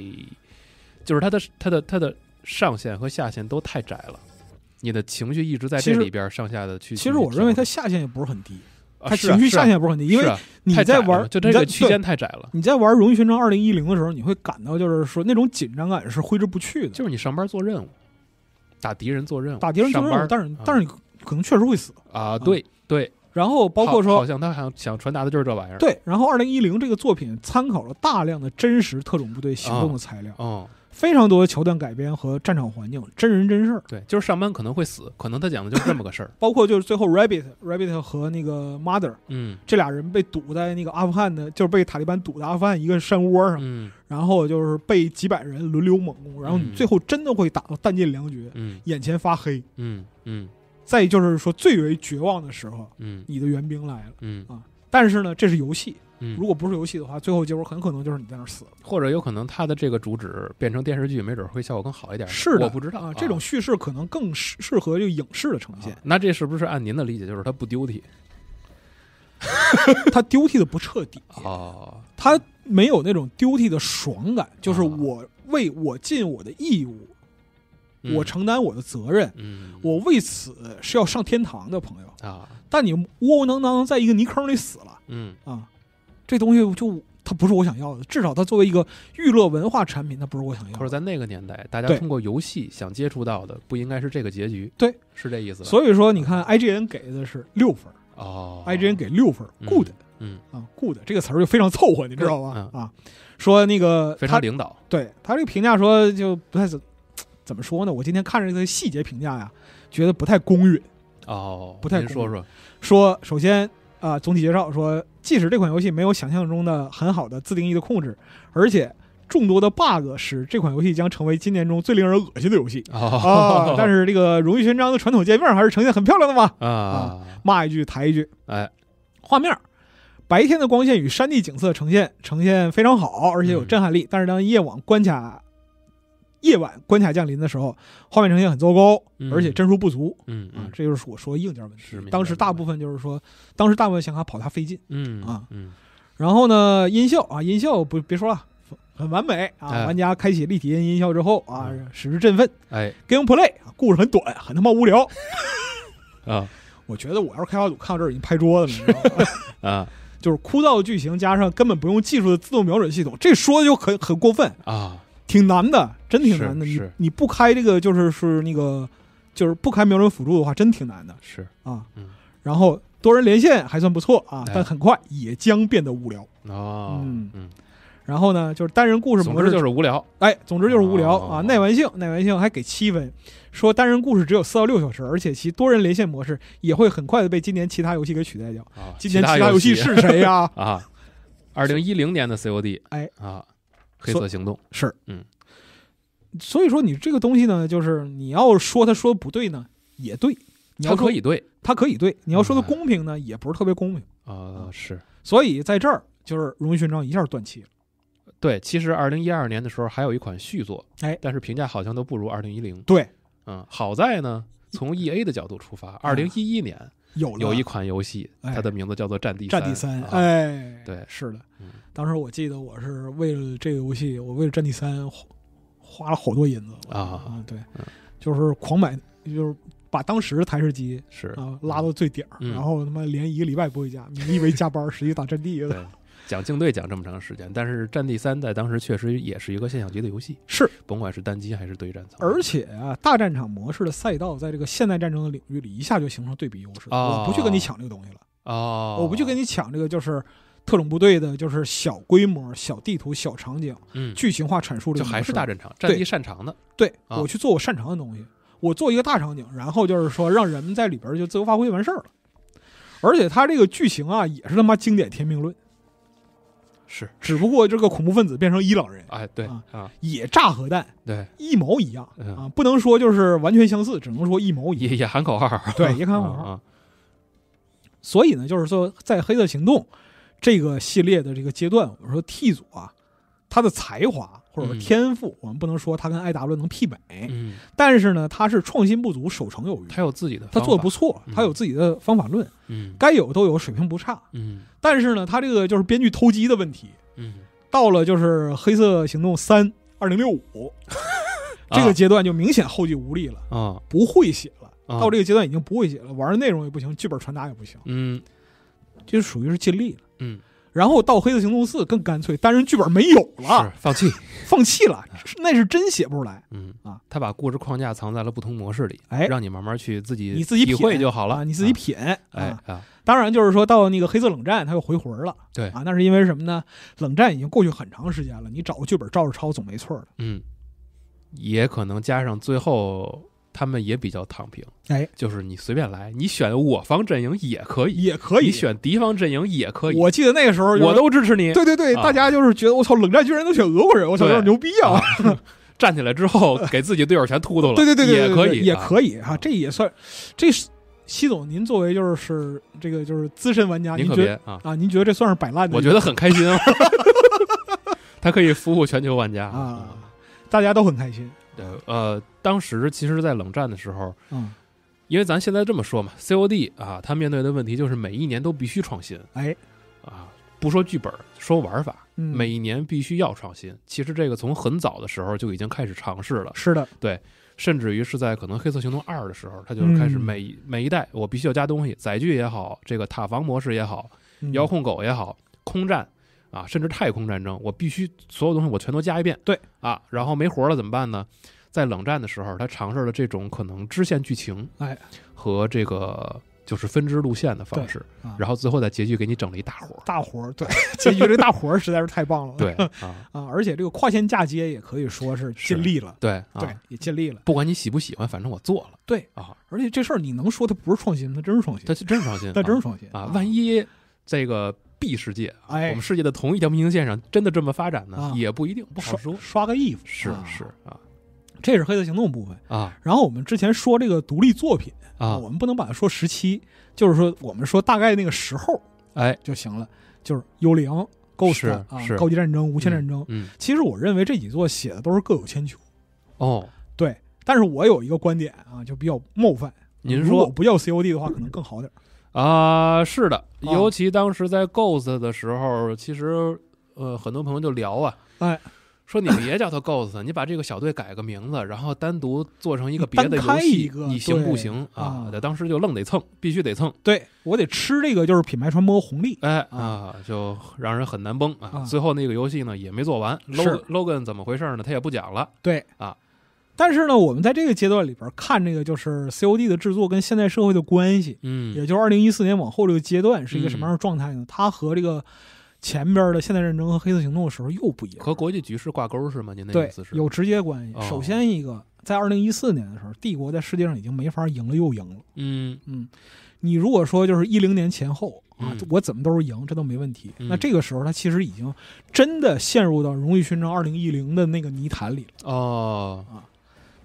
就是它的它的它的上限和下限都太窄了，你的情绪一直在这里边上下的去。其实我认为它下限也不是很低。他情绪下限不是很低，因为你在玩，就这个区间太窄了。你在玩《荣誉勋章二零一零》的时候，你会感到就是说那种紧张感是挥之不去的。就是你上班做任务，打敌人做任务，打敌人做任务，但是但是你可能确实会死啊！对对。然后包括说，好像他好像想传达的就是这玩意儿。对，然后二零一零这个作品参考了大量的真实特种部队行动的材料。嗯。非常多的桥段改编和战场环境，真人真事儿。对，就是上班可能会死，可能他讲的就是这么个事儿。包括就是最后 Rabbit Rabbit 和那个 Mother，嗯，这俩人被堵在那个阿富汗的，就是被塔利班堵在阿富汗一个山窝上，嗯，然后就是被几百人轮流猛攻，然后你最后真的会打到弹尽粮绝，嗯，眼前发黑，嗯嗯。再就是说最为绝望的时候，嗯，你的援兵来了，嗯啊，但是呢，这是游戏。如果不是游戏的话，最后结果很可能就是你在那儿死了，或者有可能他的这个主旨变成电视剧，没准会效果更好一点。是的，我不知道啊，这种叙事可能更适适合就影视的呈现。那这是不是按您的理解，就是他不丢替？他丢弃的不彻底啊，他没有那种丢弃的爽感。就是我为我尽我的义务，我承担我的责任，我为此是要上天堂的朋友啊。但你窝窝囊囊在一个泥坑里死了，嗯啊。这东西就它不是我想要的，至少它作为一个娱乐文化产品，它不是我想要。的。可是，在那个年代，大家通过游戏想接触到的，不应该是这个结局。对，是这意思。所以说，你看，I G N 给的是六分儿 i G N 给六分，good，嗯啊，good 这个词儿就非常凑合，你知道吧？啊，说那个非常领导，对他这个评价说就不太怎怎么说呢？我今天看着这个细节评价呀，觉得不太公允哦，不太。说说，说首先。啊，总体介绍说，即使这款游戏没有想象中的很好的自定义的控制，而且众多的 bug 使这款游戏将成为今年中最令人恶心的游戏啊。但是这个荣誉勋章的传统界面还是呈现很漂亮的嘛啊。骂一句抬一句，哎，画面，白天的光线与山地景色呈现呈现非常好，而且有震撼力。但是当夜晚关卡。夜晚关卡降临的时候，画面呈现很糟糕，而且帧数不足。嗯啊，这就是我说硬件问题。当时大部分就是说，当时大部分显卡跑它费劲。嗯啊，嗯。然后呢，音效啊，音效不别说了，很完美啊。玩家开启立体音音效之后啊，使之振奋。哎，Gameplay 啊，故事很短，很他妈无聊。啊，我觉得我要是开发组看到这儿已经拍桌子了。啊，就是枯燥的剧情加上根本不用技术的自动瞄准系统，这说的就很很过分啊。挺难的，真挺难的。是是，你不开这个就是是那个，就是不开瞄准辅助的话，真挺难的。是啊，嗯。然后多人连线还算不错啊，但很快也将变得无聊。哦，嗯。然后呢，就是单人故事模式就是无聊。哎，总之就是无聊啊。耐玩性，耐玩性还给七分。说单人故事只有四到六小时，而且其多人连线模式也会很快的被今年其他游戏给取代掉。今年其他游戏是谁呀？啊，二零一零年的 COD。哎啊。黑色行动是，嗯，所以说你这个东西呢，就是你要说他说不对呢，也对，他可以对，他可以对，你要说的公平呢，也不是特别公平啊，是，所以在这儿就是荣誉勋章一下断气了。对，其实二零一二年的时候还有一款续作，哎，但是评价好像都不如二零一零。对，嗯，好在呢，从 E A 的角度出发，二零一一年。有有一款游戏，它的名字叫做《战地战地三》。哎，对，是的。当时我记得我是为了这个游戏，我为了《战地三》花了好多银子啊啊！对，就是狂买，就是把当时的台式机是啊拉到最顶儿，然后他妈连一个礼拜不回家，你以为加班，实际打战地了。讲竞对讲这么长时间，但是《战地三》在当时确实也是一个现象级的游戏，是甭管是单机还是对战。而且啊，大战场模式的赛道在这个现代战争的领域里，一下就形成对比优势。我不去跟你抢这个东西了我不去跟你抢这个，就是特种部队的，就是小规模、小地图、小场景，嗯，剧情化阐述的还是大战场，战地擅长的。对我去做我擅长的东西，我做一个大场景，然后就是说让人们在里边就自由发挥就完事儿了。而且它这个剧情啊，也是他妈经典天命论。是，只不过这个恐怖分子变成伊朗人，哎，对啊，也炸核弹，对，一毛一样啊，不能说就是完全相似，只能说一毛一样，也也喊口号，对，也喊口号。所以呢，就是说，在《黑色行动》这个系列的这个阶段，我们说 T 组啊，他的才华。或者天赋，我们不能说他跟艾达能媲美，但是呢，他是创新不足，守成有余。他有自己的，他做的不错，他有自己的方法论，嗯，该有都有，水平不差，嗯。但是呢，他这个就是编剧偷鸡的问题，嗯。到了就是《黑色行动三》二零六五 这个阶段，就明显后继无力了啊，不会写了。到这个阶段已经不会写了，玩的内容也不行，剧本传达也不行，嗯，就属于是尽力了，嗯。然后到《黑色行动四》更干脆，单人剧本没有了，放弃，放弃了，那是真写不出来。嗯啊，他把故事框架藏在了不同模式里，哎，让你慢慢去自己你自己体会就好了你自己品。哎啊，当然就是说到那个黑色冷战，他又回魂了。对啊，那是因为什么呢？冷战已经过去很长时间了，你找个剧本照着抄总没错的。嗯，也可能加上最后。他们也比较躺平，哎，就是你随便来，你选我方阵营也可以，也可以；你选敌方阵营也可以。我记得那个时候，我都支持你。对对对，大家就是觉得我操，冷战居然都选俄国人，我操，有点牛逼啊！站起来之后，给自己队友全突突了。对对对，也可以，也可以啊，这也算。这西总，您作为就是这个就是资深玩家，您觉得啊？您觉得这算是摆烂？我觉得很开心啊，他可以服务全球玩家啊，大家都很开心。呃呃，当时其实，在冷战的时候，嗯，因为咱现在这么说嘛，COD 啊，它面对的问题就是每一年都必须创新。哎，啊，不说剧本，说玩法，每一年必须要创新。其实这个从很早的时候就已经开始尝试了。是的，对，甚至于是在可能黑色行动二的时候，它就开始每每一代我必须要加东西，载具也好，这个塔防模式也好，遥控狗也好，空战。啊，甚至太空战争，我必须所有东西我全都加一遍。对啊，然后没活了怎么办呢？在冷战的时候，他尝试了这种可能支线剧情，哎，和这个就是分支路线的方式，然后最后在结局给你整了一大活儿。大活儿，对，结局这大活儿实在是太棒了。对 啊啊，而且这个跨线嫁接也可以说是尽力了。对对，也尽力了。不管你喜不喜欢，反正我做了。对啊，而且这事儿你能说它不是创新，它真是创新。它真是创新，它真是创新啊！万一这个。B 世界，哎，我们世界的同一条平行线上，真的这么发展呢？也不一定，不好说。刷个衣服是是啊，这是黑色行动部分啊。然后我们之前说这个独立作品啊，我们不能把它说时期，就是说我们说大概那个时候，哎就行了。就是幽灵够是啊，高级战争、无限战争。嗯，其实我认为这几座写的都是各有千秋。哦，对。但是我有一个观点啊，就比较冒犯。您说，不要 COD 的话，可能更好点啊，是的，尤其当时在 Ghost 的时候，其实，呃，很多朋友就聊啊，哎，说你们别叫它 Ghost，你把这个小队改个名字，然后单独做成一个别的游戏，你行不行啊？对，当时就愣得蹭，必须得蹭，对我得吃这个就是品牌传播红利，哎啊，就让人很难崩啊。最后那个游戏呢也没做完，是 Logo 怎么回事呢？他也不讲了，对啊。但是呢，我们在这个阶段里边看这个就是 COD 的制作跟现代社会的关系，嗯，也就是二零一四年往后这个阶段是一个什么样的状态呢？它和这个前边的现代战争和黑色行动的时候又不一样，和国际局势挂钩是吗？您那意思是？有直接关系。首先一个，在二零一四年的时候，帝国在世界上已经没法赢了，又赢了，嗯嗯。你如果说就是一零年前后啊，我怎么都是赢，这都没问题。那这个时候，它其实已经真的陷入到荣誉勋章二零一零的那个泥潭里了哦，啊。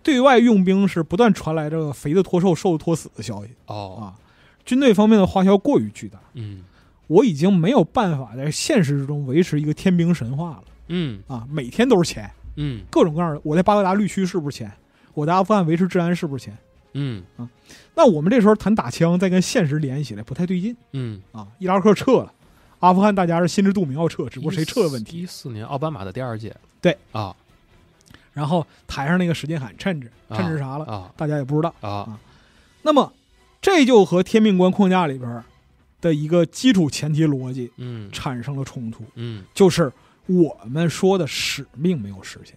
对外用兵是不断传来着肥的脱瘦，瘦的脱死的消息哦啊，军队方面的花销过于巨大，嗯，我已经没有办法在现实之中维持一个天兵神话了，嗯啊，每天都是钱，嗯，各种各样的，我在巴格达绿区是不是钱？我在阿富汗维持治安是不是钱？嗯啊，那我们这时候谈打枪，再跟现实联系起来不太对劲，嗯啊，伊拉克撤了，阿富汗大家是心知肚明要撤，只不过谁撤的问题。一四年奥巴马的第二届，对啊。然后台上那个使劲喊趁着趁着啥了，大家也不知道啊。那么这就和天命观框架里边的一个基础前提逻辑，嗯，产生了冲突，嗯，就是我们说的使命没有实现，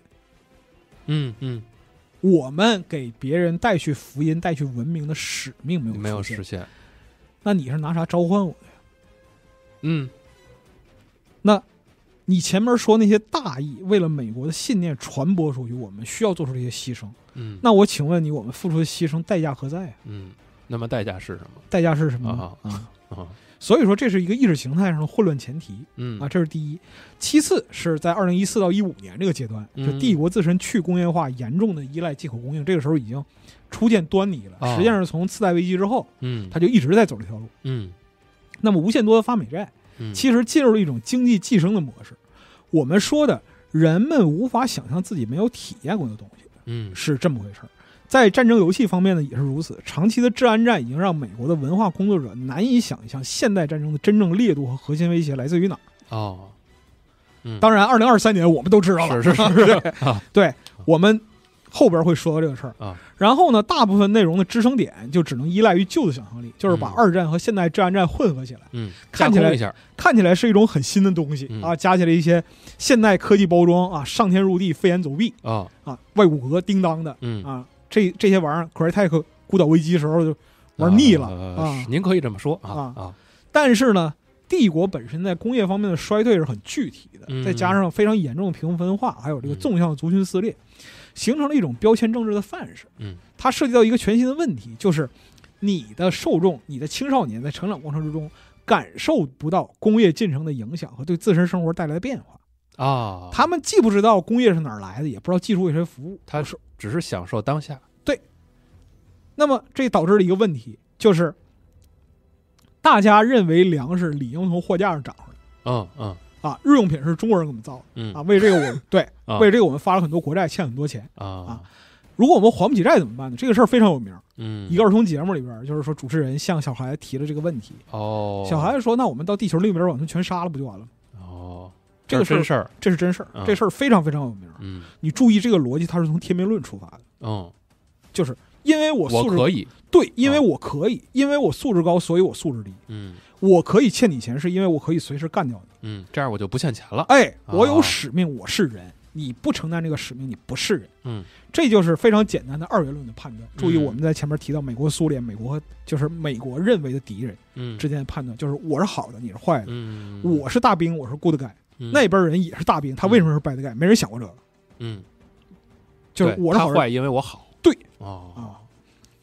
嗯嗯，我们给别人带去福音、带去文明的使命没有没有实现，那你是拿啥召唤我的呀？嗯。你前面说那些大义，为了美国的信念传播出去，我们需要做出这些牺牲。嗯，那我请问你，我们付出的牺牲代价何在啊？嗯，那么代价是什么？代价是什么啊啊！所以说这是一个意识形态上的混乱前提。嗯，啊，这是第一。其次是在二零一四到一五年这个阶段，就帝国自身去工业化严重的依赖进口供应，这个时候已经初见端倪了。实际上是从次贷危机之后，嗯，他就一直在走这条路。嗯，那么无限多的发美债。其实进入了一种经济寄生的模式。我们说的，人们无法想象自己没有体验过的东西，嗯，是这么回事儿。在战争游戏方面呢，也是如此。长期的治安战已经让美国的文化工作者难以想象现代战争的真正烈度和核心威胁来自于哪儿。哦，当然，二零二三年我们都知道了。是是是，对，我们。后边会说到这个事儿啊，然后呢，大部分内容的支撑点就只能依赖于旧的想象力，就是把二战和现代治安战混合起来，嗯，看起一下，看起来是一种很新的东西啊，加起来一些现代科技包装啊，上天入地飞檐走壁啊啊，外骨骼叮当的，嗯啊，这这些玩意儿，《c r a s c 孤岛危机》的时候就玩腻了啊，您可以这么说啊啊，但是呢，帝国本身在工业方面的衰退是很具体的，再加上非常严重的贫富分化，还有这个纵向族群撕裂。形成了一种标签政治的范式，嗯，它涉及到一个全新的问题，就是你的受众，你的青少年在成长过程之中感受不到工业进程的影响和对自身生活带来的变化啊，他们既不知道工业是哪儿来的，也不知道技术为谁服务，他是只是享受当下，对，那么这导致了一个问题，就是大家认为粮食理应从货架上涨。嗯嗯。啊，日用品是中国人给我们造的，嗯，啊，为这个我们对，为这个我们发了很多国债，欠很多钱啊啊，如果我们还不起债怎么办呢？这个事儿非常有名，嗯，一个儿童节目里边就是说，主持人向小孩提了这个问题，哦，小孩子说，那我们到地球另一边，我们全杀了，不就完了吗？哦，这个事儿，这是真事儿，这事儿非常非常有名，嗯，你注意这个逻辑，它是从天命论出发的，嗯，就是因为我素质可以，对，因为我可以，因为我素质高，所以我素质低，嗯。我可以欠你钱，是因为我可以随时干掉你。嗯，这样我就不欠钱了。哎，我有使命，我是人，你不承担这个使命，你不是人。嗯，这就是非常简单的二元论的判断。注意，我们在前面提到美国、苏联，美国就是美国认为的敌人之间的判断，就是我是好的，你是坏的。嗯，我是大兵，我是 good guy，那边人也是大兵，他为什么是 bad guy？没人想过这个。嗯，就是我是坏，因为我好。对啊。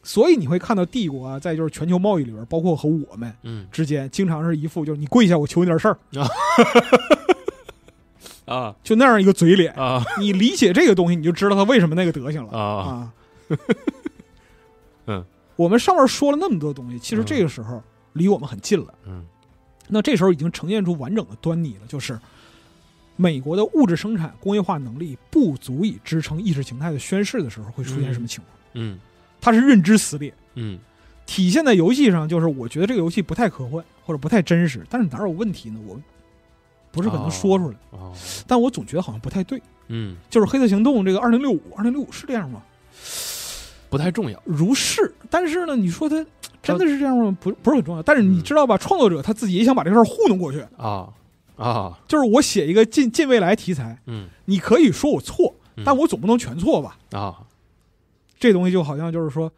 所以你会看到帝国啊，在就是全球贸易里边，包括和我们之间，经常是一副就是你跪下，我求你点事儿啊，啊，就那样一个嘴脸啊。你理解这个东西，你就知道他为什么那个德行了啊。嗯，我们上面说了那么多东西，其实这个时候离我们很近了。嗯，那这时候已经呈现出完整的端倪了，就是美国的物质生产工业化能力不足以支撑意识形态的宣誓的时候，会出现什么情况？嗯。它是认知撕裂，嗯，体现在游戏上就是，我觉得这个游戏不太科幻或者不太真实，但是哪儿有问题呢？我，不是很能说出来，但我总觉得好像不太对，嗯，就是《黑色行动》这个二零六五，二零六五是这样吗？不太重要，如是，但是呢，你说它真的是这样吗？不，不是很重要，但是你知道吧，创作者他自己也想把这事儿糊弄过去啊啊，就是我写一个近近未来题材，嗯，你可以说我错，但我总不能全错吧？啊。这东西就好像就是说，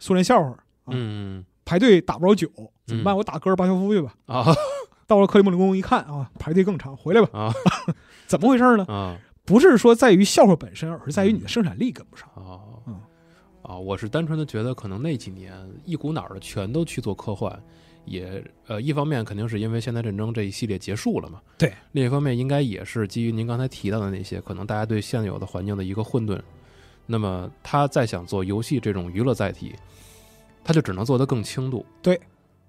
苏联笑话啊，排队打不着酒怎么办？我打戈尔巴乔夫去吧。啊，到了克里姆林宫一看啊，排队更长，回来吧。啊，怎么回事呢？啊，不是说在于笑话本身，而是在于你的生产力跟不上啊。啊，我是单纯的觉得，可能那几年一股脑的全都去做科幻，也呃，一方面肯定是因为现代战争这一系列结束了嘛。对。另一方面，应该也是基于您刚才提到的那些，可能大家对现有的环境的一个混沌。那么，他再想做游戏这种娱乐载体，他就只能做的更轻度，对，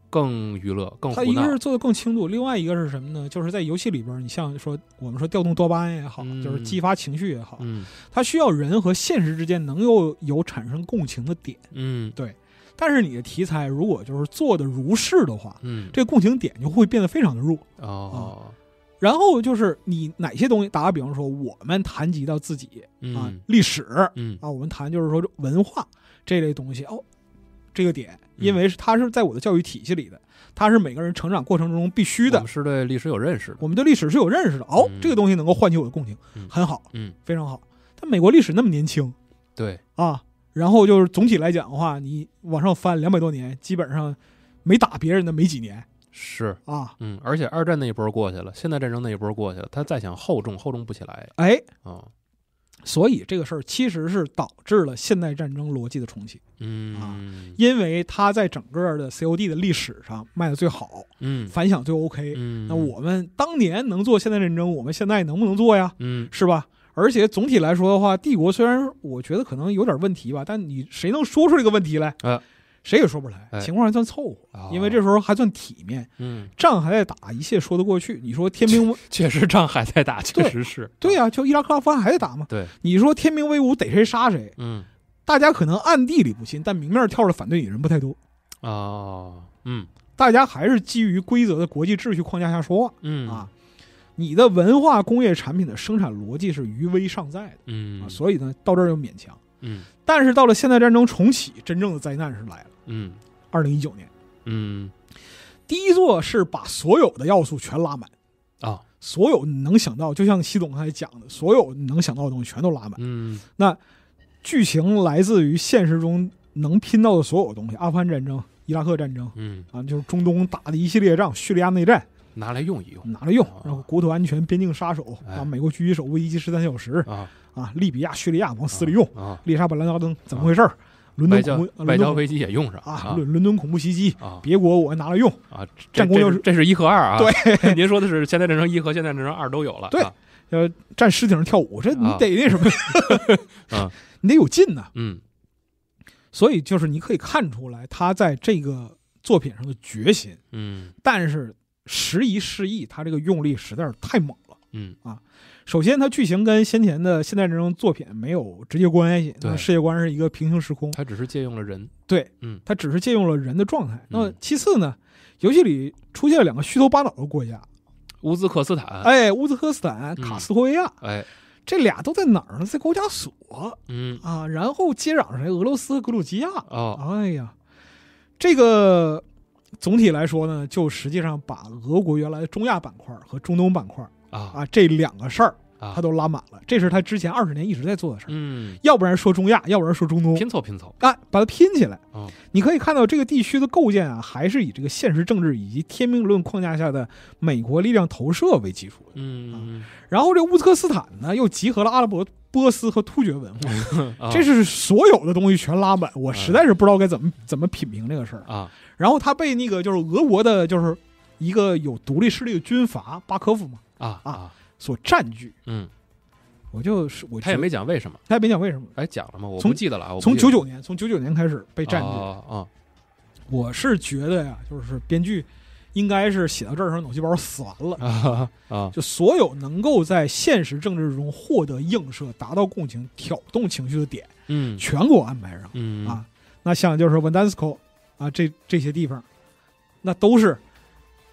更娱乐，更他一个是做的更轻度，另外一个是什么呢？就是在游戏里边，你像说我们说调动多巴胺也好，就是激发情绪也好，嗯，它需要人和现实之间能又有产生共情的点，嗯，对。但是你的题材如果就是做的如是的话，嗯，这共情点就会变得非常的弱，哦。然后就是你哪些东西？打个比方说，我们谈及到自己啊，历史，啊，我们谈就是说文化这类东西哦，这个点，因为是它是在我的教育体系里的，它是每个人成长过程中必须的。是对历史有认识，我们对历史是有认识的。哦，这个东西能够唤起我的共情，很好，嗯，非常好。但美国历史那么年轻，对啊，然后就是总体来讲的话，你往上翻两百多年，基本上没打别人的没几年。是啊，嗯，而且二战那一波过去了，现代战争那一波过去了，他再想厚重厚重不起来，哎啊，所以这个事儿其实是导致了现代战争逻辑的重启，嗯啊，因为他在整个的 COD 的历史上卖的最好，嗯，反响最 OK，嗯，那我们当年能做现代战争，我们现在能不能做呀？嗯，是吧？而且总体来说的话，帝国虽然我觉得可能有点问题吧，但你谁能说出这个问题来？呃。谁也说不来，情况还算凑合，因为这时候还算体面，嗯，仗还在打，一切说得过去。你说天兵威，确实仗还在打，确实是，对呀，就伊拉克、阿富汗还在打嘛，对。你说天兵威武，逮谁杀谁，嗯，大家可能暗地里不信，但明面跳着反对你人不太多，啊，嗯，大家还是基于规则的国际秩序框架下说话，嗯啊，你的文化工业产品的生产逻辑是余威尚在的，嗯，所以呢，到这儿就勉强，嗯。但是到了现代战争重启，真正的灾难是来了。嗯，二零一九年，嗯，第一座是把所有的要素全拉满啊，所有你能想到，就像习总刚才讲的，所有你能想到的东西全都拉满。嗯，那剧情来自于现实中能拼到的所有东西，阿富汗战争、伊拉克战争，嗯，啊，就是中东打的一系列仗，叙利亚内战。拿来用一用，拿来用，然后国土安全、边境杀手，啊，美国狙击手、危机十三小时，啊啊，利比亚、叙利亚往死里用，啊，猎杀本拉登怎么回事儿？伦敦恐外交危机也用上啊，伦伦敦恐怖袭击啊，别国我拿来用啊，战功就是这是一和二啊，对，别 说的是现代战争一和现代战争二都有了，对，要站尸体上跳舞，这你得那什么 啊，你得有劲呐，嗯，所以就是你可以看出来他在这个作品上的决心，嗯，但是。时移世易，他这个用力实在是太猛了。嗯啊，首先，它剧情跟先前的现代战争作品没有直接关系。对，世界观是一个平行时空。它只是借用了人。对，嗯，它只是借用了人的状态。那么其次呢，游戏里出现了两个虚头巴脑的国家，乌兹克斯坦，哎，乌兹克斯坦，卡斯托维亚，哎，这俩都在哪儿呢？在高加索。嗯啊，然后接壤上俄罗斯、格鲁吉亚啊。哎呀，这个。总体来说呢，就实际上把俄国原来的中亚板块和中东板块啊啊这两个事儿啊，它都拉满了。这是他之前二十年一直在做的事儿，嗯，要不然说中亚，要不然说中东，拼凑拼凑啊，把它拼起来。你可以看到这个地区的构建啊，还是以这个现实政治以及天命论框架下的美国力量投射为基础的，嗯，然后这乌兹克斯坦呢，又集合了阿拉伯。波斯和突厥文化，这是所有的东西全拉满，我实在是不知道该怎么怎么品评这个事儿啊。然后他被那个就是俄国的，就是一个有独立势力的军阀巴科夫嘛啊啊所占据。嗯，我就是我他也没讲为什么，他也没讲为什么，哎讲了吗？我不记得了。从九九年，从九九年开始被占据啊。我是觉得呀，就是编剧。应该是写到这儿时候，脑细胞死完了啊！就所有能够在现实政治中获得映射、达到共情、挑动情绪的点，嗯，全给我安排上，嗯啊。那像就是维丹斯科啊，这这些地方，那都是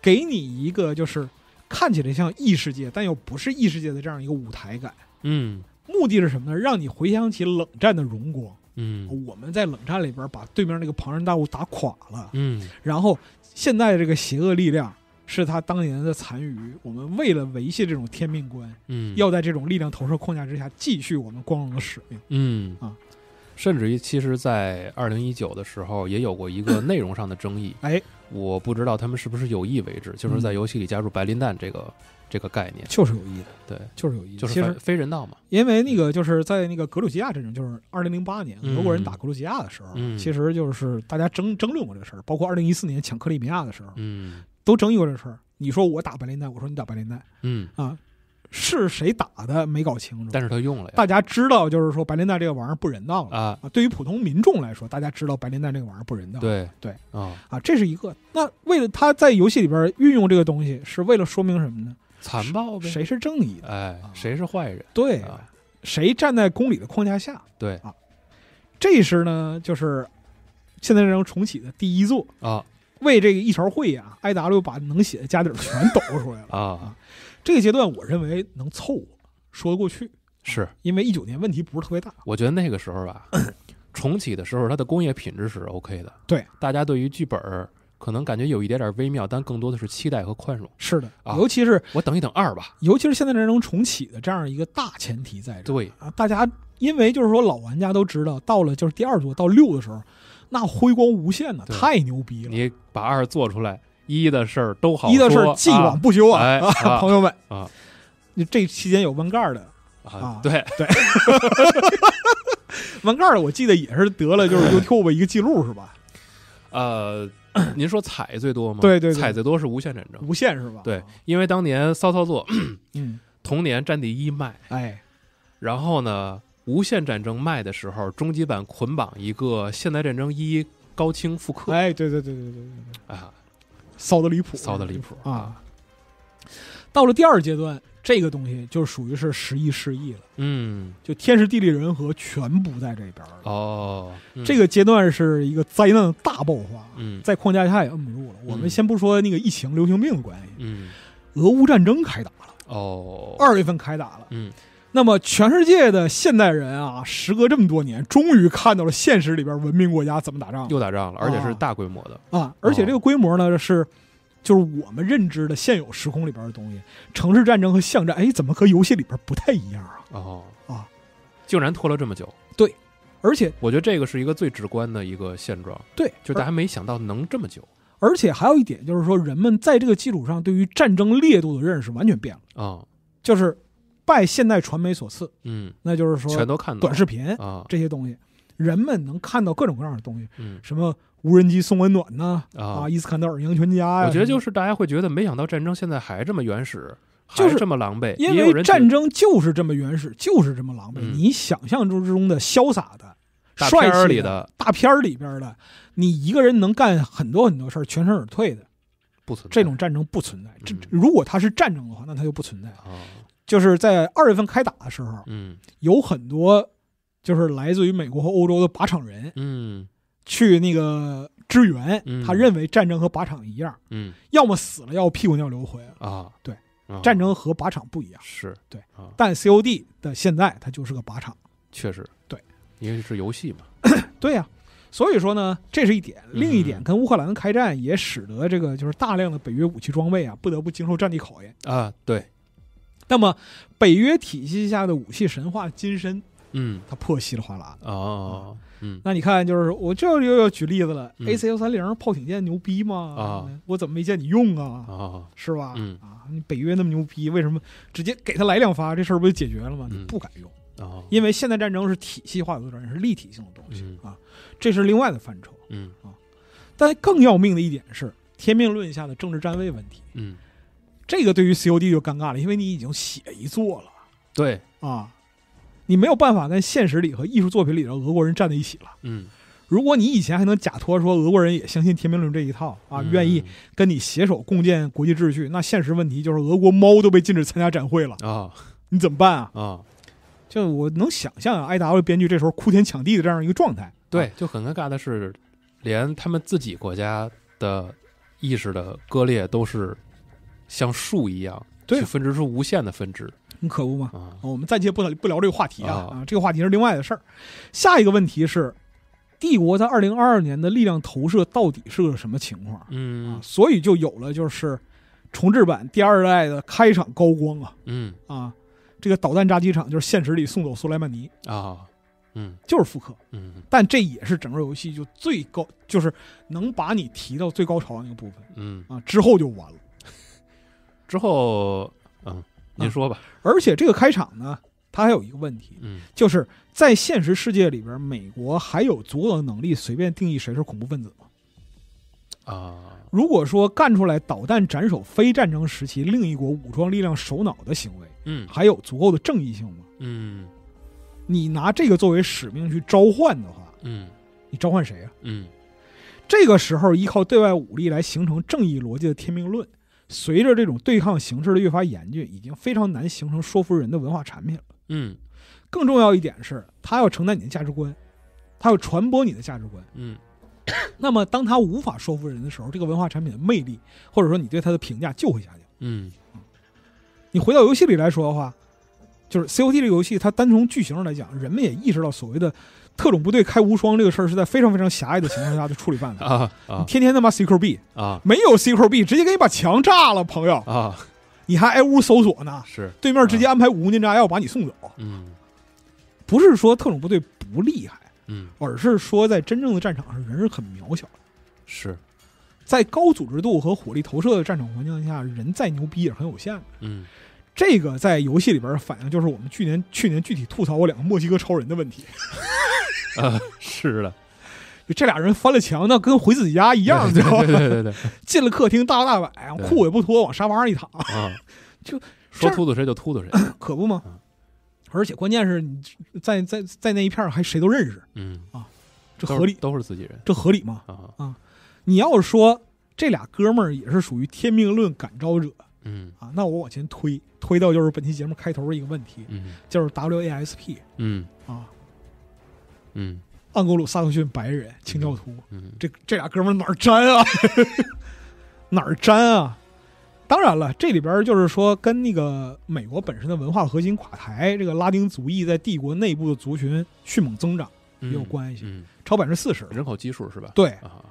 给你一个就是看起来像异世界，但又不是异世界的这样一个舞台感，嗯。目的是什么呢？让你回想起冷战的荣光，嗯，我们在冷战里边把对面那个庞然大物打垮了，嗯，然后。现在这个邪恶力量是他当年的残余。我们为了维系这种天命观，嗯，要在这种力量投射框架之下继续我们光荣的使命。嗯啊，甚至于，其实，在二零一九的时候，也有过一个内容上的争议。哎，我不知道他们是不是有意为之，就是在游戏里加入白磷弹这个。这个概念就是有意的，对，就是有意，就是非人道嘛。因为那个就是在那个格鲁吉亚这种，就是二零零八年俄国人打格鲁吉亚的时候，其实就是大家争争论过这个事儿，包括二零一四年抢克里米亚的时候，嗯，都争议过这个事儿。你说我打白磷弹，我说你打白磷弹，嗯啊，是谁打的没搞清楚，但是他用了，大家知道就是说白磷弹这个玩意儿不人道了啊。对于普通民众来说，大家知道白磷弹这个玩意儿不人道，对对啊啊，这是一个。那为了他在游戏里边运用这个东西，是为了说明什么呢？残暴呗？谁是正义的？哎，谁是坏人？对，谁站在公理的框架下？对啊，这时呢，就是现在这张重启的第一作啊。为这个一勺会啊，I W 把能写的家底儿全抖出来了啊啊！这个阶段我认为能凑，合，说得过去。是因为一九年问题不是特别大，我觉得那个时候吧，重启的时候它的工业品质是 OK 的。对，大家对于剧本儿。可能感觉有一点点微妙，但更多的是期待和宽容。是的，尤其是我等一等二吧，尤其是现在这种重启的这样一个大前提在。对啊，大家因为就是说老玩家都知道，到了就是第二座到六的时候，那辉光无限的太牛逼了。你把二做出来，一的事儿都好一的事儿，既往不咎啊，朋友们啊！你这期间有弯盖儿的啊？对对，弯 盖儿的我记得也是得了就是 YouTube 一个记录是吧？呃。您说彩最多吗？对对，彩最多是《无限战争》，无限是吧？对，因为当年骚操作，嗯，同年《战地一》卖，哎，然后呢，《无限战争》卖的时候，终极版捆绑一个《现代战争一》高清复刻，哎，对对对对对对，啊，骚的离谱，骚的离谱啊。到了第二阶段，这个东西就属于是十亿失亿了。嗯，就天时地利人和全不在这边了。哦，这个阶段是一个灾难大爆发。嗯，在框架下也摁不住了。我们先不说那个疫情、流行病的关系。嗯，俄乌战争开打了。哦，二月份开打了。嗯，那么全世界的现代人啊，时隔这么多年，终于看到了现实里边文明国家怎么打仗又打仗了，而且是大规模的。啊，而且这个规模呢是。就是我们认知的现有时空里边的东西，城市战争和巷战，哎，怎么和游戏里边不太一样啊？哦啊，竟然拖了这么久。对，而且我觉得这个是一个最直观的一个现状。对，就大家没想到能这么久。而且还有一点就是说，人们在这个基础上对于战争烈度的认识完全变了啊，就是拜现代传媒所赐。嗯，那就是说，全都看到短视频啊这些东西，人们能看到各种各样的东西，嗯，什么。无人机送温暖呢？啊，伊斯坎德尔赢全家呀！我觉得就是大家会觉得，没想到战争现在还这么原始，就是这么狼狈。因为战争就是这么原始，就是这么狼狈。你想象之中的潇洒的、帅气的大片里的、大片里边的，你一个人能干很多很多事儿，全身而退的，不存在这种战争不存在。这如果它是战争的话，那它就不存在。就是在二月份开打的时候，嗯，有很多就是来自于美国和欧洲的靶场人，嗯。去那个支援，他认为战争和靶场一样，嗯，要么死了，要么屁股尿流回啊。对，战争和靶场不一样，是，对但 C O D 的现在它就是个靶场，确实，对，因为是游戏嘛，对呀。所以说呢，这是一点，另一点，跟乌克兰开战也使得这个就是大量的北约武器装备啊，不得不经受战地考验啊。对，那么北约体系下的武器神话金身。嗯，它破稀里哗啦的哦，嗯，那你看，就是我这又要举例子了。A C 幺三零炮艇舰牛逼吗？啊，我怎么没见你用啊？啊，是吧？嗯啊，你北约那么牛逼，为什么直接给他来两发，这事儿不就解决了吗？你不敢用啊，因为现代战争是体系化的作战，是立体性的东西啊，这是另外的范畴。嗯啊，但更要命的一点是天命论下的政治站位问题。嗯，这个对于 C O D 就尴尬了，因为你已经写一座了。对啊。你没有办法跟现实里和艺术作品里的俄国人站在一起了。嗯，如果你以前还能假托说俄国人也相信天平论这一套啊，愿意跟你携手共建国际秩序，那现实问题就是俄国猫都被禁止参加展会了啊！你怎么办啊？啊，就我能想象啊，爱达编剧这时候哭天抢地的这样一个状态。对，就很尴尬的是，连他们自己国家的意识的割裂都是像树一样去分支出无限的分支。很可恶吗？我们暂且不不聊这个话题啊啊，这个话题是另外的事儿。下一个问题是，帝国在二零二二年的力量投射到底是个什么情况？嗯啊，所以就有了就是重置版第二代的开场高光啊，嗯啊，这个导弹炸机场就是现实里送走苏莱曼尼啊，嗯，就是复刻，嗯，但这也是整个游戏就最高，就是能把你提到最高潮的那个部分，嗯啊，之后就完了，之后。您说吧。而且这个开场呢，它还有一个问题，就是在现实世界里边，美国还有足够的能力随便定义谁是恐怖分子吗？啊，如果说干出来导弹斩首非战争时期另一国武装力量首脑的行为，嗯，还有足够的正义性吗？嗯，你拿这个作为使命去召唤的话，嗯，你召唤谁啊？嗯，这个时候依靠对外武力来形成正义逻辑的天命论。随着这种对抗形势的越发严峻，已经非常难形成说服人的文化产品了。嗯，更重要一点是，它要承担你的价值观，它要传播你的价值观。嗯，那么当它无法说服人的时候，这个文化产品的魅力，或者说你对它的评价就会下降。嗯，你回到游戏里来说的话，就是 C O T 这个游戏，它单从剧情上来讲，人们也意识到所谓的。特种部队开无双这个事儿是在非常非常狭隘的情况下的处理办的啊！你天天他妈 CQB 啊，没有 CQB 直接给你把墙炸了，朋友啊！你还挨屋搜索呢，是对面直接安排无公斤炸药把你送走。嗯，不是说特种部队不厉害，嗯，而是说在真正的战场上人是很渺小的。是在高组织度和火力投射的战场环境下，人再牛逼也很有限的。嗯。这个在游戏里边反应，就是我们去年去年具体吐槽过两个墨西哥超人的问题。啊，是的，就这俩人翻了墙，那跟回自己家一样，对对对对，进了客厅大摇大摆，裤也不脱，往沙发上一躺，啊，就说秃头谁就秃头谁，可不吗？而且关键是，你在在在那一片还谁都认识，嗯啊，这合理？都是自己人，这合理吗？啊，你要说这俩哥们儿也是属于天命论感召者。嗯啊，那我往前推，推到就是本期节目开头一个问题，嗯，就是 WASP，嗯啊，嗯，盎格鲁撒克逊白人清教徒，这这俩哥们儿哪儿粘啊？哪儿粘啊？当然了，这里边就是说跟那个美国本身的文化核心垮台，这个拉丁族裔在帝国内部的族群迅猛增长也有关系，超百分之四十人口基数是吧？对啊。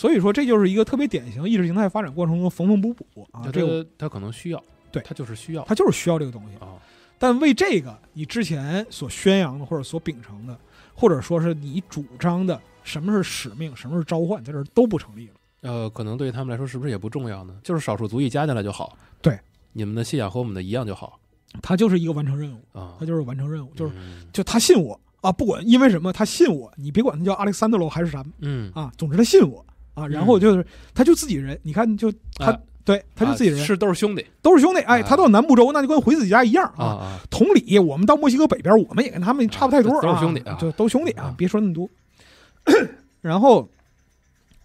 所以说，这就是一个特别典型的意识形态发展过程中缝缝补补啊！这个他可能需要，对，他就是需要，他就是需要这个东西啊。但为这个，你之前所宣扬的或者所秉承的，或者说是你主张的什么是使命，什么是召唤，在这儿都不成立了。呃，可能对于他们来说，是不是也不重要呢？就是少数族裔加进来就好，对，你们的信仰和我们的一样就好。他就是一个完成任务啊，他就是完成任务，就是就他信我啊，不管因为什么他信我，你别管他叫阿历山德罗还是啥，嗯啊，总之他信我。啊，然后就是他就自己人，你看，就他对他就自己人是都是兄弟，都是兄弟。哎，他到南部州，那就跟回自己家一样啊。同理，我们到墨西哥北边，我们也跟他们差不太多啊。都是兄弟啊，就都兄弟啊，别说那么多。然后，《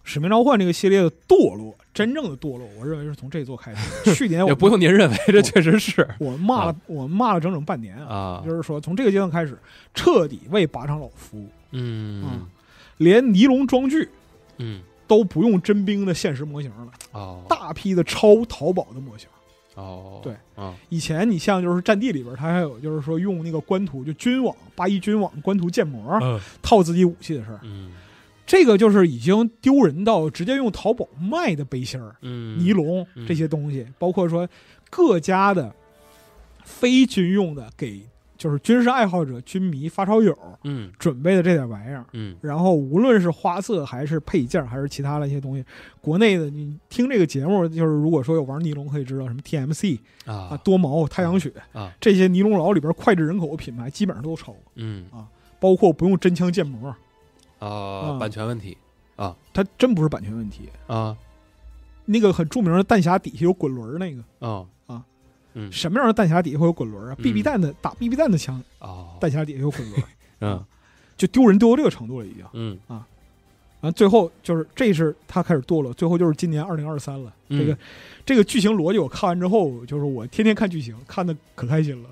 使命召唤》这个系列的堕落，真正的堕落，我认为是从这座开始。去年也不用您认为，这确实是。我骂了，我骂了整整半年啊，就是说从这个阶段开始，彻底为“靶场老”服务。嗯嗯，连尼龙装具，嗯。都不用真兵的现实模型了，哦，大批的超淘宝的模型，哦，对，以前你像就是战地里边，它还有就是说用那个官图，就军网八一军网官图建模套自己武器的事儿，嗯，这个就是已经丢人到直接用淘宝卖的背心儿，嗯，尼龙这些东西，包括说各家的非军用的给。就是军事爱好者、军迷、发烧友嗯，准备的这点玩意儿，嗯，然后无论是花色还是配件还是其他的一些东西，国内的你听这个节目，就是如果说有玩尼龙，可以知道什么 TMC 啊、多毛、太阳雪啊这些尼龙牢里边脍炙人口的品牌，基本上都抽过，嗯啊，包括不用真枪建模，啊，版权问题啊，它真不是版权问题啊，那个很著名的弹匣底下有滚轮那个啊。嗯，什么样的弹匣底下会有滚轮啊？BB 弹的打 BB 弹的枪啊，弹匣底下有滚轮，嗯，就丢人丢到这个程度了已经。嗯啊，完最后就是这是他开始堕落，最后就是今年二零二三了。这个这个剧情逻辑我看完之后，就是我天天看剧情，看的可开心了，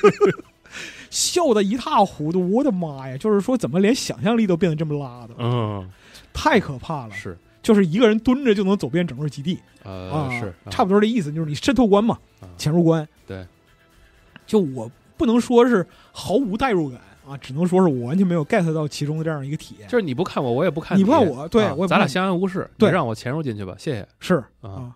笑的一塌糊涂。我的妈呀，就是说怎么连想象力都变得这么拉的嗯，太可怕了，是。就是一个人蹲着就能走遍整个基地，呃，是差不多的意思，就是你渗透关嘛，潜入关。对，就我不能说是毫无代入感啊，只能说是我完全没有 get 到其中的这样一个体验。就是你不看我，我也不看你不看我，对，咱俩相安无事。对，让我潜入进去吧，谢谢。是啊，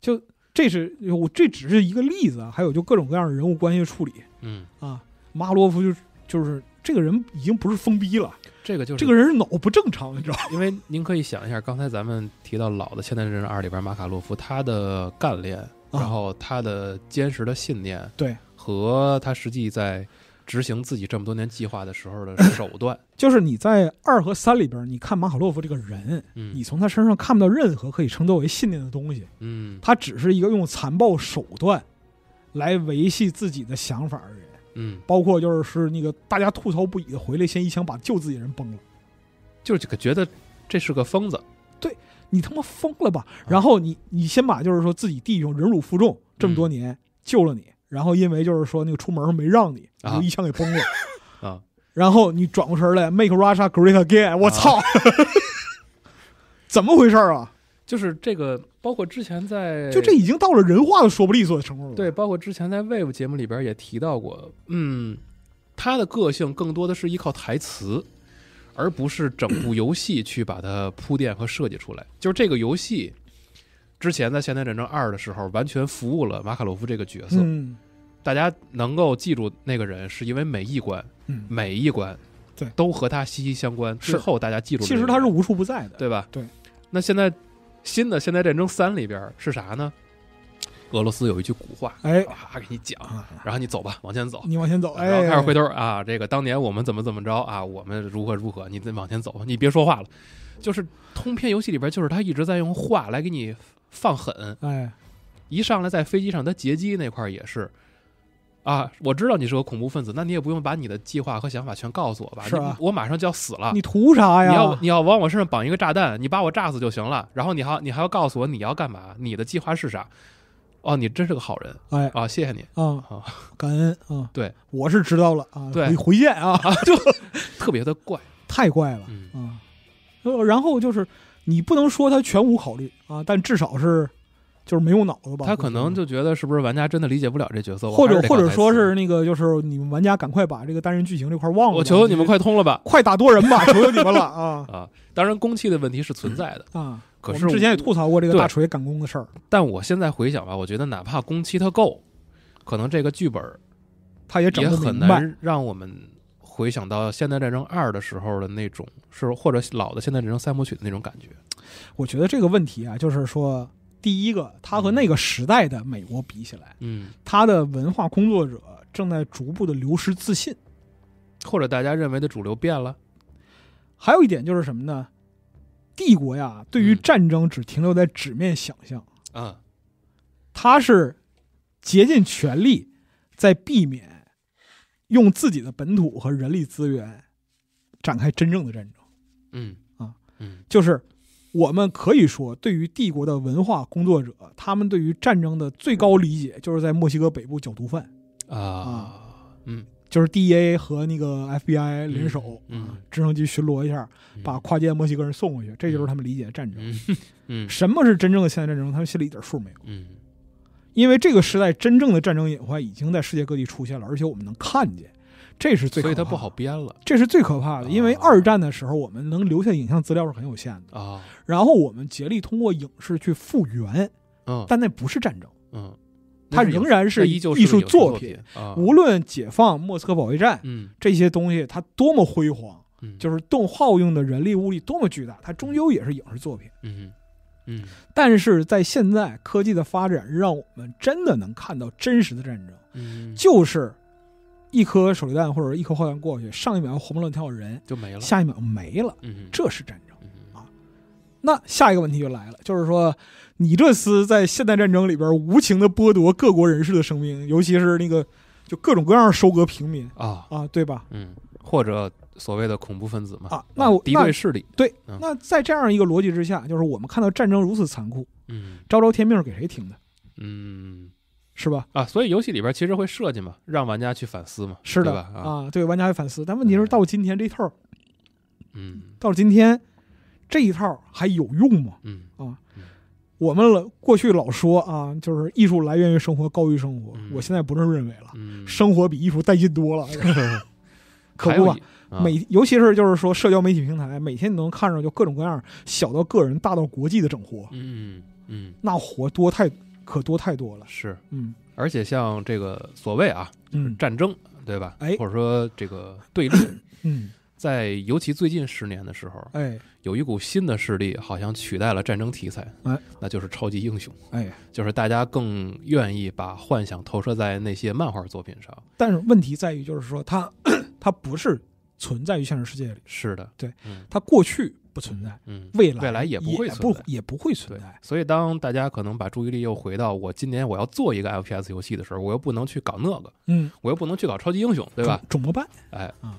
就这是我这只是一个例子，还有就各种各样的人物关系处理，嗯啊，马洛夫就就是这个人已经不是疯逼了。这个就是这个人是脑不正常，你知道吗？因为您可以想一下，刚才咱们提到老的《现代战争二》里边马卡洛夫，他的干练，然后他的坚实的信念，对，和他实际在执行自己这么多年计划的时候的手段，就是你在二和三里边，你看马卡洛夫这个人，你从他身上看不到任何可以称作为信念的东西，嗯，他只是一个用残暴手段来维系自己的想法。嗯，包括就是那个大家吐槽不已的，回来先一枪把救自己人崩了，就是觉得这是个疯子，对你他妈疯了吧？然后你你先把就是说自己弟兄忍辱负重这么多年救了你，然后因为就是说那个出门没让你，就一枪给崩了啊。然后你转过身来，Make Russia Great Again，我操，怎么回事啊？就是这个，包括之前在，就这已经到了人话都说不利索的程度了。对，包括之前在 WAVE 节目里边也提到过，嗯，他的个性更多的是依靠台词，而不是整部游戏去把它铺垫和设计出来。就是这个游戏，之前在现代战争二的时候，完全服务了马卡洛夫这个角色，大家能够记住那个人，是因为每一关，每一关对都和他息息相关。之后大家记住，其实他是无处不在的，对吧？对。那现在。新的现代战争三里边是啥呢？俄罗斯有一句古话，哎，啊，给你讲，然后你走吧，往前走，你往前走，然后开始回头啊，这个当年我们怎么怎么着啊，我们如何如何，你再往前走，你别说话了，就是通篇游戏里边就是他一直在用话来给你放狠，哎，一上来在飞机上他劫机那块也是。啊，我知道你是个恐怖分子，那你也不用把你的计划和想法全告诉我吧？是吧？我马上就要死了，你图啥呀？你要你要往我身上绑一个炸弹，你把我炸死就行了。然后你还你还要告诉我你要干嘛？你的计划是啥？哦，你真是个好人，哎，啊，谢谢你，啊，感恩，啊，对，我是知道了，啊，对，回见啊，就 特别的怪，太怪了，嗯，呃，然后就是你不能说他全无考虑啊，但至少是。就是没用脑子吧？他可能就觉得是不是玩家真的理解不了这角色，或者或者说是那个，就是你们玩家赶快把这个单人剧情这块忘了。我求求你们快通了吧，快打多人吧，求求你们了啊 啊！当然工期的问题是存在的啊。我们之前也吐槽过这个大锤赶工的事儿。但我现在回想吧，我觉得哪怕工期它够，可能这个剧本，他也也很难让我们回想到《现代战争二》的时候的那种，是或者老的《现代战争三部曲》的那种感觉。我觉得这个问题啊，就是说。第一个，他和那个时代的美国比起来，嗯，他的文化工作者正在逐步的流失自信，或者大家认为的主流变了。还有一点就是什么呢？帝国呀，对于战争只停留在纸面想象，啊，他是竭尽全力在避免用自己的本土和人力资源展开真正的战争。嗯，啊，嗯，就是。我们可以说，对于帝国的文化工作者，他们对于战争的最高理解，就是在墨西哥北部剿毒贩，啊，嗯，就是 DEA 和那个 FBI 联手，嗯，直升机巡逻一下，把跨界墨西哥人送回去，这就是他们理解的战争。嗯，什么是真正的现代战争？他们心里一点数没有。嗯，因为这个时代真正的战争隐患已经在世界各地出现了，而且我们能看见。这是最，所以它不好编了。这是最可怕的，因为二战的时候，我们能留下影像资料是很有限的啊。然后我们竭力通过影视去复原，嗯，但那不是战争，嗯，它仍然是艺术作品。无论解放莫斯科保卫战，这些东西它多么辉煌，就是动耗用的人力物力多么巨大，它终究也是影视作品，嗯但是在现在科技的发展，让我们真的能看到真实的战争，就是。一颗手榴弹，或者一颗炮弹过去，上一秒活蹦乱跳的人就没了，下一秒没了。嗯，这是战争啊。那下一个问题就来了，就是说，你这厮在现代战争里边无情的剥夺各国人士的生命，尤其是那个就各种各样收割平民啊啊，对吧？嗯，或者所谓的恐怖分子嘛啊，那敌对势力对。那在这样一个逻辑之下，就是我们看到战争如此残酷，嗯，昭昭天命给谁听的？嗯。是吧？啊，所以游戏里边其实会设计嘛，让玩家去反思嘛，是的，啊，对玩家反思。但问题是到今天这套，嗯，到今天这一套还有用吗？嗯，啊，我们过去老说啊，就是艺术来源于生活，高于生活。我现在不这么认为了，生活比艺术带劲多了，可不吧？每尤其是就是说社交媒体平台，每天你能看着就各种各样，小到个人，大到国际的整活，嗯嗯，那活多太。可多太多了，是嗯，而且像这个所谓啊，嗯，战争对吧？哎，或者说这个对立，嗯，在尤其最近十年的时候，哎，有一股新的势力好像取代了战争题材，哎，那就是超级英雄，哎，就是大家更愿意把幻想投射在那些漫画作品上。但是问题在于，就是说它，它不是存在于现实世界里，是的，对，它过去。不存在，嗯，未来未来也不会不也不会存在。所以当大家可能把注意力又回到我今年我要做一个 FPS 游戏的时候，我又不能去搞那个，嗯，我又不能去搞超级英雄，对吧？肿么办？哎，啊，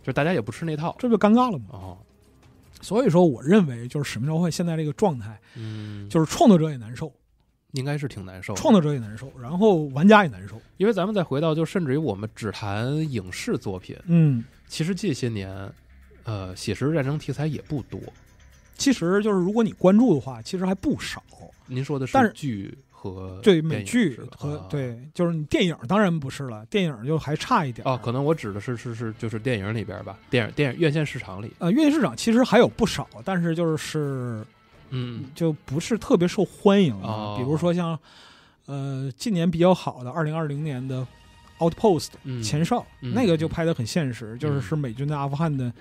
就大家也不吃那套，这就尴尬了嘛。哦，所以说，我认为就是使命召唤现在这个状态，嗯，就是创作者也难受，应该是挺难受，创作者也难受，然后玩家也难受，因为咱们再回到就甚至于我们只谈影视作品，嗯，其实这些年。呃，写实战争题材也不多。其实，就是如果你关注的话，其实还不少。您说的是剧和对美剧和对，就是你电影当然不是了，电影就还差一点。哦，可能我指的是是是就是电影里边吧，电影电影院线市场里呃，院线市场其实还有不少，但是就是嗯，就不是特别受欢迎啊。比如说像呃，近年比较好的二零二零年的《Outpost》前哨，那个就拍的很现实，就是是美军在阿富汗的。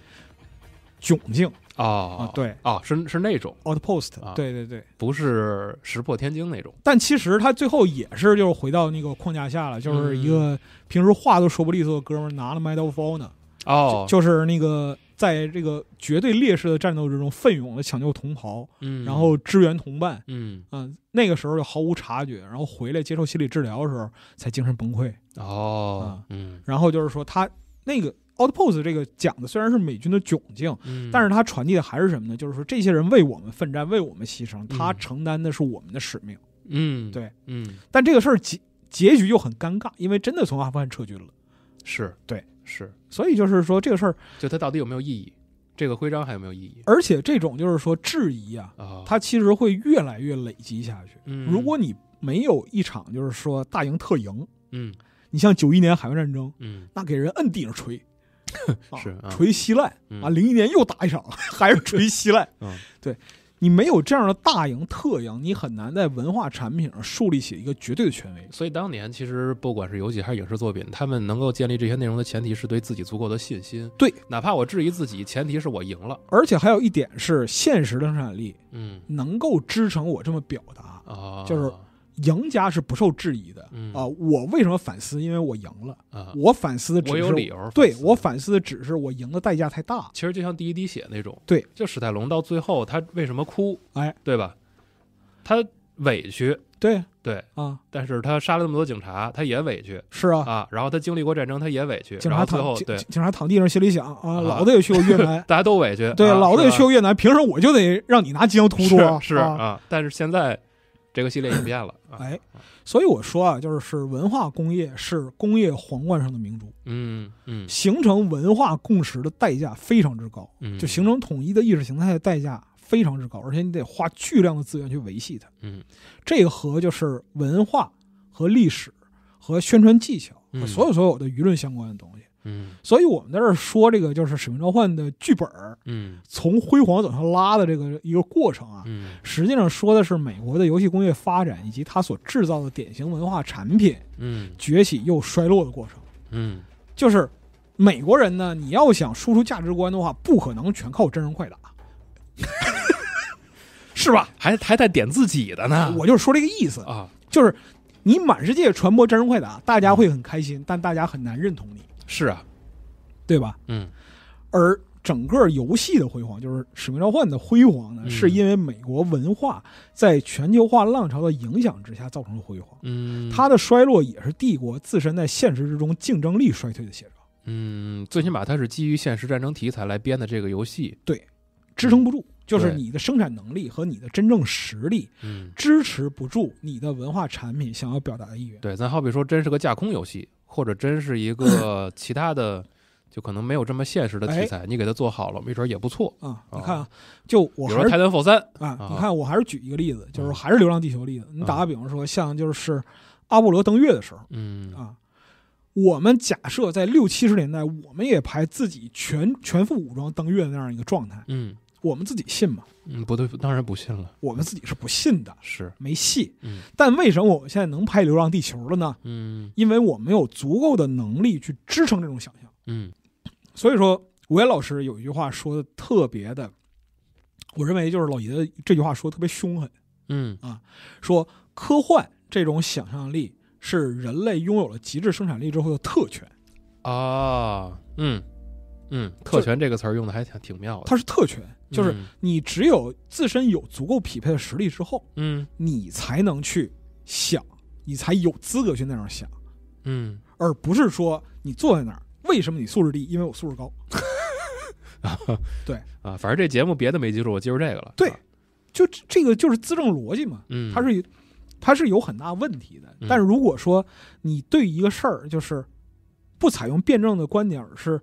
窘境啊，对啊，是是那种 outpost，对对对，不是石破天惊那种。但其实他最后也是就是回到那个框架下了，就是一个平时话都说不利索的哥们儿拿了 Medal for 呢，哦，就是那个在这个绝对劣势的战斗之中奋勇的抢救同袍，嗯，然后支援同伴，嗯嗯，那个时候就毫无察觉，然后回来接受心理治疗的时候才精神崩溃，哦，嗯，然后就是说他那个。《Outpost》这个讲的虽然是美军的窘境，但是它传递的还是什么呢？就是说这些人为我们奋战，为我们牺牲，他承担的是我们的使命。嗯，对，嗯。但这个事儿结结局又很尴尬，因为真的从阿富汗撤军了。是对，是。所以就是说这个事儿，就它到底有没有意义？这个徽章还有没有意义？而且这种就是说质疑啊，它其实会越来越累积下去。如果你没有一场就是说大赢特赢，嗯，你像九一年海湾战争，嗯，那给人摁地上吹。是锤稀烂啊！零一年又打一场，还是锤稀烂。嗯，对你没有这样的大赢特赢，你很难在文化产品上树立起一个绝对的权威。所以当年其实不管是游戏还是影视作品，他们能够建立这些内容的前提是对自己足够的信心。对，哪怕我质疑自己，前提是我赢了。而且还有一点是现实的生产力，嗯，能够支撑我这么表达啊，就是。赢家是不受质疑的啊！我为什么反思？因为我赢了啊！我反思的只是对我反思的只是我赢的代价太大。其实就像第一滴血那种，对，就史泰龙到最后他为什么哭？哎，对吧？他委屈，对对啊！但是他杀了那么多警察，他也委屈，是啊啊！然后他经历过战争，他也委屈。然后最后，对，警察躺地上心里想啊，老子也去过越南，大家都委屈，对，老子也去过越南，凭什么我就得让你拿枪突戮？是啊，但是现在。这个系列也变了，哎，所以我说啊，就是文化工业是工业皇冠上的明珠，嗯嗯，形成文化共识的代价非常之高，就形成统一的意识形态的代价非常之高，而且你得花巨量的资源去维系它，嗯，这个和就是文化和历史和宣传技巧和所有所有的舆论相关的东西。嗯，所以我们在这说这个，就是《使命召唤》的剧本儿，嗯，从辉煌走向拉的这个一个过程啊，嗯，实际上说的是美国的游戏工业发展以及它所制造的典型文化产品，嗯，崛起又衰落的过程，嗯，就是美国人呢，你要想输出价值观的话，不可能全靠真人快打，是吧？还还在点自己的呢，我就说这个意思啊，就是你满世界传播真人快打，大家会很开心，但大家很难认同你。是啊，对吧？嗯，而整个游戏的辉煌，就是《使命召唤》的辉煌呢，是因为美国文化在全球化浪潮的影响之下造成的辉煌。嗯，它的衰落也是帝国自身在现实之中竞争力衰退的写照。嗯，最起码它是基于现实战争题材来编的这个游戏，对，支撑不住，就是你的生产能力和你的真正实力，嗯，支持不住你的文化产品想要表达的意愿。对，咱好比说，真是个架空游戏。或者真是一个 其他的，就可能没有这么现实的题材，你给它做好了，没准也不错啊。你看啊，就我说《泰坦4三》啊，你看我还是举一个例子，就是还是《流浪地球》例子。你打个比方说，像就是阿波罗登月的时候，嗯啊，我们假设在六七十年代，我们也拍自己全全副武装登月的那样一个状态，嗯。我们自己信吗？嗯，不对，当然不信了。我们自己是不信的，是没戏。嗯，但为什么我们现在能拍《流浪地球》了呢？嗯，因为我们有足够的能力去支撑这种想象。嗯，所以说吴岩老师有一句话说的特别的，我认为就是老爷子这句话说的特别凶狠。嗯啊，说科幻这种想象力是人类拥有了极致生产力之后的特权啊。嗯嗯，特权这个词儿用的还挺挺妙的，它是特权。就是你只有自身有足够匹配的实力之后，嗯，你才能去想，你才有资格去那样想，嗯，而不是说你坐在那儿，为什么你素质低？因为我素质高。对啊，反正这节目别的没记住，我记住这个了。对，就这个就是自证逻辑嘛，它是它是有很大问题的。但是如果说你对一个事儿就是不采用辩证的观点，是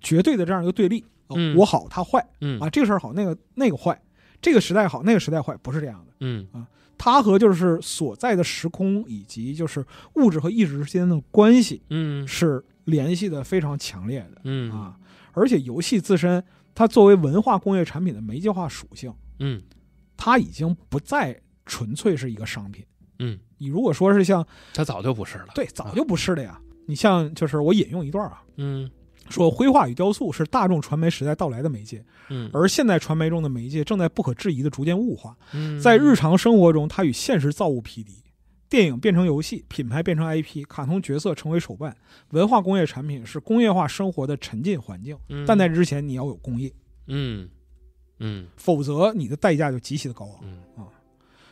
绝对的这样一个对立。嗯，我好他坏，嗯啊，这个事儿好那个那个坏，这个时代好那个时代坏，不是这样的，嗯啊，他和就是所在的时空以及就是物质和意识之间的关系，嗯，是联系的非常强烈的，嗯啊，而且游戏自身它作为文化工业产品的媒介化属性，嗯，它已经不再纯粹是一个商品，嗯，你如果说是像，它早就不是了，对，早就不是了呀，你像就是我引用一段啊，嗯。说，绘画与雕塑是大众传媒时代到来的媒介，嗯，而现代传媒中的媒介正在不可置疑的逐渐物化，嗯，在日常生活中，它与现实造物匹敌，电影变成游戏，品牌变成 IP，卡通角色成为手办，文化工业产品是工业化生活的沉浸环境，但在之前你要有工业，嗯嗯，否则你的代价就极其的高昂，啊。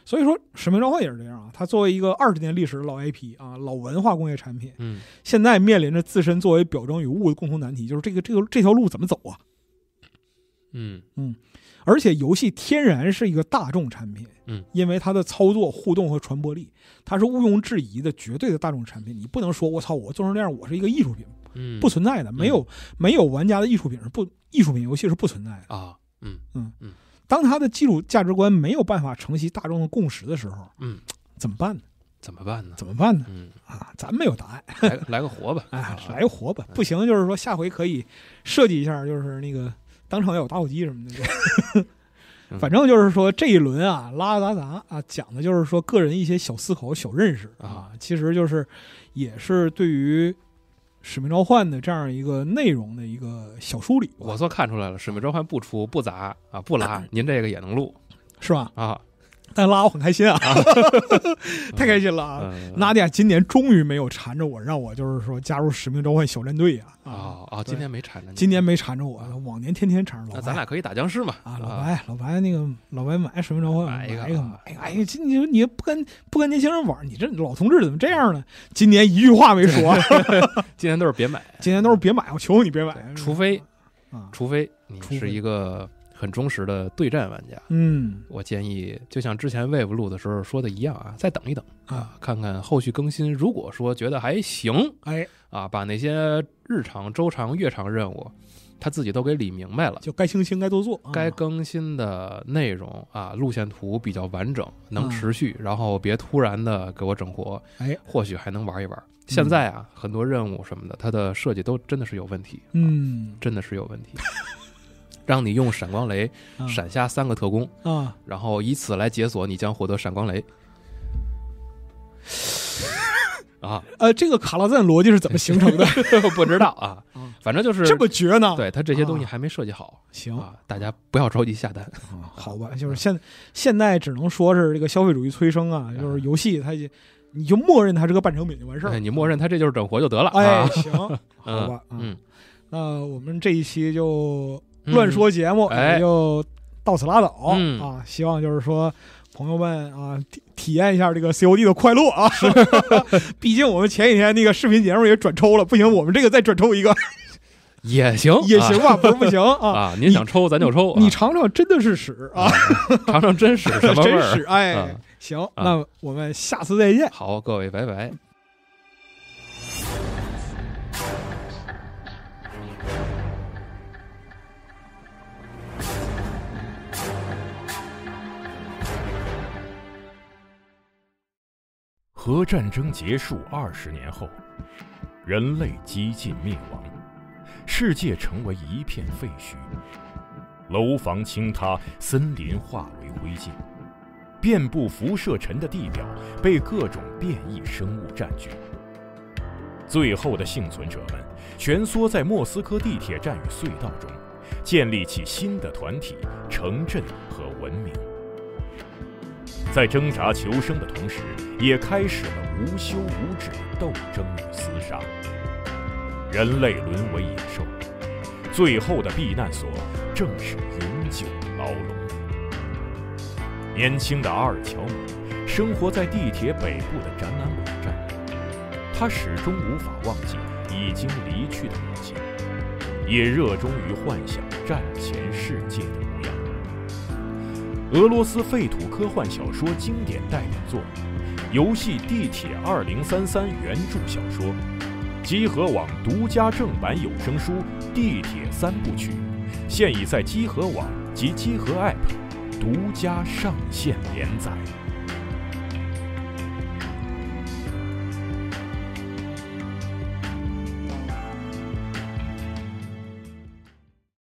所以说，《使命召唤》也是这样啊，它作为一个二十年历史的老 IP 啊，老文化工业产品，嗯，现在面临着自身作为表征与物的共同难题，就是这个这个这条路怎么走啊？嗯嗯，而且游戏天然是一个大众产品，嗯，因为它的操作互动和传播力，它是毋庸置疑的绝对的大众产品。你不能说我操，我做成这样，我是一个艺术品，嗯，不存在的，没有没有玩家的艺术品是不艺术品游戏是不存在的啊，嗯嗯嗯。当他的基础价值观没有办法承袭大众的共识的时候，嗯，怎么办呢？怎么办呢？怎么办呢？嗯啊，咱没有答案，来来个活吧，哎，来个活吧，不行，就是说下回可以设计一下，就是那个当场要有打火机什么的。反正就是说这一轮啊，拉拉杂杂啊，讲的就是说个人一些小思考、小认识啊，其实就是也是对于。使命召唤的这样一个内容的一个小梳理，我算看出来了。使命召唤不出不砸啊，不拉，您这个也能录，是吧？啊。但拉我很开心啊，太开心了啊！纳迪亚今年终于没有缠着我，让我就是说加入《使命召唤》小战队啊啊，今年没缠着你，今年没缠着我，往年天天缠着老白。那咱俩可以打僵尸嘛？啊，老白，老白那个老白买《使命召唤》买一个个。哎，呀，今年你不跟不跟年轻人玩？你这老同志怎么这样呢？今年一句话没说，今年都是别买，今年都是别买，我求你别买，除非，除非你是一个。很忠实的对战玩家，嗯，我建议就像之前 wave 录的时候说的一样啊，再等一等啊，看看后续更新。如果说觉得还行，哎，啊，把那些日常、周长、月长任务，他自己都给理明白了，就该清清，该多做，该更新的内容啊，路线图比较完整，能持续，然后别突然的给我整活，哎，或许还能玩一玩。现在啊，很多任务什么的，它的设计都真的是有问题，嗯，真的是有问题。让你用闪光雷闪瞎三个特工，然后以此来解锁，你将获得闪光雷。啊，呃，这个卡拉赞逻辑是怎么形成的？不知道啊，反正就是这么绝呢。对他这些东西还没设计好，行，啊，大家不要着急下单。好吧，就是现现在只能说是这个消费主义催生啊，就是游戏它，你就默认它是个半成品就完事儿。你默认它这就是整活就得了。哎，行，好吧，嗯，那我们这一期就。乱说节目，也就到此拉倒啊！希望就是说，朋友们啊，体体验一下这个 COD 的快乐啊！毕竟我们前几天那个视频节目也转抽了，不行，我们这个再转抽一个，也行，也行吧，不是不行啊！啊，您想抽咱就抽，你尝尝真的是屎啊！尝尝真是什么真屎哎，行，那我们下次再见。好，各位拜拜。核战争结束二十年后，人类几近灭亡，世界成为一片废墟，楼房倾塌，森林化为灰烬，遍布辐射尘的地表被各种变异生物占据。最后的幸存者们蜷缩在莫斯科地铁站与隧道中，建立起新的团体、城镇和文明。在挣扎求生的同时，也开始了无休无止的斗争与厮杀。人类沦为野兽，最后的避难所正是永久牢笼。年轻的阿尔乔姆生活在地铁北部的展览馆站，他始终无法忘记已经离去的母亲，也热衷于幻想战前世界。俄罗斯废土科幻小说经典代表作，《游戏地铁二零三三》原著小说，积禾网独家正版有声书《地铁三部曲》，现已在积禾网及积禾 App 独家上线连载。